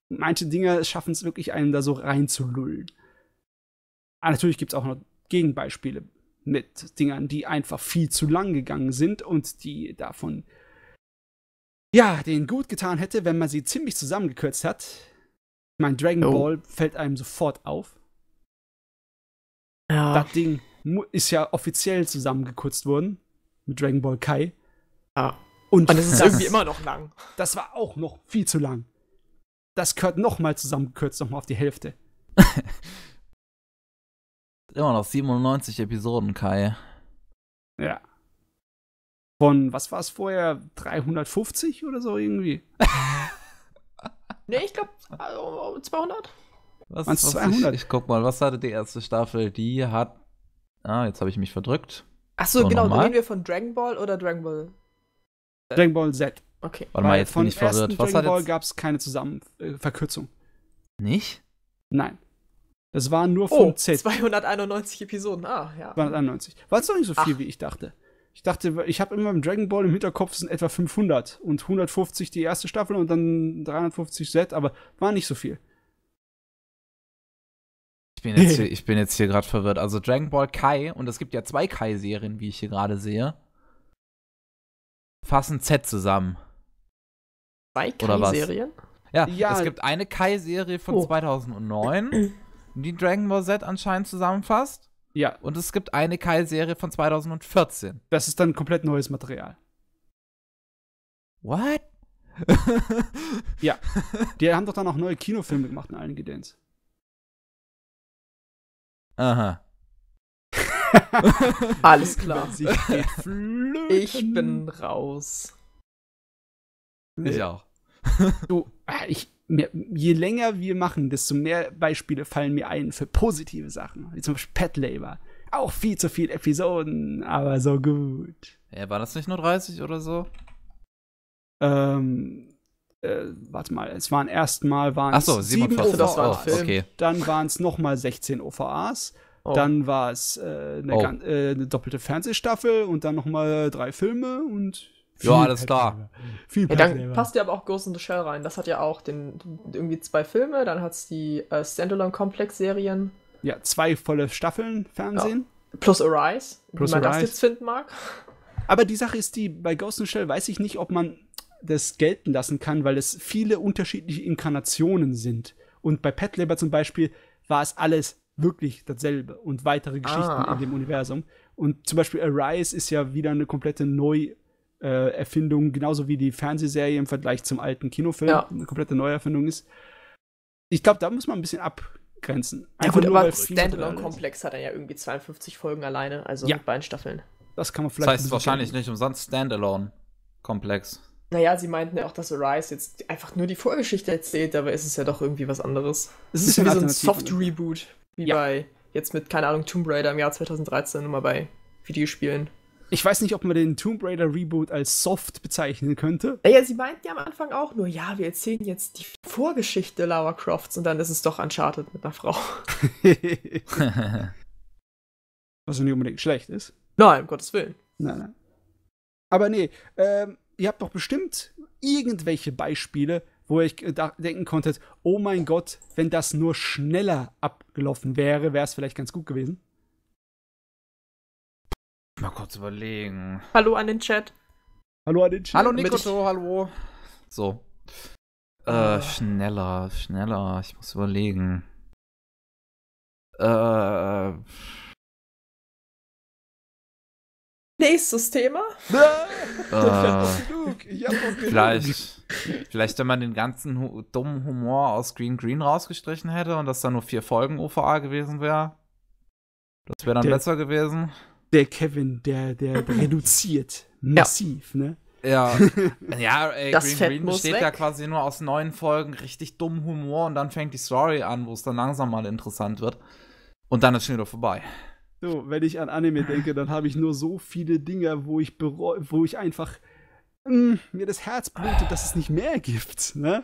Manche Dinger schaffen es wirklich, einen da so reinzulullen. Aber ah, natürlich gibt es auch noch Gegenbeispiele mit Dingern, die einfach viel zu lang gegangen sind und die davon ja, den gut getan hätte, wenn man sie ziemlich zusammengekürzt hat. Mein Dragon oh. Ball fällt einem sofort auf. Ja. Das Ding ist ja offiziell zusammengekürzt worden mit Dragon Ball Kai. Ja. Und, und das ist das, irgendwie immer noch lang. Das war auch noch viel zu lang. Das gehört nochmal zusammengekürzt, nochmal auf die Hälfte. immer noch 97 Episoden, Kai. Ja. Von, was war es vorher? 350 oder so irgendwie? ne, ich glaube also 200. Was, was 200? Ich, ich, guck mal, was hatte die erste Staffel? Die hat. Ah, jetzt habe ich mich verdrückt. Achso, so, genau, reden wir von Dragon Ball oder Dragon Ball? Z? Dragon Ball Z. Okay. Warte mal, jetzt Weil bin ich verwirrt. Von Dragon Ball gab es keine Zusammenverkürzung. Äh, Nicht? Nein. Das waren nur von oh, Z. 291 Episoden, ah, ja. 291. War es doch nicht so viel, Ach. wie ich dachte. Ich dachte, ich habe immer im Dragon Ball im Hinterkopf sind etwa 500 und 150 die erste Staffel und dann 350 Z, aber war nicht so viel. Ich bin jetzt hier, ich bin jetzt hier gerade verwirrt. Also Dragon Ball Kai und es gibt ja zwei Kai-Serien, wie ich hier gerade sehe. Fassen Z zusammen. Zwei Kai-Serien? Ja, ja, es gibt eine Kai-Serie von oh. 2009 die Dragon Ball Z anscheinend zusammenfasst. Ja. Und es gibt eine Kai-Serie von 2014. Das ist dann komplett neues Material. What? ja. Die haben doch dann auch neue Kinofilme gemacht in allen Gedäns. Aha. Alles klar. Ich bin raus. Ich auch. du, ah, ich, mehr, je länger wir machen, desto mehr Beispiele fallen mir ein für positive Sachen, wie zum Beispiel Pet Labor. Auch viel zu viele Episoden, aber so gut. Ja, äh, war das nicht nur 30 oder so? Ähm, äh, warte mal, es waren erstmal waren Ach so, 7 OVAs, das war ein okay. dann waren es nochmal 16 OVAs, oh. dann war es äh, eine, oh. äh, eine, doppelte Fernsehstaffel und dann nochmal drei Filme und ja, alles klar. Viel ja, dann passt ja aber auch Ghost in the Shell rein. Das hat ja auch den, irgendwie zwei Filme, dann hat es die äh, Standalone-Komplex-Serien. Ja, zwei volle Staffeln Fernsehen. Ja. Plus Arise, Plus wie man Arise. das jetzt finden mag. Aber die Sache ist die, bei Ghost in the Shell weiß ich nicht, ob man das gelten lassen kann, weil es viele unterschiedliche Inkarnationen sind. Und bei Pet Labor zum Beispiel war es alles wirklich dasselbe und weitere Geschichten ah. in dem Universum. Und zum Beispiel Arise ist ja wieder eine komplette neu äh, Erfindung, genauso wie die Fernsehserie im Vergleich zum alten Kinofilm ja. eine komplette Neuerfindung ist. Ich glaube, da muss man ein bisschen abgrenzen. Einfach ja gut, aber Standalone-Komplex hat er ja irgendwie 52 Folgen alleine, also ja. mit beiden Staffeln. Das kann man vielleicht. Das heißt wahrscheinlich kennen. nicht umsonst Standalone-Komplex. Naja, sie meinten ja auch, dass Arise jetzt einfach nur die Vorgeschichte erzählt, aber es ist ja doch irgendwie was anderes. Es ist, ist wie so ein ne? Soft-Reboot, wie ja. bei jetzt mit, keine Ahnung, Tomb Raider im Jahr 2013, nur mal bei Videospielen. Ich weiß nicht, ob man den Tomb Raider Reboot als soft bezeichnen könnte. Naja, sie meinten ja am Anfang auch nur, ja, wir erzählen jetzt die Vorgeschichte Lara Crofts und dann ist es doch Uncharted mit einer Frau. Was ja nicht unbedingt schlecht ist. Nein, um Gottes Willen. Nein, nein. Aber nee, ähm, ihr habt doch bestimmt irgendwelche Beispiele, wo ich äh, denken konntet, oh mein Gott, wenn das nur schneller abgelaufen wäre, wäre es vielleicht ganz gut gewesen. Mal kurz überlegen. Hallo an den Chat. Hallo an den Chat. Hallo Nikoto, hallo. So. Äh, oh. schneller, schneller. Ich muss überlegen. Äh. Nächstes Thema. äh, äh vielleicht, vielleicht, wenn man den ganzen hu dummen Humor aus Green Green rausgestrichen hätte und das dann nur vier Folgen OVA gewesen wäre. Das wäre dann der, besser gewesen der Kevin, der, der, reduziert massiv, ja. ne? Ja, ja ey, das Green Fett Green besteht ja quasi nur aus neun Folgen richtig dummen Humor und dann fängt die Story an, wo es dann langsam mal interessant wird. Und dann ist schon wieder vorbei. So, wenn ich an Anime denke, dann habe ich nur so viele Dinge, wo ich bereue, wo ich einfach mh, mm, mir das Herz blutet, dass es nicht mehr gibt, ne?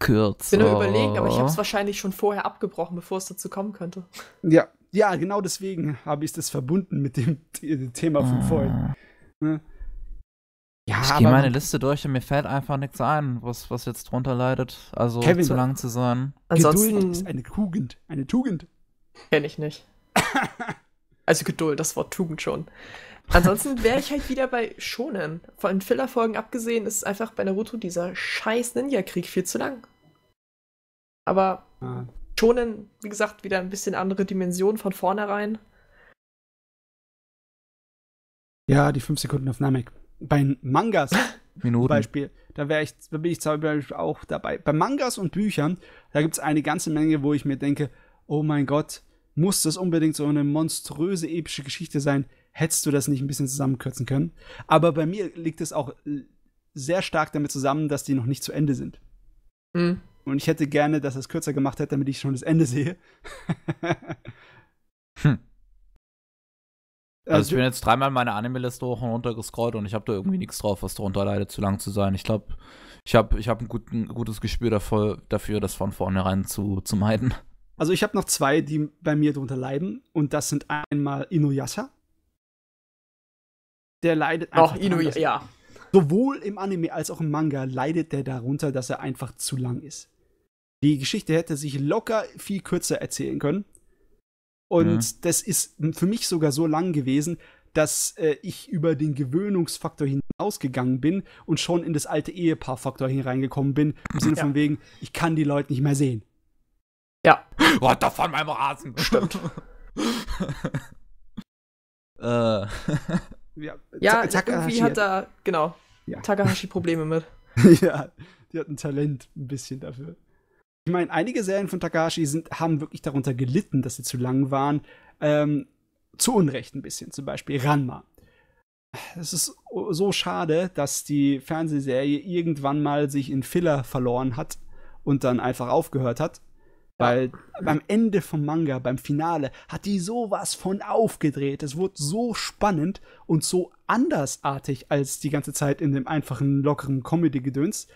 Kürzer. Ich bin nur überlegen, aber ich habe es wahrscheinlich schon vorher abgebrochen, bevor es dazu kommen könnte. Ja, ja, genau deswegen habe ich das verbunden mit dem Thema von vorhin. Ah. Ne? Ja, ich gehe meine Liste durch und mir fällt einfach nichts ein, was, was jetzt drunter leidet. Also Kevin, zu lang zu sein. Ansonsten Geduld ist eine Tugend. Eine Tugend. Kenne ich nicht. also Geduld, das Wort Tugend schon. Ansonsten wäre ich halt wieder bei Schonen. Von Filler-Folgen abgesehen ist einfach bei Naruto dieser scheiß Ninja-Krieg viel zu lang. Aber ah. Schonen, wie gesagt, wieder ein bisschen andere Dimension von vornherein. Ja, die 5 Sekunden auf Namek. Bei Mangas Minuten. Beispiel, da, wäre ich, da bin ich zum Beispiel auch dabei. Bei Mangas und Büchern, da gibt es eine ganze Menge, wo ich mir denke, oh mein Gott, muss das unbedingt so eine monströse, epische Geschichte sein? Hättest du das nicht ein bisschen zusammenkürzen können? Aber bei mir liegt es auch sehr stark damit zusammen, dass die noch nicht zu Ende sind. Mhm. Und ich hätte gerne, dass er es kürzer gemacht hätte, damit ich schon das Ende sehe. hm. Also, also, ich bin jetzt dreimal meine Anime-Liste hoch und runter gescrollt und ich habe da irgendwie nichts drauf, was darunter leidet, zu lang zu sein. Ich glaube, ich habe ich hab ein, gut, gutes Gespür dafür, dafür, das von vornherein zu, zu meiden. Also ich habe noch zwei, die bei mir darunter leiden und das sind einmal Inuyasha. Der leidet einfach. Auch Inuyasha, ja. Sowohl im Anime als auch im Manga leidet der darunter, dass er einfach zu lang ist. Die Geschichte hätte sich locker viel kürzer erzählen können. Und mhm. das ist für mich sogar so lang gewesen, dass äh, ich über den Gewöhnungsfaktor hinausgegangen bin und schon in das alte Ehepaar-Faktor hineingekommen bin. Im Sinne ja. von wegen, ich kann die Leute nicht mehr sehen. Ja. What the von meinem Rasen? Stimmt. Äh. ja, ja irgendwie hat da, genau, ja. Takahashi Probleme mit. ja, die hat ein Talent ein bisschen dafür ich meine, einige Serien von Takashi sind, haben wirklich darunter gelitten, dass sie zu lang waren. Ähm, zu Unrecht ein bisschen, zum Beispiel Ranma. Es ist so schade, dass die Fernsehserie irgendwann mal sich in Filler verloren hat und dann einfach aufgehört hat. Weil ja. beim Ende vom Manga, beim Finale, hat die sowas von aufgedreht. Es wurde so spannend und so andersartig als die ganze Zeit in dem einfachen, lockeren Comedy-Gedöns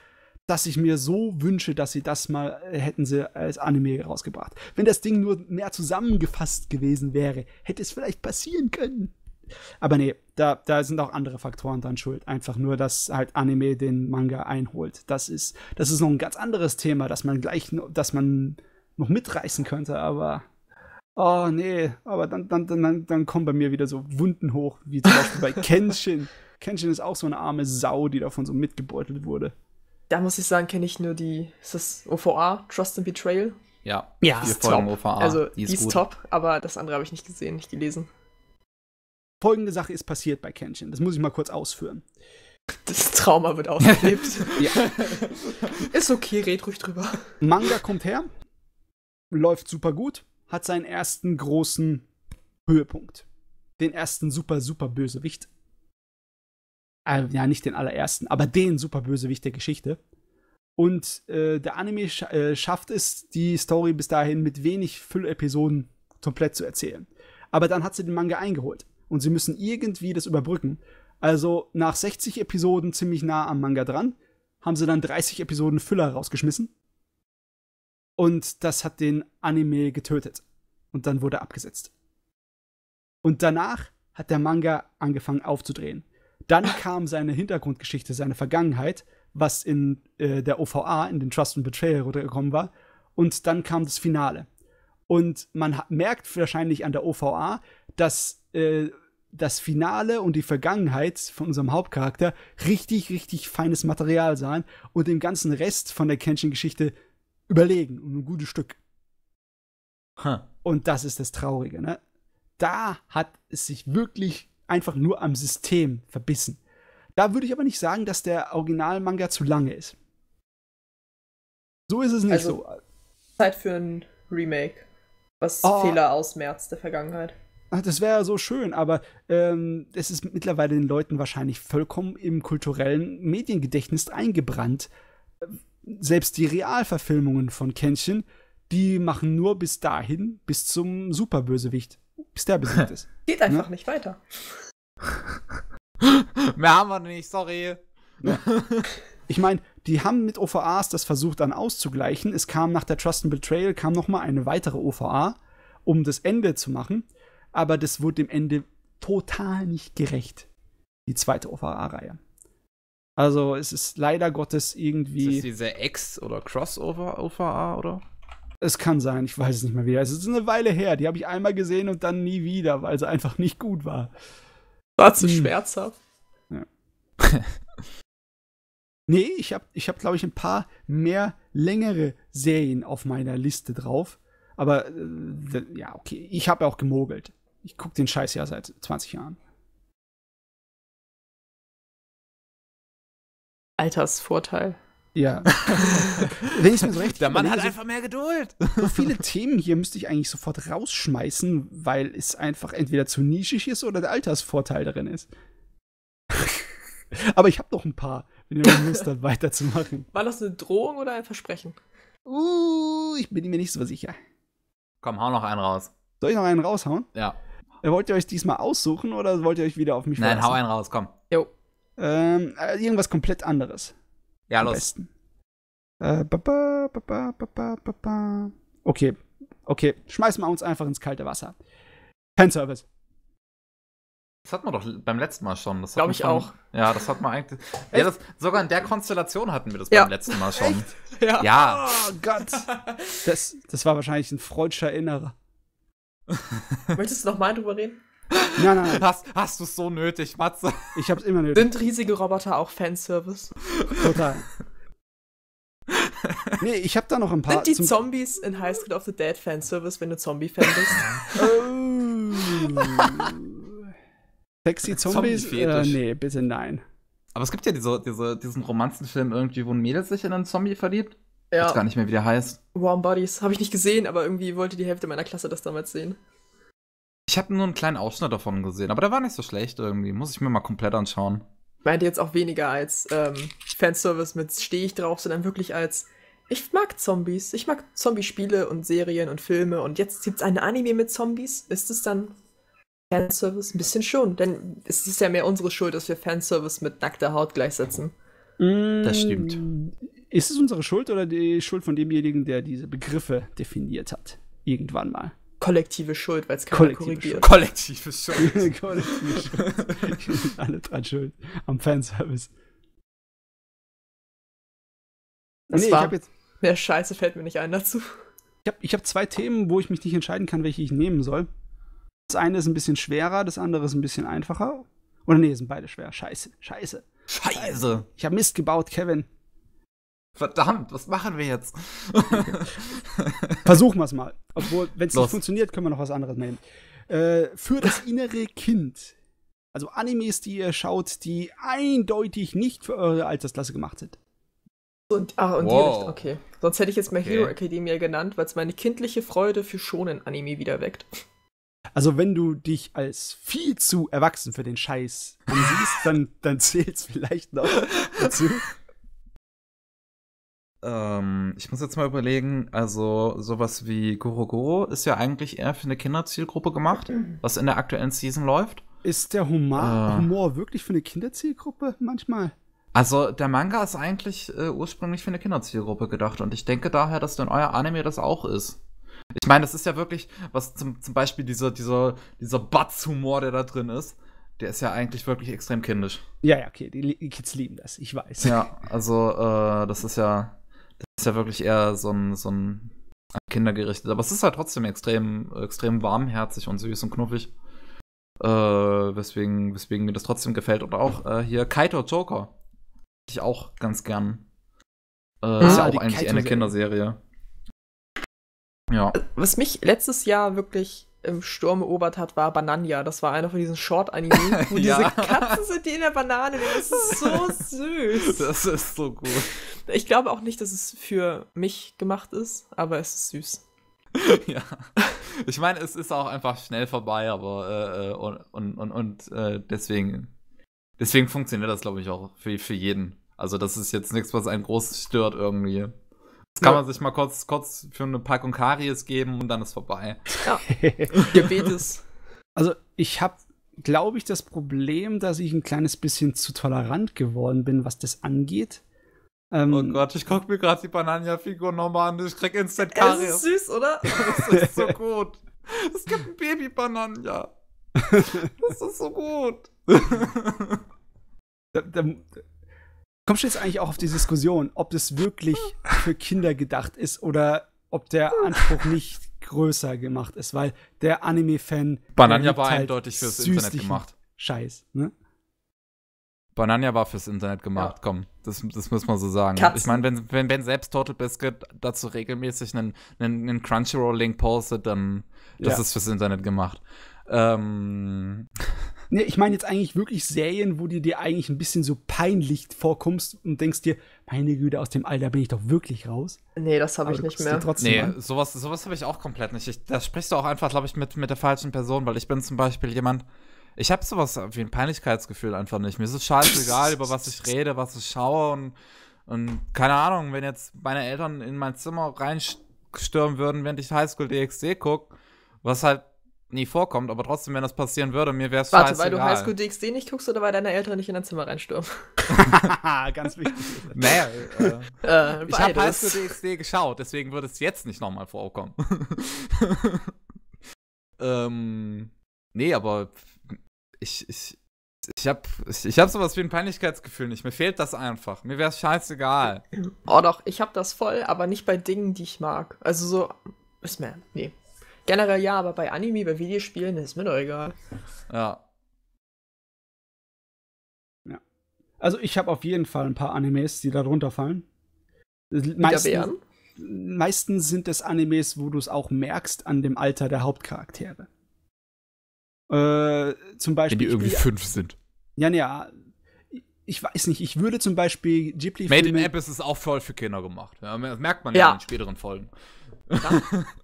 dass ich mir so wünsche, dass sie das mal äh, hätten sie als Anime rausgebracht. Wenn das Ding nur mehr zusammengefasst gewesen wäre, hätte es vielleicht passieren können. Aber nee, da, da sind auch andere Faktoren dann schuld. Einfach nur, dass halt Anime den Manga einholt. Das ist, das ist noch ein ganz anderes Thema, dass man gleich, dass man noch mitreißen könnte, aber oh nee, aber dann, dann, dann, dann kommen bei mir wieder so Wunden hoch, wie zum Beispiel bei Kenshin. Kenshin ist auch so eine arme Sau, die davon so mitgebeutelt wurde. Da muss ich sagen, kenne ich nur die. Ist das OVA? Trust and Betrayal? Ja, ja die ist Folgen top. OVA. Also, die ist, die ist top, aber das andere habe ich nicht gesehen, nicht gelesen. Folgende Sache ist passiert bei Kenshin. Das muss ich mal kurz ausführen. Das Trauma wird ausgelebt. ja. Ist okay, red ruhig drüber. Manga kommt her, läuft super gut, hat seinen ersten großen Höhepunkt. Den ersten super, super Bösewicht äh, ja, nicht den allerersten, aber den Superbösewicht der Geschichte. Und äh, der Anime sch äh, schafft es, die Story bis dahin mit wenig Füllepisoden komplett zu erzählen. Aber dann hat sie den Manga eingeholt und sie müssen irgendwie das überbrücken. Also nach 60 Episoden ziemlich nah am Manga dran, haben sie dann 30 Episoden Füller rausgeschmissen. Und das hat den Anime getötet. Und dann wurde abgesetzt. Und danach hat der Manga angefangen aufzudrehen. Dann kam seine Hintergrundgeschichte, seine Vergangenheit, was in äh, der OVA, in den Trust and Betrayal runtergekommen war. Und dann kam das Finale. Und man merkt wahrscheinlich an der OVA, dass äh, das Finale und die Vergangenheit von unserem Hauptcharakter richtig, richtig feines Material sahen und dem ganzen Rest von der Kenshin-Geschichte überlegen um ein gutes Stück. Huh. Und das ist das Traurige, ne? Da hat es sich wirklich einfach nur am System verbissen. Da würde ich aber nicht sagen, dass der Originalmanga zu lange ist. So ist es nicht also, so. Zeit für ein Remake, was oh. Fehler ausmerzt der Vergangenheit. Ach, das wäre ja so schön, aber ähm, es ist mittlerweile den Leuten wahrscheinlich vollkommen im kulturellen Mediengedächtnis eingebrannt. Selbst die Realverfilmungen von Kännchen, die machen nur bis dahin, bis zum Superbösewicht bis der besiegt ist. Geht einfach ne? nicht weiter. Mehr haben wir nicht, sorry. Ja. Ich meine, die haben mit OVAs das versucht dann auszugleichen. Es kam nach der Trust and Betrayal kam noch mal eine weitere OVA, um das Ende zu machen. Aber das wurde dem Ende total nicht gerecht. Die zweite OVA-Reihe. Also es ist leider Gottes irgendwie. Ist das diese Ex- oder Crossover-OVA, oder? Es kann sein, ich weiß es nicht mehr wieder. Es ist eine Weile her. Die habe ich einmal gesehen und dann nie wieder, weil sie einfach nicht gut war. War zu hm. schmerzhaft. Ja. nee, ich habe, ich hab, glaube ich, ein paar mehr längere Serien auf meiner Liste drauf. Aber äh, ja, okay, ich habe auch gemogelt. Ich gucke den Scheiß ja seit 20 Jahren. Altersvorteil. Ja. Wenn ich mir so recht Der Mann hat so, einfach mehr Geduld. So viele Themen hier müsste ich eigentlich sofort rausschmeißen, weil es einfach entweder zu nischig ist oder der Altersvorteil darin ist. Aber ich habe noch ein paar, wenn ihr Lust habt, weiterzumachen. War das eine Drohung oder ein Versprechen? Uh, ich bin mir nicht so sicher. Komm, hau noch einen raus. Soll ich noch einen raushauen? Ja. Wollt ihr euch diesmal aussuchen oder wollt ihr euch wieder auf mich Nein, verlassen? hau einen raus, komm. Jo. Ähm, äh, irgendwas komplett anderes. Ja, am los. Besten. Äh, okay, okay. Schmeißen wir uns einfach ins kalte Wasser. Fanservice. Das hat man doch beim letzten Mal schon. Glaube ich auch. Ja, das hat man eigentlich. ja, das, sogar in der Konstellation hatten wir das ja. beim letzten Mal schon. Echt? Ja. ja. Oh Gott. Das, das war wahrscheinlich ein freudscher Innerer. Möchtest du nochmal drüber reden? Nein, nein, nein. Hast, hast du es so nötig, Matze? Ich hab's immer nötig. Sind riesige Roboter auch Fanservice? Total. Nee, ich hab da noch ein paar. Sind die Zombies in High Street of the Dead Fanservice, wenn du Zombie-Fan bist? Oh. Sexy Zombies? Zombie äh, nee, bitte nein. Aber es gibt ja diese, diese, diesen Romanzenfilm irgendwie, wo ein Mädel sich in einen Zombie verliebt. Ja. Ich weiß gar nicht mehr, wie der heißt. Warm Bodies. Habe ich nicht gesehen, aber irgendwie wollte die Hälfte meiner Klasse das damals sehen. Ich habe nur einen kleinen Ausschnitt davon gesehen, aber der war nicht so schlecht irgendwie. Muss ich mir mal komplett anschauen. Ich meinte jetzt auch weniger als ähm, Fanservice mit stehe ich drauf, sondern wirklich als ich mag Zombies. Ich mag Zombie-Spiele und Serien und Filme und jetzt gibt's ein Anime mit Zombies. Ist es dann Fanservice? Ein bisschen schon, denn es ist ja mehr unsere Schuld, dass wir Fanservice mit nackter Haut gleichsetzen. Mm. Das stimmt. Ist es unsere Schuld oder die Schuld von demjenigen, der diese Begriffe definiert hat? Irgendwann mal kollektive Schuld, weil es keiner kollektive korrigiert. Schuld. Kollektive Schuld. kollektive Schuld. Alle dran schuld am Fanservice. Das nee, war, ich hab jetzt mehr Scheiße fällt mir nicht ein dazu. Ich habe ich hab zwei Themen, wo ich mich nicht entscheiden kann, welche ich nehmen soll. Das eine ist ein bisschen schwerer, das andere ist ein bisschen einfacher. Oder nee, sind beide schwer. Scheiße, scheiße. Scheiße. Ich habe Mist gebaut, Kevin. Verdammt, was machen wir jetzt? Versuchen wir es mal. Obwohl, wenn es nicht funktioniert, können wir noch was anderes nehmen. Äh, für das innere Kind. Also Animes, die ihr schaut, die eindeutig nicht für eure Altersklasse gemacht sind. Und, ah, und wow. die Richtung, okay. Sonst hätte ich jetzt mal okay. Hero Academia genannt, weil es meine kindliche Freude für schonen Anime wieder weckt. Also, wenn du dich als viel zu erwachsen für den Scheiß ansiehst, dann, dann es vielleicht noch dazu. ähm, ich muss jetzt mal überlegen, also sowas wie Goro Goro ist ja eigentlich eher für eine Kinderzielgruppe gemacht, mhm. was in der aktuellen Season läuft. Ist der Humor, äh, Humor wirklich für eine Kinderzielgruppe manchmal? Also der Manga ist eigentlich äh, ursprünglich für eine Kinderzielgruppe gedacht und ich denke daher, dass dann euer Anime das auch ist. Ich meine, das ist ja wirklich, was zum, zum Beispiel dieser, dieser, dieser Batz-Humor, der da drin ist, der ist ja eigentlich wirklich extrem kindisch. Ja, ja, okay, die, die Kids lieben das, ich weiß. Ja, also äh, das ist ja, ist ja wirklich eher so ein, so ein äh, kindergerichtet. Aber es ist halt trotzdem extrem, extrem warmherzig und süß und knuffig. Äh, weswegen, weswegen mir das trotzdem gefällt. Und auch äh, hier Kaito Joker. Hätte ich auch ganz gern. Äh, ah, ist ja auch eigentlich eine Kinderserie. Ja. Was mich letztes Jahr wirklich im Sturm erobert hat, war Banania. Das war einer von diesen Short-Anime, wo ja. diese Katzen sind, die in der Banane leben. Das ist so süß. Das ist so gut. Ich glaube auch nicht, dass es für mich gemacht ist, aber es ist süß. ja. Ich meine, es ist auch einfach schnell vorbei, aber äh, äh, und, und, und, und äh, deswegen, deswegen funktioniert das, glaube ich, auch für, für jeden. Also, das ist jetzt nichts, was einen groß stört irgendwie. Das kann ja. man sich mal kurz, kurz für eine Packung Karies geben und dann ist vorbei. Ja. Diabetes. Also ich habe, glaube ich, das Problem, dass ich ein kleines bisschen zu tolerant geworden bin, was das angeht. Ähm, oh Gott, ich gucke mir gerade die bananja figur nochmal an. Ich krieg Instant Karies. Das ist süß, oder? Das ist so gut. Es gibt ein baby -Bananja. Das ist so gut. Da, da, kommst du jetzt eigentlich auch auf die Diskussion, ob das wirklich für Kinder gedacht ist oder ob der Anspruch nicht größer gemacht ist, weil der Anime-Fan. Banania war halt eindeutig fürs Internet gemacht. Scheiß, ne? Banania war fürs Internet gemacht, ja. komm. Das, das muss man so sagen. Katzen. Ich meine, wenn, wenn, wenn selbst Total Biscuit dazu regelmäßig einen, einen, einen Crunchyroll-Link postet, dann das ja. ist fürs Internet gemacht. Ähm. Ne, ich meine jetzt eigentlich wirklich Serien, wo du dir eigentlich ein bisschen so peinlich vorkommst und denkst dir, meine Güte, aus dem Alter bin ich doch wirklich raus. Nee, das habe ich nicht mehr. Nee, an. sowas, sowas habe ich auch komplett nicht. Ich, da sprichst du auch einfach, glaube ich, mit, mit der falschen Person, weil ich bin zum Beispiel jemand, ich habe sowas wie ein Peinlichkeitsgefühl einfach nicht. Mir ist es scheißegal, über was ich rede, was ich schaue und, und keine Ahnung, wenn jetzt meine Eltern in mein Zimmer reinstürmen würden, während ich Highschool DXD gucke, was halt nie vorkommt, aber trotzdem, wenn das passieren würde, mir wäre es Warte, weil du Highschool DxD nicht guckst oder weil deine Eltern nicht in dein Zimmer reinstürmen? Ganz wichtig. naja, äh, äh, ich habe Highschool DxD geschaut, deswegen würde es jetzt nicht nochmal vorkommen. ähm, nee, aber ich, ich, ich habe ich hab sowas wie ein Peinlichkeitsgefühl nicht. Mir fehlt das einfach. Mir wäre es scheißegal. Oh doch, ich habe das voll, aber nicht bei Dingen, die ich mag. Also so, ist mehr, nee. Generell ja, aber bei Anime, bei Videospielen ist mir doch egal. Ja. Ja. Also ich habe auf jeden Fall ein paar Animes, die darunter fallen. Meistens, meistens sind es Animes, wo du es auch merkst an dem Alter der Hauptcharaktere. Äh, zum Beispiel. Wenn die irgendwie fünf sind. Ja, ja. Ich weiß nicht, ich würde zum Beispiel Ghibli. Made in Abyss ist auch voll für Kinder gemacht. Ja, das merkt man ja, ja in späteren Folgen. Ja.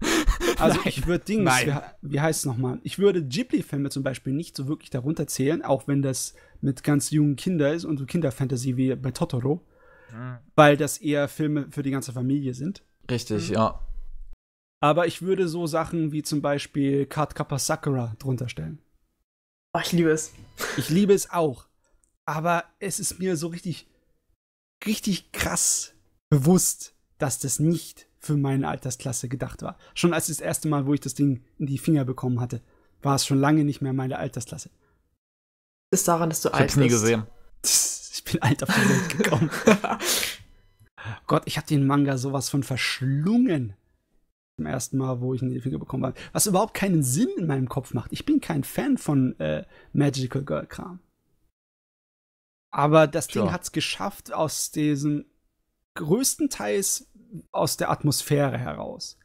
Also Nein. ich würde Dings, wie, wie heißt es nochmal? Ich würde Ghibli-Filme zum Beispiel nicht so wirklich darunter zählen, auch wenn das mit ganz jungen Kindern ist und so Kinderfantasy wie bei Totoro, mhm. weil das eher Filme für die ganze Familie sind. Richtig, mhm. ja. Aber ich würde so Sachen wie zum Beispiel Kappa Sakura drunter stellen. Oh, ich liebe es. Ich liebe es auch. Aber es ist mir so richtig, richtig krass bewusst, dass das nicht für meine Altersklasse gedacht war. Schon als das erste Mal, wo ich das Ding in die Finger bekommen hatte, war es schon lange nicht mehr meine Altersklasse. Ist daran, dass du ich alt bist. Ich nie gesehen. Ich bin alt auf die Welt gekommen. Gott, ich habe den Manga sowas von verschlungen. Zum ersten Mal, wo ich ihn in die Finger bekommen habe. Was überhaupt keinen Sinn in meinem Kopf macht. Ich bin kein Fan von äh, Magical Girl Kram. Aber das Ding hat es geschafft, aus diesem größtenteils aus der Atmosphäre heraus.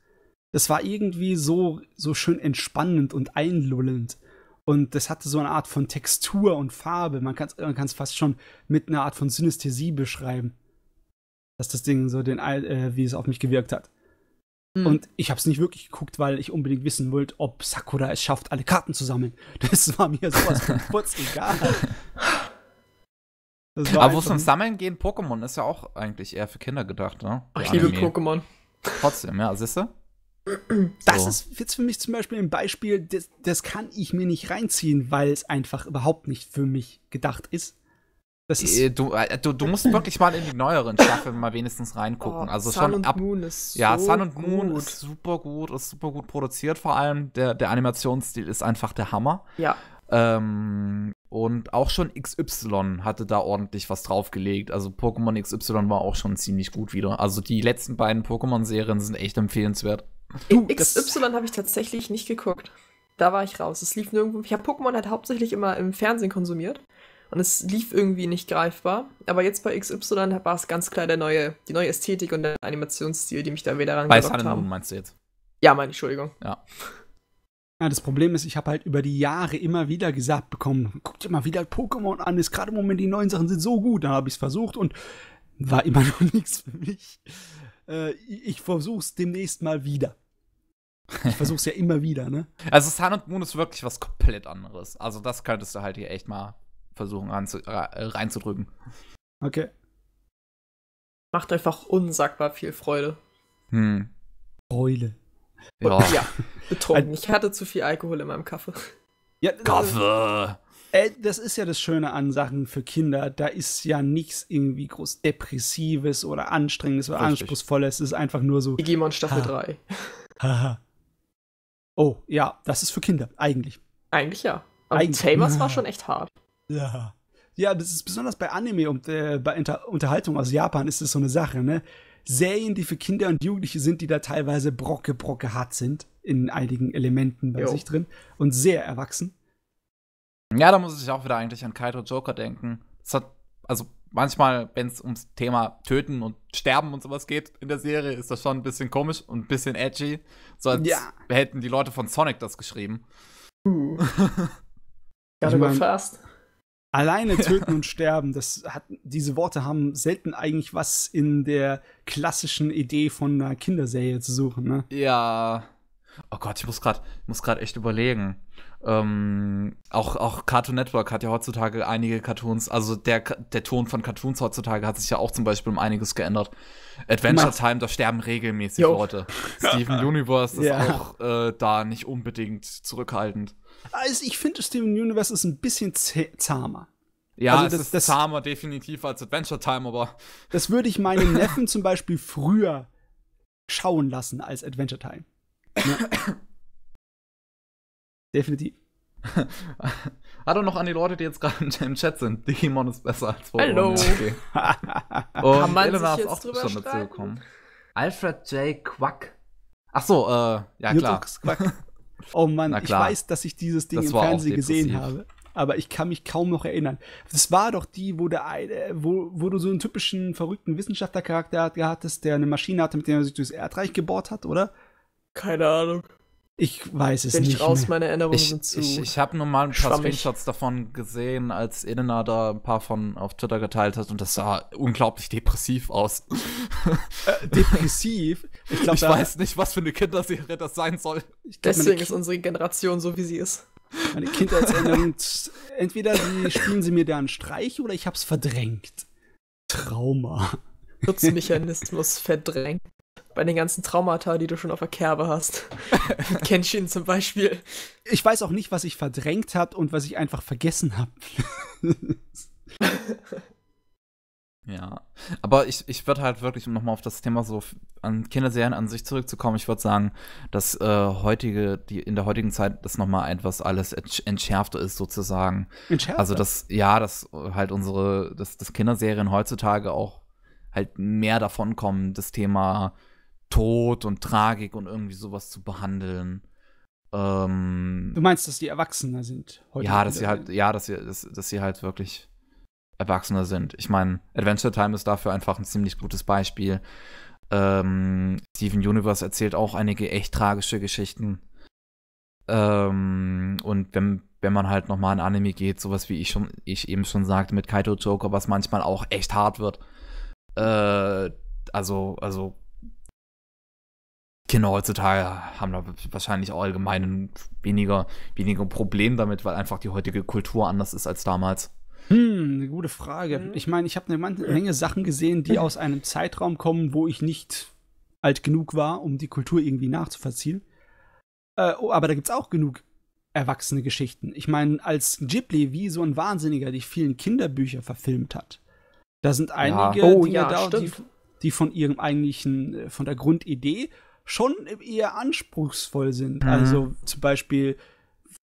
Das war irgendwie so, so schön entspannend und einlullend. Und das hatte so eine Art von Textur und Farbe. Man kann es man fast schon mit einer Art von Synästhesie beschreiben. Dass das Ding so den, äh, wie es auf mich gewirkt hat. Mhm. Und ich habe es nicht wirklich geguckt, weil ich unbedingt wissen wollte, ob Sakura es schafft, alle Karten zu sammeln. Das war mir sowas von kurz egal. Aber wo es um Sammeln gehen, Pokémon ist ja auch eigentlich eher für Kinder gedacht, ne? Für oh, ich liebe Pokémon. Trotzdem, ja, siehst du? Das so. ist jetzt für mich zum Beispiel ein Beispiel, das, das kann ich mir nicht reinziehen, weil es einfach überhaupt nicht für mich gedacht ist. Das ist äh, du, äh, du, du musst wirklich mal in die neueren Staffeln mal wenigstens reingucken. Oh, also Sun schon und Moon ist so Ja, Sun und Moon gut. ist super gut, ist super gut produziert vor allem. Der, der Animationsstil ist einfach der Hammer. Ja. Ähm, und auch schon XY hatte da ordentlich was draufgelegt. Also Pokémon XY war auch schon ziemlich gut wieder. Also die letzten beiden Pokémon-Serien sind echt empfehlenswert. XY habe ich tatsächlich nicht geguckt. Da war ich raus. Es lief nirgendwo. Ich habe Pokémon halt hauptsächlich immer im Fernsehen konsumiert. Und es lief irgendwie nicht greifbar. Aber jetzt bei XY war es ganz klar der neue, die neue Ästhetik und der Animationsstil, die mich da wieder rangebracht haben. Bei Sun meinst du jetzt? Ja, meine Entschuldigung. Ja. Ja, das Problem ist, ich habe halt über die Jahre immer wieder gesagt bekommen, guck dir mal wieder Pokémon an, ist gerade im Moment die neuen Sachen sind so gut. Dann habe ich es versucht und war immer noch nichts für mich. Äh, ich es demnächst mal wieder. Ich versuche es ja immer wieder, ne? Also Sun und Moon ist wirklich was komplett anderes. Also das könntest du halt hier echt mal versuchen reinzudrücken. Okay. Macht einfach unsagbar viel Freude. Hm. Freude. Ja. Und, ja, betrunken. Ich hatte zu viel Alkohol in meinem Kaffee. Ja, Kaffee! Äh, das ist ja das Schöne an Sachen für Kinder. Da ist ja nichts irgendwie groß Depressives oder Anstrengendes oder Richtig. Anspruchsvolles. Es ist einfach nur so. Digimon Staffel ha. 3. Haha. oh, ja, das ist für Kinder, eigentlich. Eigentlich ja. Aber Tamers war ah. schon echt hart. Ja. Ja, das ist besonders bei Anime und äh, bei Inter Unterhaltung aus Japan ist das so eine Sache, ne? Serien, die für Kinder und Jugendliche sind, die da teilweise brocke, brocke hart sind, in einigen Elementen bei jo. sich drin und sehr erwachsen. Ja, da muss ich auch wieder eigentlich an Kaito Joker denken. Das hat, also manchmal, wenn es ums Thema Töten und Sterben und sowas geht in der Serie, ist das schon ein bisschen komisch und ein bisschen edgy. So als ja. hätten die Leute von Sonic das geschrieben. Uh. Gotta go fast. Alleine töten und sterben, das hat, diese Worte haben selten eigentlich was in der klassischen Idee von einer Kinderserie zu suchen, ne? Ja. Oh Gott, ich muss gerade muss grad echt überlegen. Ähm, auch, auch Cartoon Network hat ja heutzutage einige Cartoons, also der, der Ton von Cartoons heutzutage hat sich ja auch zum Beispiel um einiges geändert. Adventure Mach. Time, da sterben regelmäßig jo. Leute. Steven Universe ist ja. auch äh, da nicht unbedingt zurückhaltend. Also ich finde, Steven Universe ist ein bisschen zahmer. Ja, also das, ist zahmer definitiv als Adventure Time, aber. Das würde ich meinen Neffen zum Beispiel früher schauen lassen als Adventure Time. Ne? Definitiv. Hallo noch an die Leute, die jetzt gerade im Chat sind. Digimon ist besser als Pokémon. Hallo. Okay. Und Elena ist auch schon dazu gekommen. Alfred J. Quack. Ach so, äh, ja klar. Quack. Oh Mann, ich weiß, dass ich dieses Ding das im Fernsehen gesehen habe aber ich kann mich kaum noch erinnern. Das war doch die, wo, der, äh, wo, wo du so einen typischen verrückten Wissenschaftlercharakter hattest, der eine Maschine hatte, mit der er sich durchs Erdreich gebohrt hat, oder? Keine Ahnung. Ich weiß es Bin nicht. Ich raus, mehr. meine Erinnerungen ich, zu. Ich, ich habe nur mal ein paar schwammig. Screenshots davon gesehen, als Elena da ein paar von auf Twitter geteilt hat und das sah unglaublich depressiv aus. Äh, depressiv? Ich, glaub, ich weiß nicht, was für eine Kinderserie das sein soll. Deswegen ist unsere Generation so, wie sie ist. Meine Kindheitserinnerungen, entweder sie spielen sie mir da einen Streich oder ich hab's verdrängt. Trauma. Schutzmechanismus verdrängt bei den ganzen Traumata, die du schon auf der Kerbe hast. Kenshin zum Beispiel. Ich weiß auch nicht, was ich verdrängt habe und was ich einfach vergessen habe. ja, aber ich, ich würde halt wirklich, um nochmal auf das Thema so an Kinderserien an sich zurückzukommen, ich würde sagen, dass äh, heutige, die in der heutigen Zeit das nochmal etwas alles entschärfter ist, sozusagen. Entschärfter? Also das, ja, dass halt unsere, dass, dass Kinderserien heutzutage auch halt mehr davon kommen, das Thema Tod und Tragik und irgendwie sowas zu behandeln. Ähm, du meinst, dass die Erwachsener sind heute? Ja, dass sie halt, ja, dass sie, dass, dass sie halt wirklich Erwachsener sind. Ich meine, Adventure Time ist dafür einfach ein ziemlich gutes Beispiel. Ähm, Steven Universe erzählt auch einige echt tragische Geschichten. Ähm, und wenn, wenn man halt nochmal in Anime geht, sowas wie ich schon, ich eben schon sagte, mit Kaito Joker, was manchmal auch echt hart wird. Äh, also, also Kinder heutzutage haben da wahrscheinlich auch allgemein weniger, weniger Problem damit, weil einfach die heutige Kultur anders ist als damals. Hm, eine gute Frage. Ich meine, ich habe eine Menge Sachen gesehen, die aus einem Zeitraum kommen, wo ich nicht alt genug war, um die Kultur irgendwie nachzuvollziehen. Äh, oh, aber da gibt es auch genug erwachsene Geschichten. Ich meine, als Ghibli wie so ein Wahnsinniger die vielen Kinderbücher verfilmt hat, da sind einige oh ja. Oh, ja, die, die, von ihrem eigentlichen, äh, von der Grundidee schon eher anspruchsvoll sind. Mhm. Also zum Beispiel,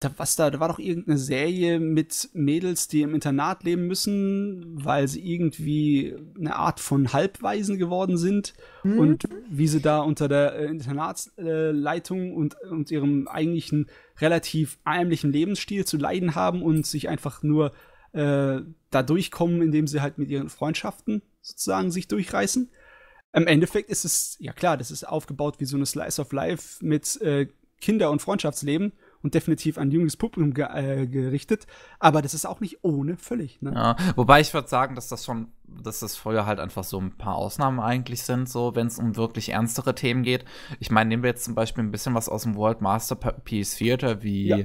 da, was da, da war doch irgendeine Serie mit Mädels, die im Internat leben müssen, weil sie irgendwie eine Art von Halbwaisen geworden sind mhm. und wie sie da unter der äh, Internatsleitung und, und ihrem eigentlichen relativ ärmlichen Lebensstil zu leiden haben und sich einfach nur äh, da durchkommen, indem sie halt mit ihren Freundschaften sozusagen sich durchreißen. Im Endeffekt ist es, ja klar, das ist aufgebaut wie so eine Slice of Life mit äh, Kinder- und Freundschaftsleben und definitiv an junges Publikum ge äh, gerichtet. Aber das ist auch nicht ohne völlig. Ne? Ja, wobei ich würde sagen, dass das schon, dass das vorher halt einfach so ein paar Ausnahmen eigentlich sind, so wenn es um wirklich ernstere Themen geht. Ich meine, nehmen wir jetzt zum Beispiel ein bisschen was aus dem World Masterpiece Theater wie ja.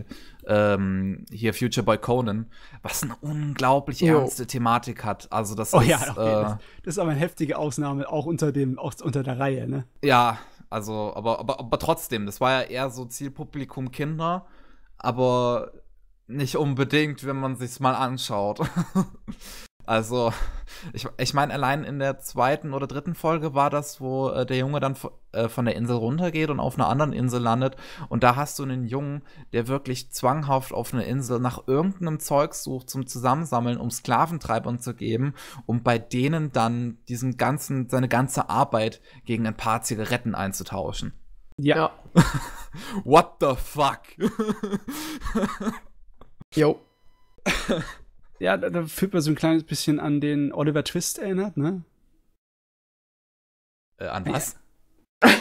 ähm, hier Future Boy Conan, was eine unglaublich ernste Thematik hat. Also das oh, ist, ja, okay, äh, das, das, ist aber eine heftige Ausnahme, auch unter dem, auch unter der Reihe, ne? Ja, also, aber, aber, aber trotzdem, das war ja eher so Zielpublikum Kinder, aber nicht unbedingt, wenn man sich's mal anschaut. Also, ich, ich meine, allein in der zweiten oder dritten Folge war das, wo äh, der Junge dann äh, von der Insel runtergeht und auf einer anderen Insel landet. Und da hast du einen Jungen, der wirklich zwanghaft auf einer Insel nach irgendeinem Zeug sucht zum Zusammensammeln, um Sklaventreibern zu geben, um bei denen dann diesen ganzen, seine ganze Arbeit gegen ein paar Zigaretten einzutauschen. Ja. What the fuck? Jo. ja, da, da fühlt man so ein kleines bisschen an den Oliver Twist erinnert, ne? Äh, an was? Ja.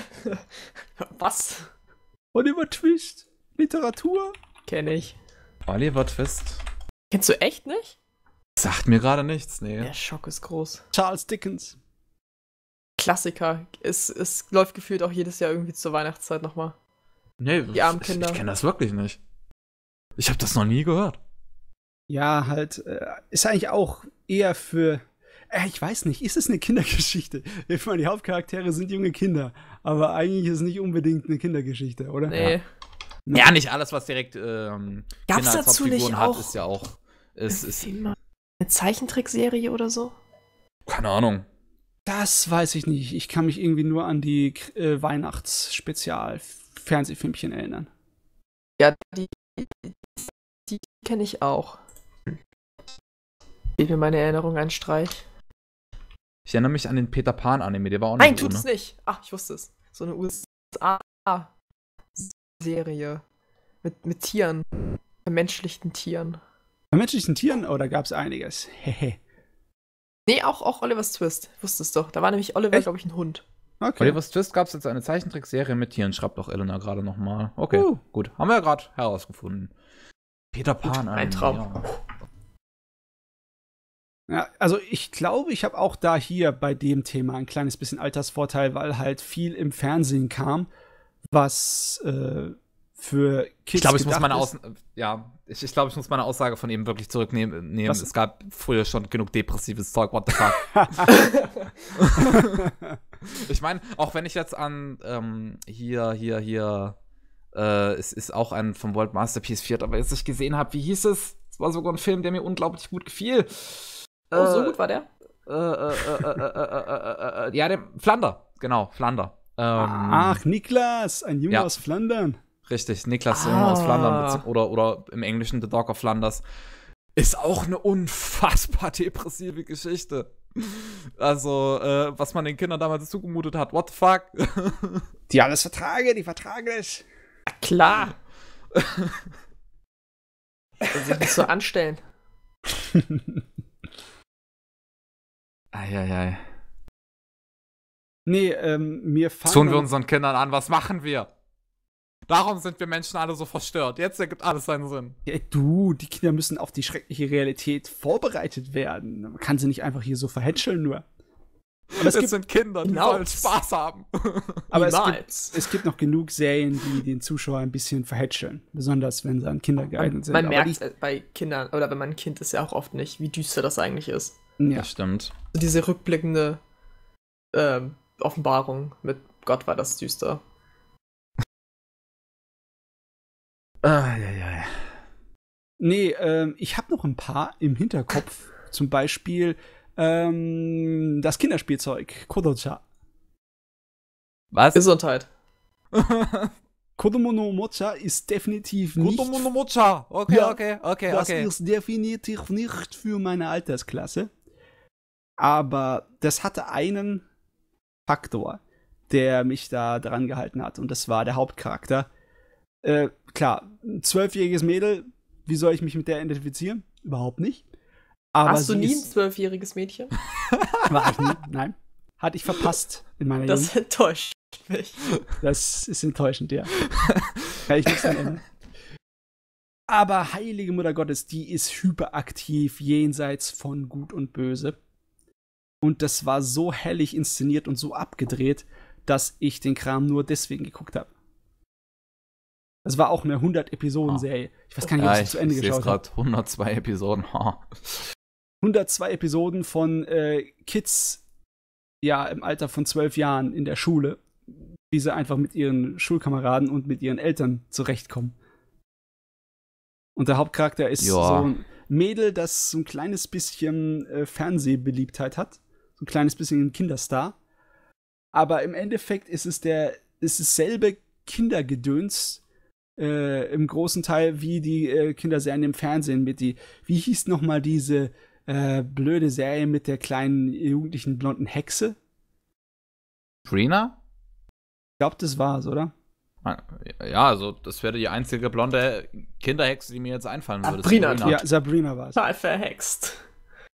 was? Oliver Twist? Literatur? Kenn ich. Oliver Twist. Kennst du echt nicht? Sagt mir gerade nichts, nee. Der Schock ist groß. Charles Dickens. Klassiker. Es, es läuft gefühlt auch jedes Jahr irgendwie zur Weihnachtszeit nochmal. Nee, Die armen Kinder. ich, ich kenne das wirklich nicht. Ich habe das noch nie gehört ja, halt, äh, ist eigentlich auch eher für. Äh, ich weiß nicht, ist es eine Kindergeschichte? Ich meine, die Hauptcharaktere sind junge Kinder, aber eigentlich ist es nicht unbedingt eine Kindergeschichte, oder? Nee. Ja. Ja, nicht alles, was direkt ähm, Gab's dazu nicht hat, auch ist ja auch. Ist, ist eine Zeichentrickserie oder so? Keine Ahnung. Das weiß ich nicht. Ich kann mich irgendwie nur an die äh, Weihnachtsspezial-Fernsehfilmchen erinnern. Ja, die, die kenne ich auch. Fehlt mir meine Erinnerung an Streich. Ich erinnere mich an den Peter Pan-Anime, der war auch Nein, tut es nicht! Ach, ich wusste es. So eine USA-Serie. Mit, mit Tieren. Vermenschlichten Tieren. Vermenschlichten Tieren? Oh, da es einiges. Hehe. nee, auch, auch Oliver's Twist. Wusste es doch. Da war nämlich Oliver, glaube ich, ein Hund. Okay. Oliver's Twist gab es jetzt eine Zeichentrickserie mit Tieren, schreibt doch Elena gerade nochmal. Okay, uh. gut. Haben wir ja gerade herausgefunden. Peter Pan. Gut, ein Traum. Ja. Ja, also ich glaube, ich habe auch da hier bei dem Thema ein kleines bisschen Altersvorteil, weil halt viel im Fernsehen kam, was äh, für Kids. Ich glaube, ich muss meine ja, ich, ich glaube, ich muss meine Aussage von ihm wirklich zurücknehmen. Nehmen. Es gab früher schon genug depressives Zeug, what the fuck. ich meine, auch wenn ich jetzt an ähm, hier, hier, hier, äh, es ist auch ein vom World Masterpiece 4, aber jetzt ich gesehen habe, wie hieß es? Es war sogar ein Film, der mir unglaublich gut gefiel. Oh, so gut war der? ja, der Flander, genau, Flander. Ach, Niklas, ein Junge ja. aus Flandern. Richtig, Niklas, der ah. Junge aus Flandern oder, oder im Englischen The Dog of Flanders. Ist auch eine unfassbar depressive Geschichte. Also, äh, was man den Kindern damals zugemutet hat, what the fuck? Die haben das vertragen, die vertragen es. Klar. Sich nicht so anstellen. Eieiei. Nee, ähm, mir fallen. Tun wir unseren Kindern an, was machen wir? Darum sind wir Menschen alle so verstört. Jetzt ergibt alles seinen Sinn. Ja, du, die Kinder müssen auf die schreckliche Realität vorbereitet werden. Man kann sie nicht einfach hier so verhätscheln nur. Aber es, es sind Kinder, die sollen Spaß haben. Aber es gibt, es gibt, noch genug Serien, die den Zuschauer ein bisschen verhätscheln. Besonders, wenn sie an Kinder geeignet sind. Man Aber merkt äh, bei Kindern, oder wenn man ein Kind ist, ja auch oft nicht, wie düster das eigentlich ist. Ja. Das stimmt. Diese rückblickende äh, Offenbarung mit Gott war das düster. ah, ja, ja, ja. Nee, ähm, ich habe noch ein paar im Hinterkopf. Zum Beispiel ähm, das Kinderspielzeug, Kodocha. Was? Gesundheit. Kodomo no Mocha ist definitiv nicht. Kodomo no Mocha! Okay, ja, okay, okay, das okay. Das ist definitiv nicht für meine Altersklasse. Aber das hatte einen Faktor, der mich da dran gehalten hat. Und das war der Hauptcharakter. Äh, klar, ein zwölfjähriges Mädel, wie soll ich mich mit der identifizieren? Überhaupt nicht. Aber Hast du nie ein zwölfjähriges Mädchen? war ich nie, nein. Hatte ich verpasst in meiner Jugend. Das enttäuscht mich. Das ist enttäuschend, ja. Kann ich nichts ändern. Aber heilige Mutter Gottes, die ist hyperaktiv jenseits von Gut und Böse. Und das war so hellig inszeniert und so abgedreht, dass ich den Kram nur deswegen geguckt habe. Das war auch eine 100-Episoden-Serie. Ah. Ich weiß gar nicht, ob ja, ich, ich zu Ende ich geschaut habe. gerade 102 Episoden. 102 Episoden von äh, Kids, ja, im Alter von 12 Jahren in der Schule, wie sie einfach mit ihren Schulkameraden und mit ihren Eltern zurechtkommen. Und der Hauptcharakter ist Joa. so ein Mädel, das so ein kleines bisschen äh, Fernsehbeliebtheit hat ein kleines bisschen ein Kinderstar. Aber im Endeffekt ist es der, ist dasselbe Kindergedöns äh, im großen Teil wie die äh, Kinderserien im Fernsehen mit die, wie hieß nochmal diese äh, blöde Serie mit der kleinen jugendlichen blonden Hexe? Sabrina? Ich glaube, das war's, oder? Ah, ja, also das wäre die einzige blonde Kinderhexe, die mir jetzt einfallen würde. Sabrina, ja, Sabrina war es. verhext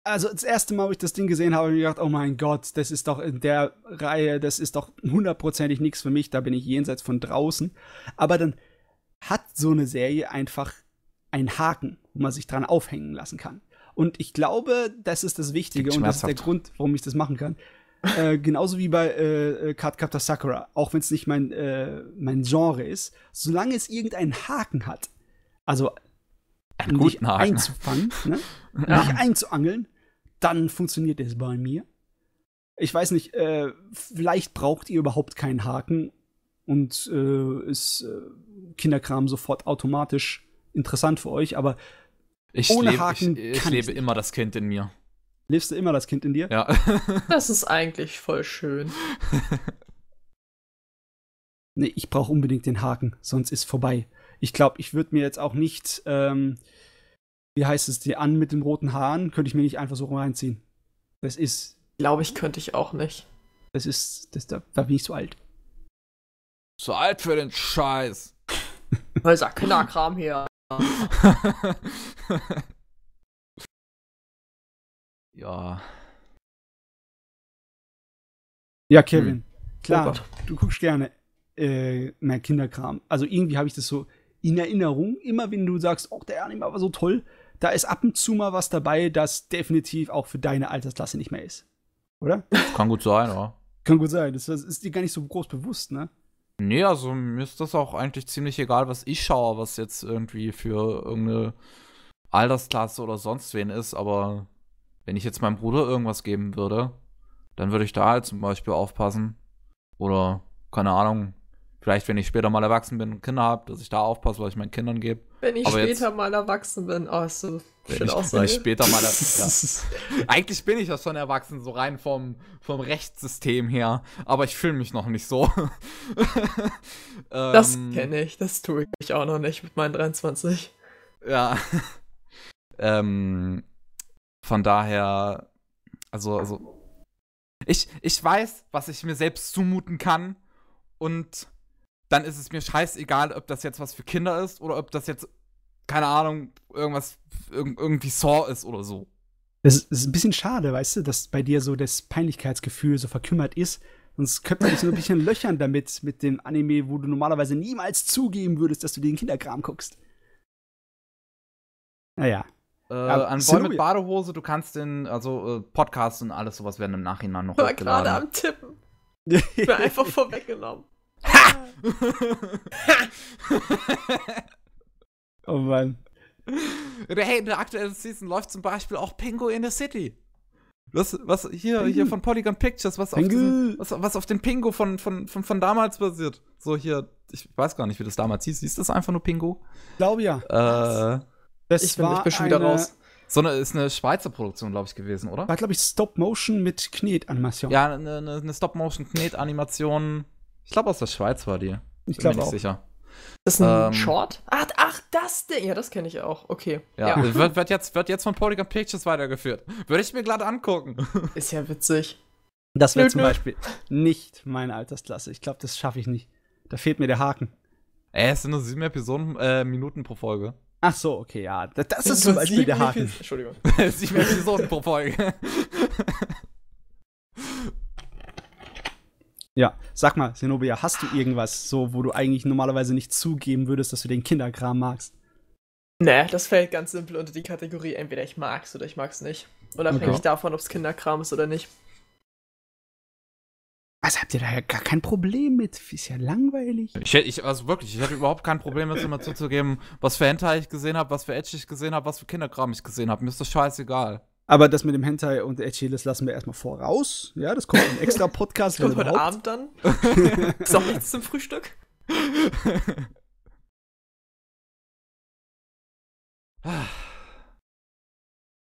also das erste Mal, wo ich das Ding gesehen habe, habe ich mir gedacht, oh mein Gott, das ist doch in der Reihe, das ist doch hundertprozentig nichts für mich, da bin ich jenseits von draußen. Aber dann hat so eine Serie einfach einen Haken, wo man sich dran aufhängen lassen kann. Und ich glaube, das ist das Wichtige und das ist der Grund, warum ich das machen kann. äh, genauso wie bei äh, Card äh, Captor Sakura, auch wenn es nicht mein, äh, mein Genre ist, solange es irgendeinen Haken hat, also einen guten Haken. einzufangen, ne? ja. nicht einzuangeln, dann funktioniert es bei mir. Ich weiß nicht, äh, vielleicht braucht ihr überhaupt keinen Haken und äh, ist äh, Kinderkram sofort automatisch interessant für euch, aber ich ohne lebe, Haken. Ich, ich lebe immer das Kind in mir. Lebst du immer das Kind in dir? Ja. das ist eigentlich voll schön. nee, ich brauche unbedingt den Haken, sonst ist vorbei. Ich glaube, ich würde mir jetzt auch nicht ähm, wie heißt es, die An mit den roten Haaren, könnte ich mir nicht einfach so reinziehen. Das ist. Glaube ich, könnte ich auch nicht. Das ist. Das, da, da bin ich zu alt. Zu alt für den Scheiß. Dieser Kinderkram hier. ja. Ja, Kevin. Hm. Klar, oh du guckst gerne äh, mehr Kinderkram. Also irgendwie habe ich das so in Erinnerung, immer wenn du sagst, oh, der Anime war so toll, da ist ab und zu mal was dabei, das definitiv auch für deine Altersklasse nicht mehr ist. Oder? Das kann gut sein, oder? Kann gut sein. Das, ist dir gar nicht so groß bewusst, ne? Nee, also mir ist das auch eigentlich ziemlich egal, was ich schaue, was jetzt irgendwie für irgendeine Altersklasse oder sonst wen ist, aber wenn ich jetzt meinem Bruder irgendwas geben würde, dann würde ich da halt zum Beispiel aufpassen. Oder, keine Ahnung, vielleicht wenn ich später mal erwachsen bin und Kinder habe, dass ich da aufpasse, was ich meinen Kindern gebe. Wenn ich aber später jetzt, mal erwachsen bin. Oh, ist so schön ich, ich ne? später mal ja. Eigentlich bin ich ja schon erwachsen, so rein vom, vom Rechtssystem her. Aber ich fühle mich noch nicht so. das ähm, kenne ich. Das tue ich auch noch nicht mit meinen 23. Ja. ähm, von daher, also, also. Ich, ich weiß, was ich mir selbst zumuten kann. Und dann ist es mir scheißegal, ob das jetzt was für Kinder ist oder ob das jetzt keine Ahnung, irgendwas, irg irgendwie Saw ist oder so. Das ist ein bisschen schade, weißt du, dass bei dir so das Peinlichkeitsgefühl so verkümmert ist. Sonst könnte man dich so ein bisschen löchern damit, mit dem Anime, wo du normalerweise niemals zugeben würdest, dass du den Kinderkram guckst. Naja. Äh, ja, an Boy mit Badehose, du kannst den, also äh, Podcast und alles sowas werden im Nachhinein noch. Ich war gerade am Tippen. Ich bin einfach vorweggenommen. Ha! Ah. Oh Mann. Oder hey, in der aktuellen Season läuft zum Beispiel auch Pingo in the City. Was, was hier, hier von Polygon Pictures, was auf, diesen, was, was, auf den Pingo von, von, von, von damals basiert. So hier, ich weiß gar nicht, wie das damals hieß. Hieß das einfach nur Pingo? glaube ja. Äh, das ich, bin, ich bin schon wieder raus. So eine, ist eine Schweizer Produktion, glaube ich, gewesen, oder? War, glaube ich, Stop-Motion mit Knetanimation. Ja, eine, eine Stop-Motion-Knetanimation. Ich glaube, aus der Schweiz war die. Ich glaube auch. sicher. Das ist ein ähm, Short? Ach, ach das Ding. Ja, das kenne ich auch. Okay. Ja, ja. Wird, wird, jetzt, wird jetzt von Polygon Pictures weitergeführt. Würde ich mir glatt angucken. Ist ja witzig. Das wäre zum Beispiel nicht meine Altersklasse. Ich glaube, das schaffe ich nicht. Da fehlt mir der Haken. Ey, äh, es sind nur sieben Episoden, äh, Minuten pro Folge. Ach so, okay, ja. Das, das ist zum Beispiel der Haken. Entschuldigung. sieben Episoden pro Folge. Ja, sag mal, Zenobia, hast du irgendwas so, wo du eigentlich normalerweise nicht zugeben würdest, dass du den Kinderkram magst? Nee, das fällt ganz simpel unter die Kategorie, entweder ich mag's oder ich mag's nicht. Unabhängig okay. davon, ob's Kinderkram ist oder nicht. Also habt ihr da ja gar kein Problem mit? Ist ja langweilig. Ich, ich also wirklich, ich hatte überhaupt kein Problem mit, immer zuzugeben, was für Hentai ich gesehen habe, was für Edge ich gesehen habe, was für Kinderkram ich gesehen habe. Mir ist das scheißegal. Aber das mit dem Hentai und Edgy, das lassen wir erstmal voraus. Ja, das kommt im extra Podcast. das kommt heute Abend dann. ist auch nichts zum Frühstück.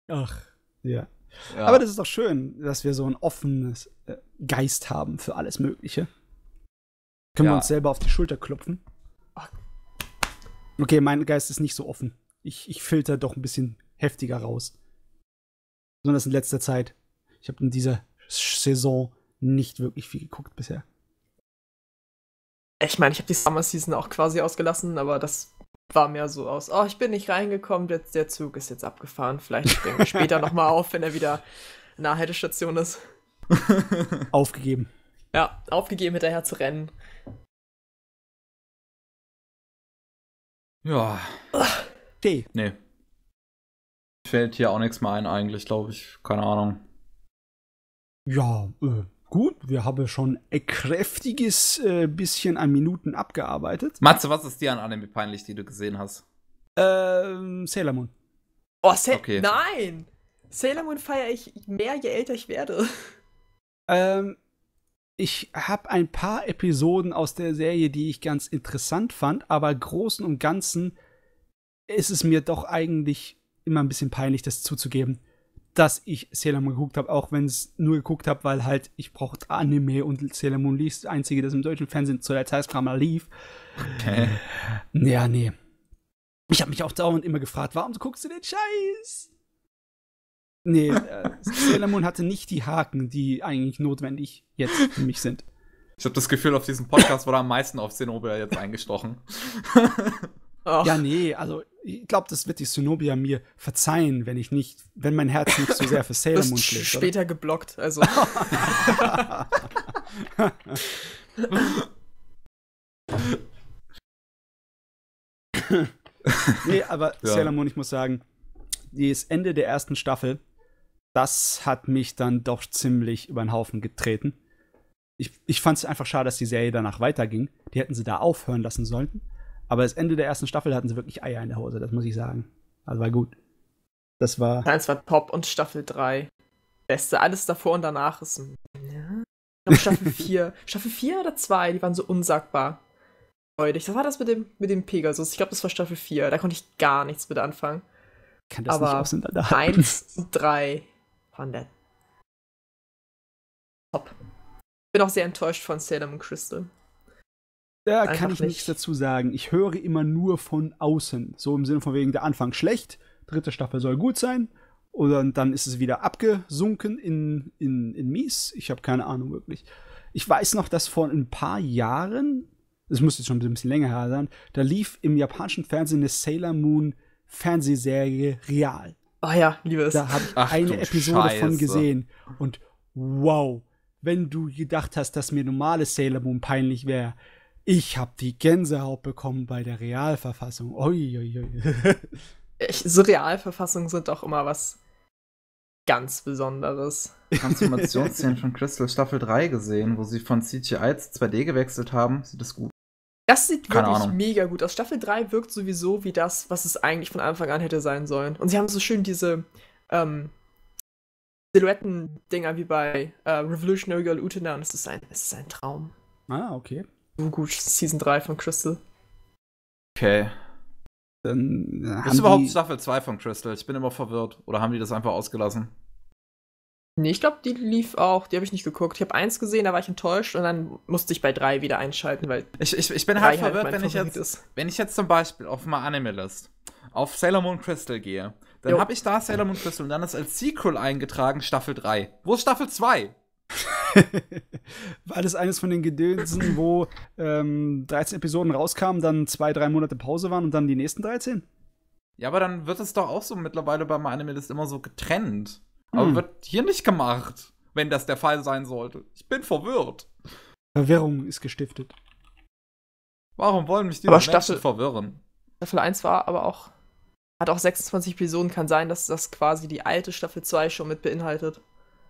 Ach, ja. ja. Aber das ist doch schön, dass wir so ein offenes äh, Geist haben für alles Mögliche. Können ja. wir uns selber auf die Schulter klopfen? Ah. Okay, mein Geist ist nicht so offen. Ich, ich filter doch ein bisschen heftiger raus. Besonders in letzter Zeit. Ich habe in dieser Saison nicht wirklich viel geguckt bisher. Ich meine, ich habe die Summer Season auch quasi ausgelassen, aber das war mehr so aus, oh, ich bin nicht reingekommen, der, der Zug ist jetzt abgefahren. Vielleicht springe wir später nochmal auf, wenn er wieder nahe der Station ist. aufgegeben. Ja, aufgegeben hinterher zu rennen. Ja. Tee. Nee fällt hier auch nichts mehr ein, eigentlich, glaube ich. Keine Ahnung. Ja, äh, gut, wir haben schon ein kräftiges äh, bisschen an Minuten abgearbeitet. Matze, was ist dir an Anime peinlich, die du gesehen hast? Ähm, Sailor Moon. Oh, Sa okay. nein! Sailor Moon feiere ich mehr, je älter ich werde. Ähm, ich habe ein paar Episoden aus der Serie, die ich ganz interessant fand, aber großen und ganzen ist es mir doch eigentlich immer ein bisschen peinlich, das zuzugeben, dass ich Sailor Moon geguckt habe, auch wenn es nur geguckt habe, weil halt ich brauchte Anime und Sailor Moon lief, das einzige, das im deutschen Fernsehen zu der Zeit mal lief. Okay. Ja, nee. Ich habe mich auch dauernd immer gefragt, warum guckst du den Scheiß? Nee, äh, Sailor Moon hatte nicht die Haken, die eigentlich notwendig jetzt für mich sind. Ich habe das Gefühl, auf diesem Podcast wurde am meisten auf Zenobia jetzt eingestochen. ja, nee, also ich glaube, das wird die Zenobia mir verzeihen, wenn ich nicht, wenn mein Herz nicht so sehr für Sailor Moon schlägt. Später oder? geblockt, also. nee, aber ja. Sailor Moon, ich muss sagen, das Ende der ersten Staffel, das hat mich dann doch ziemlich über den Haufen getreten. Ich, ich fand es einfach schade, dass die Serie danach weiterging. Die hätten sie da aufhören lassen sollten. Aber das Ende der ersten Staffel hatten sie wirklich Eier in der Hose, das muss ich sagen. Also war gut. Das war. Nein, es war Top und Staffel 3. Beste. Alles davor und danach ist. Ja. Staffel 4. Staffel 4 oder 2, die waren so unsagbar. Freudig. Das war das mit dem, mit dem Pegasus. Ich glaube, das war Staffel 4. Da konnte ich gar nichts mit anfangen. kann das Aber nicht auseinander. 1 und 3 waren der Top. Ich bin auch sehr enttäuscht von Salem und Crystal. Da Einfach kann ich nicht. nichts dazu sagen. Ich höre immer nur von außen. So im Sinne von wegen der Anfang schlecht, dritte Staffel soll gut sein. Und dann ist es wieder abgesunken in, in, in Mies. Ich habe keine Ahnung wirklich. Ich weiß noch, dass vor ein paar Jahren, es muss jetzt schon ein bisschen länger her sein, da lief im japanischen Fernsehen eine Sailor Moon Fernsehserie real. Ah oh ja, liebe es. Da habe ich Ach, eine Episode Scheiße. von gesehen. Und wow, wenn du gedacht hast, dass mir normale Sailor Moon peinlich wäre, ich habe die Gänsehaut bekommen bei der Realverfassung. Uiuiui. so Realverfassungen sind auch immer was ganz Besonderes. Transformationsszenen von Crystal Staffel 3 gesehen, wo sie von CGI zu 2D gewechselt haben. Sieht das gut? Das sieht Keine wirklich Ahnung. mega gut aus. Staffel 3 wirkt sowieso wie das, was es eigentlich von Anfang an hätte sein sollen. Und sie haben so schön diese ähm, Silhouetten-Dinger wie bei äh, Revolutionary Girl Utena und es ist ein, es ist ein Traum. Ah, okay gut Season 3 von Crystal. Okay. Dann äh, ist überhaupt die... Staffel 2 von Crystal? Ich bin immer verwirrt. Oder haben die das einfach ausgelassen? Nee, ich glaube, die lief auch. Die habe ich nicht geguckt. Ich habe eins gesehen, da war ich enttäuscht und dann musste ich bei drei wieder einschalten, weil. Ich, ich, ich bin halt, halt verwirrt, halt wenn, ich jetzt, ist. wenn ich jetzt zum Beispiel auf mal Anime List auf Sailor Moon Crystal gehe. Dann habe ich da Sailor Moon Crystal und dann ist als Sequel eingetragen Staffel 3. Wo ist Staffel 2? war das eines von den Gedönsen, wo ähm, 13 Episoden rauskamen, dann zwei, drei Monate Pause waren und dann die nächsten 13? Ja, aber dann wird es doch auch so mittlerweile bei meinem ist immer so getrennt. Hm. Aber wird hier nicht gemacht, wenn das der Fall sein sollte. Ich bin verwirrt. Verwirrung ist gestiftet. Warum wollen mich die aber Staffel, verwirren? Staffel 1 war aber auch hat auch 26 Episoden, kann sein, dass das quasi die alte Staffel 2 schon mit beinhaltet.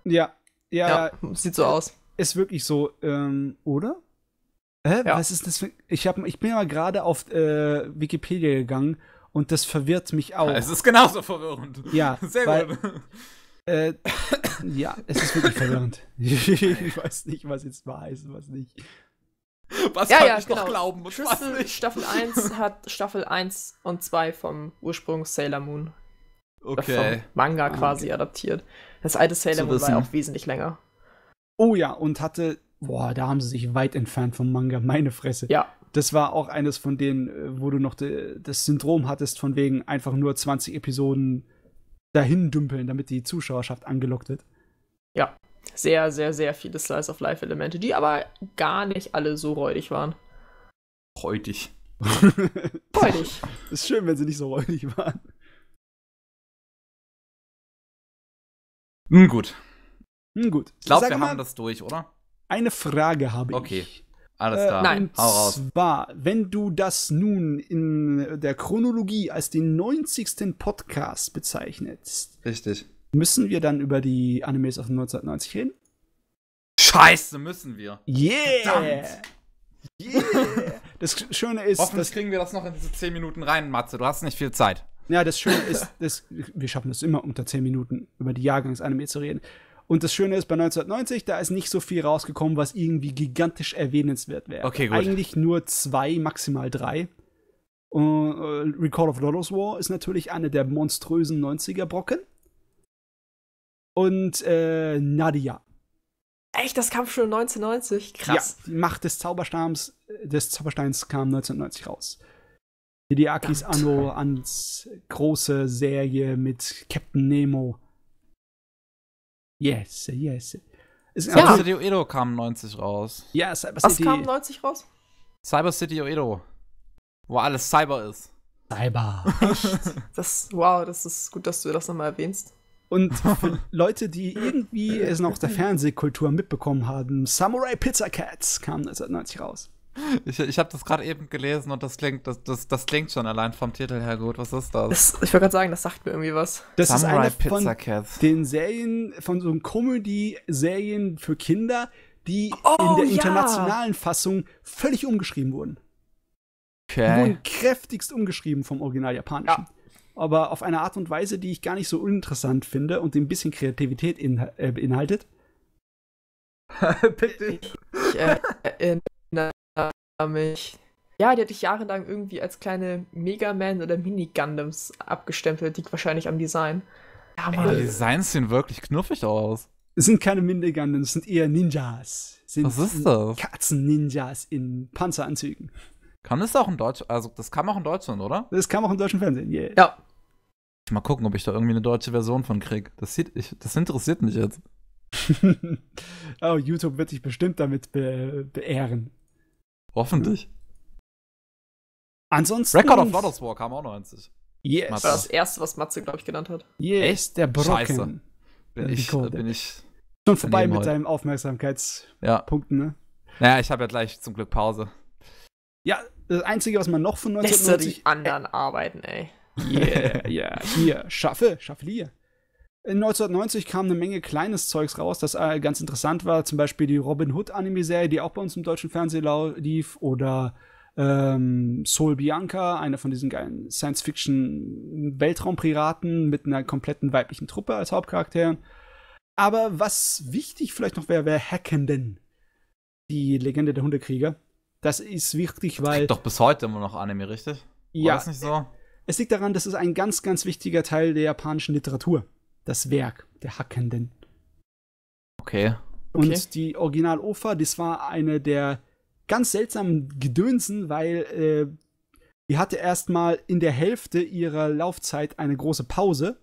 Ja, ja, ja äh, sieht so äh, aus. Ist wirklich so, ähm, oder? Hä? Ja. Was ist das für. Ich, hab, ich bin ja gerade auf äh, Wikipedia gegangen und das verwirrt mich auch. es ist genauso verwirrend. Ja. Sehr weil, gut. Äh, ja, es ist wirklich verwirrend. ich weiß nicht, was jetzt wahr ist und was nicht. Was ja, kann ja, ich genau. noch glauben? Und Crystal was Staffel 1 hat Staffel 1 und 2 vom Ursprung Sailor Moon. Äh, okay. vom Manga ah, quasi okay. adaptiert. Das alte Sailor Moon war ja auch wesentlich länger. Oh ja, und hatte, boah, da haben sie sich weit entfernt vom Manga, meine Fresse. Ja. Das war auch eines von denen, äh, wo du noch de, das Syndrom hattest, von wegen einfach nur 20 Episoden dahin dümpeln, damit die Zuschauerschaft angelockt wird. Ja, sehr, sehr, sehr viele Slice-of-Life-Elemente, die aber gar nicht alle so räudig waren. Räudig. räudig. Ist schön, wenn sie nicht so räudig waren. Hm, gut. Hm, gut. Ich glaube, wir mal, haben das durch, oder? Eine Frage habe okay. ich. Okay. Alles äh, klar. Äh, nein. Hau raus. Zwar, wenn du das nun in der Chronologie als den 90. Podcast bezeichnest. Richtig. Müssen wir dann über die Animes aus 1990 reden? Scheiße, müssen wir. Yeah! Verdammt. Yeah! Das Schöne ist. Hoffentlich kriegen wir das noch in diese 10 Minuten rein, Matze. Du hast nicht viel Zeit. Ja, das Schöne ist, das, wir schaffen es immer unter 10 Minuten, über die Jahrgangsanime zu reden. Und das Schöne ist, bei 1990, da ist nicht so viel rausgekommen, was irgendwie gigantisch erwähnenswert wäre. Okay, gut. Eigentlich nur zwei, maximal drei. Uh, Recall of Lotus War ist natürlich eine der monströsen 90er-Brocken. Und äh, Nadia. Echt, das kam schon 1990? Krass. Ja, die Macht des Zauberstabs, des Zaubersteins kam 1990 raus. Hideakis Anno ans große Serie mit Captain Nemo. Yes, yes. Es ja. Cyber City Oedo kam 90 raus. Ja, Cyber City. Was kam 90 raus? Cyber City Oedo. Wo alles Cyber ist. Cyber. Das, wow, das ist gut, dass du das nochmal erwähnst. Und für Leute, die irgendwie es noch der Fernsehkultur mitbekommen haben, Samurai Pizza Cats kam 1990 raus. Ich, ich habe das gerade eben gelesen und das klingt, das, das, das klingt schon allein vom Titel her gut. Was ist das? das ich wollte gerade sagen, das sagt mir irgendwie was. Das Samurai ist eine Pizza Cat. Den Serien, von so Comedy-Serien für Kinder, die oh, in der oh, internationalen ja. Fassung völlig umgeschrieben wurden. Okay. Die wurden kräftigst umgeschrieben vom Original Japanischen. Ja. Aber auf eine Art und Weise, die ich gar nicht so uninteressant finde und die ein bisschen Kreativität inha äh, beinhaltet. ich, ich äh, erinnere mich. Ja, die hatte ich jahrelang irgendwie als kleine Mega Man oder Mini-Gundams abgestempelt, liegt wahrscheinlich am Design. Ja, Mann. die Designs sehen wirklich knuffig aus. Es sind keine Mini-Gundams, es sind eher Ninjas. Sind Was ist das? Katzen-Ninjas in Panzeranzügen. Kann das auch in Deutschland, also das kam auch in Deutschland, oder? Das kam auch im deutschen Fernsehen, yeah. Ja. Mal gucken, ob ich da irgendwie eine deutsche Version von krieg. Das, sieht, ich, das interessiert mich jetzt. oh, YouTube wird sich bestimmt damit be beehren. Hoffentlich. Ansonsten. Record of Brothers War kam auch 90. Yes. Das war das erste, was Matze, glaube ich, genannt hat. Yes. Echt? Der Brocken. Scheiße. Bin ich, äh, bin ich schon vorbei mit heute. deinen Aufmerksamkeitspunkten, ja. ne? Naja, ich habe ja gleich zum Glück Pause. Ja, das Einzige, was man noch von 1990... Lässt die anderen äh, arbeiten, ey. Yeah, yeah. Hier, schaffe, schaffe hier. 1990 äh, kam eine Menge kleines Zeugs raus, das äh, ganz interessant war. Zum Beispiel die Robin Hood Anime-Serie, die auch bei uns im deutschen Fernsehen lief. Oder ähm, Soul Bianca, eine von diesen geilen Science-Fiction-Weltraumpiraten mit einer kompletten weiblichen Truppe als Hauptcharakter. Aber was wichtig vielleicht noch wäre, wäre Hackenden. Die Legende der Hundekrieger. Das ist wichtig, weil. doch bis heute immer noch Anime, richtig? ja. War das nicht so? Es liegt daran, das ist ein ganz, ganz wichtiger Teil der japanischen Literatur das Werk der Hackenden. Okay. Und okay. die Original-Ofa, das war eine der ganz seltsamen Gedönsen, weil äh, die hatte erstmal in der Hälfte ihrer Laufzeit eine große Pause.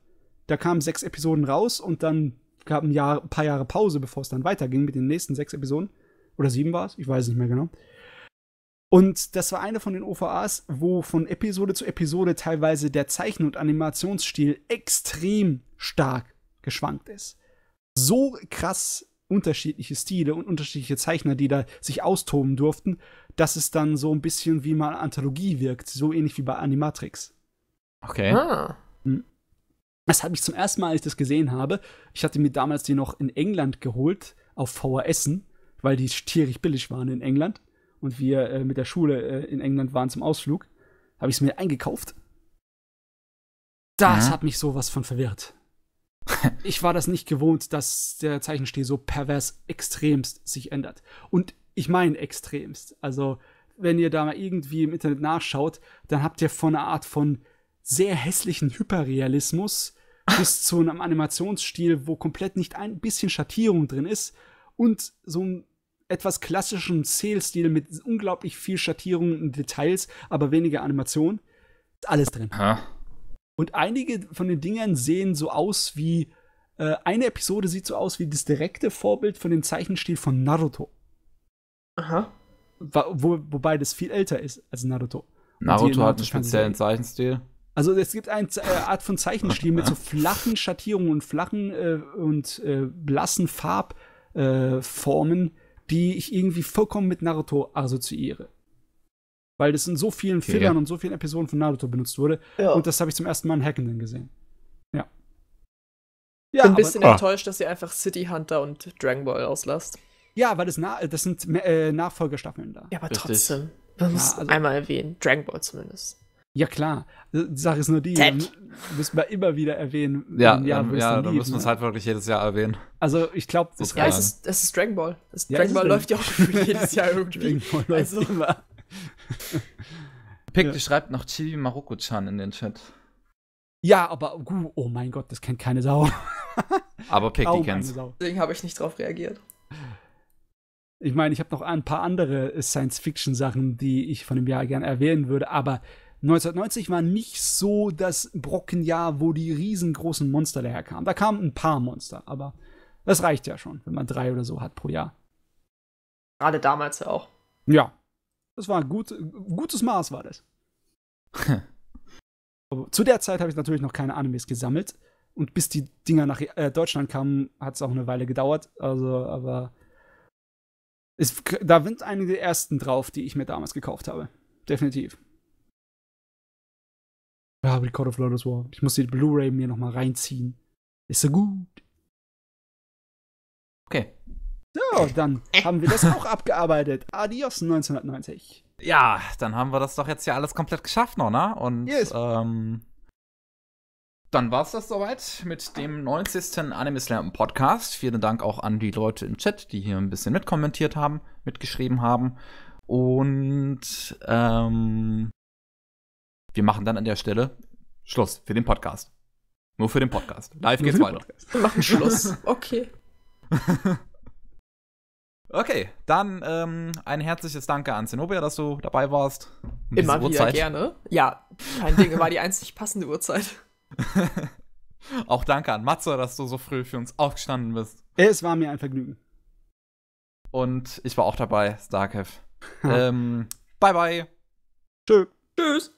Da kamen sechs Episoden raus und dann gab ein, Jahr, ein paar Jahre Pause, bevor es dann weiterging mit den nächsten sechs Episoden. Oder sieben war es, ich weiß nicht mehr genau. Und das war eine von den OVAs, wo von Episode zu Episode teilweise der Zeichen- und Animationsstil extrem stark geschwankt ist. So krass unterschiedliche Stile und unterschiedliche Zeichner, die da sich austoben durften, dass es dann so ein bisschen wie mal Anthologie wirkt, so ähnlich wie bei Animatrix. Okay. Ah. Hm. Das habe ich zum ersten Mal, als ich das gesehen habe. Ich hatte mir damals die noch in England geholt, auf VHS, weil die tierisch billig waren in England und wir äh, mit der Schule äh, in England waren zum Ausflug, habe ich es mir eingekauft. Das mhm. hat mich sowas von verwirrt. ich war das nicht gewohnt, dass der Zeichenstil so pervers extremst sich ändert. Und ich meine extremst. Also, wenn ihr da mal irgendwie im Internet nachschaut, dann habt ihr von einer Art von sehr hässlichen Hyperrealismus bis zu einem Animationsstil, wo komplett nicht ein bisschen Schattierung drin ist und so ein etwas klassischen Zählstil mit unglaublich viel Schattierung und Details, aber weniger Animation. Ist alles drin. Ha. Und einige von den Dingern sehen so aus wie. Äh, eine Episode sieht so aus wie das direkte Vorbild von dem Zeichenstil von Naruto. Aha. Wo, wobei das viel älter ist als Naruto. Naruto hat einen speziellen Zeichenstil. Also es gibt eine äh, Art von Zeichenstil mit so flachen Schattierungen und flachen äh, und äh, blassen Farbformen, äh, die ich irgendwie vollkommen mit Naruto assoziiere. Weil das in so vielen okay, Fillern ja. und so vielen Episoden von Naruto benutzt wurde. Ja. Und das habe ich zum ersten Mal in Hackenden gesehen. Ja. ja Bin ein bisschen aber, ah. enttäuscht, ah. dass ihr einfach City Hunter und Dragon Ball auslasst. Ja, weil das, na das sind äh, Nachfolgestaffeln da. Ja, aber Richtig. trotzdem. Man muss also, einmal erwähnen. Dragon Ball zumindest. Ja, klar. Äh, die Sache ist nur die, Ted. müssen wir immer wieder erwähnen. Ja, ja, ähm, ja da müssen wir es halt wirklich jedes Jahr erwähnen. Also, ich glaube, das Ja, es ist, es ist Dragon Ball. Das ja, Dragon Ball läuft ja auch jedes Jahr irgendwie. Ball also. immer. Pick, ja. schreibt noch Chibi Maroko-chan in den Chat. Ja, aber uh, oh mein Gott, das kennt keine Sau. aber Pick, oh, die kennt's. Deswegen habe ich nicht drauf reagiert. Ich meine, ich habe noch ein paar andere Science-Fiction-Sachen, die ich von dem Jahr gerne erwähnen würde, aber 1990 war nicht so das Brockenjahr, wo die riesengroßen Monster daherkamen. Da kamen ein paar Monster, aber das reicht ja schon, wenn man drei oder so hat pro Jahr. Gerade damals ja auch. Ja. Das war ein gut, gutes Maß, war das. Zu der Zeit habe ich natürlich noch keine Animes gesammelt. Und bis die Dinger nach äh, Deutschland kamen, hat es auch eine Weile gedauert. Also, aber es, da sind einige der ersten drauf, die ich mir damals gekauft habe. Definitiv. Ja, Record of Lotus War. Ich muss die Blu-ray mir nochmal reinziehen. Ist so gut. Okay. So, dann äh. haben wir das auch abgearbeitet. Adios 1990. Ja, dann haben wir das doch jetzt ja alles komplett geschafft noch, ne? Und yes. ähm, dann war es das soweit mit dem 90. Anime Slam Podcast. Vielen Dank auch an die Leute im Chat, die hier ein bisschen mitkommentiert haben, mitgeschrieben haben. Und ähm, wir machen dann an der Stelle Schluss für den Podcast. Nur für den Podcast. Live geht's weiter. Wir machen Schluss. Okay. okay, dann ähm, ein herzliches Danke an Zenobia, dass du dabei warst. Um Immer wieder Uhrzeit. gerne. Ja, kein Ding, war die einzig passende Uhrzeit. Auch danke an Matze, dass du so früh für uns aufgestanden bist. Es war mir ein Vergnügen. Und ich war auch dabei, Starkev. ähm, bye bye. Tschö. Tschüss.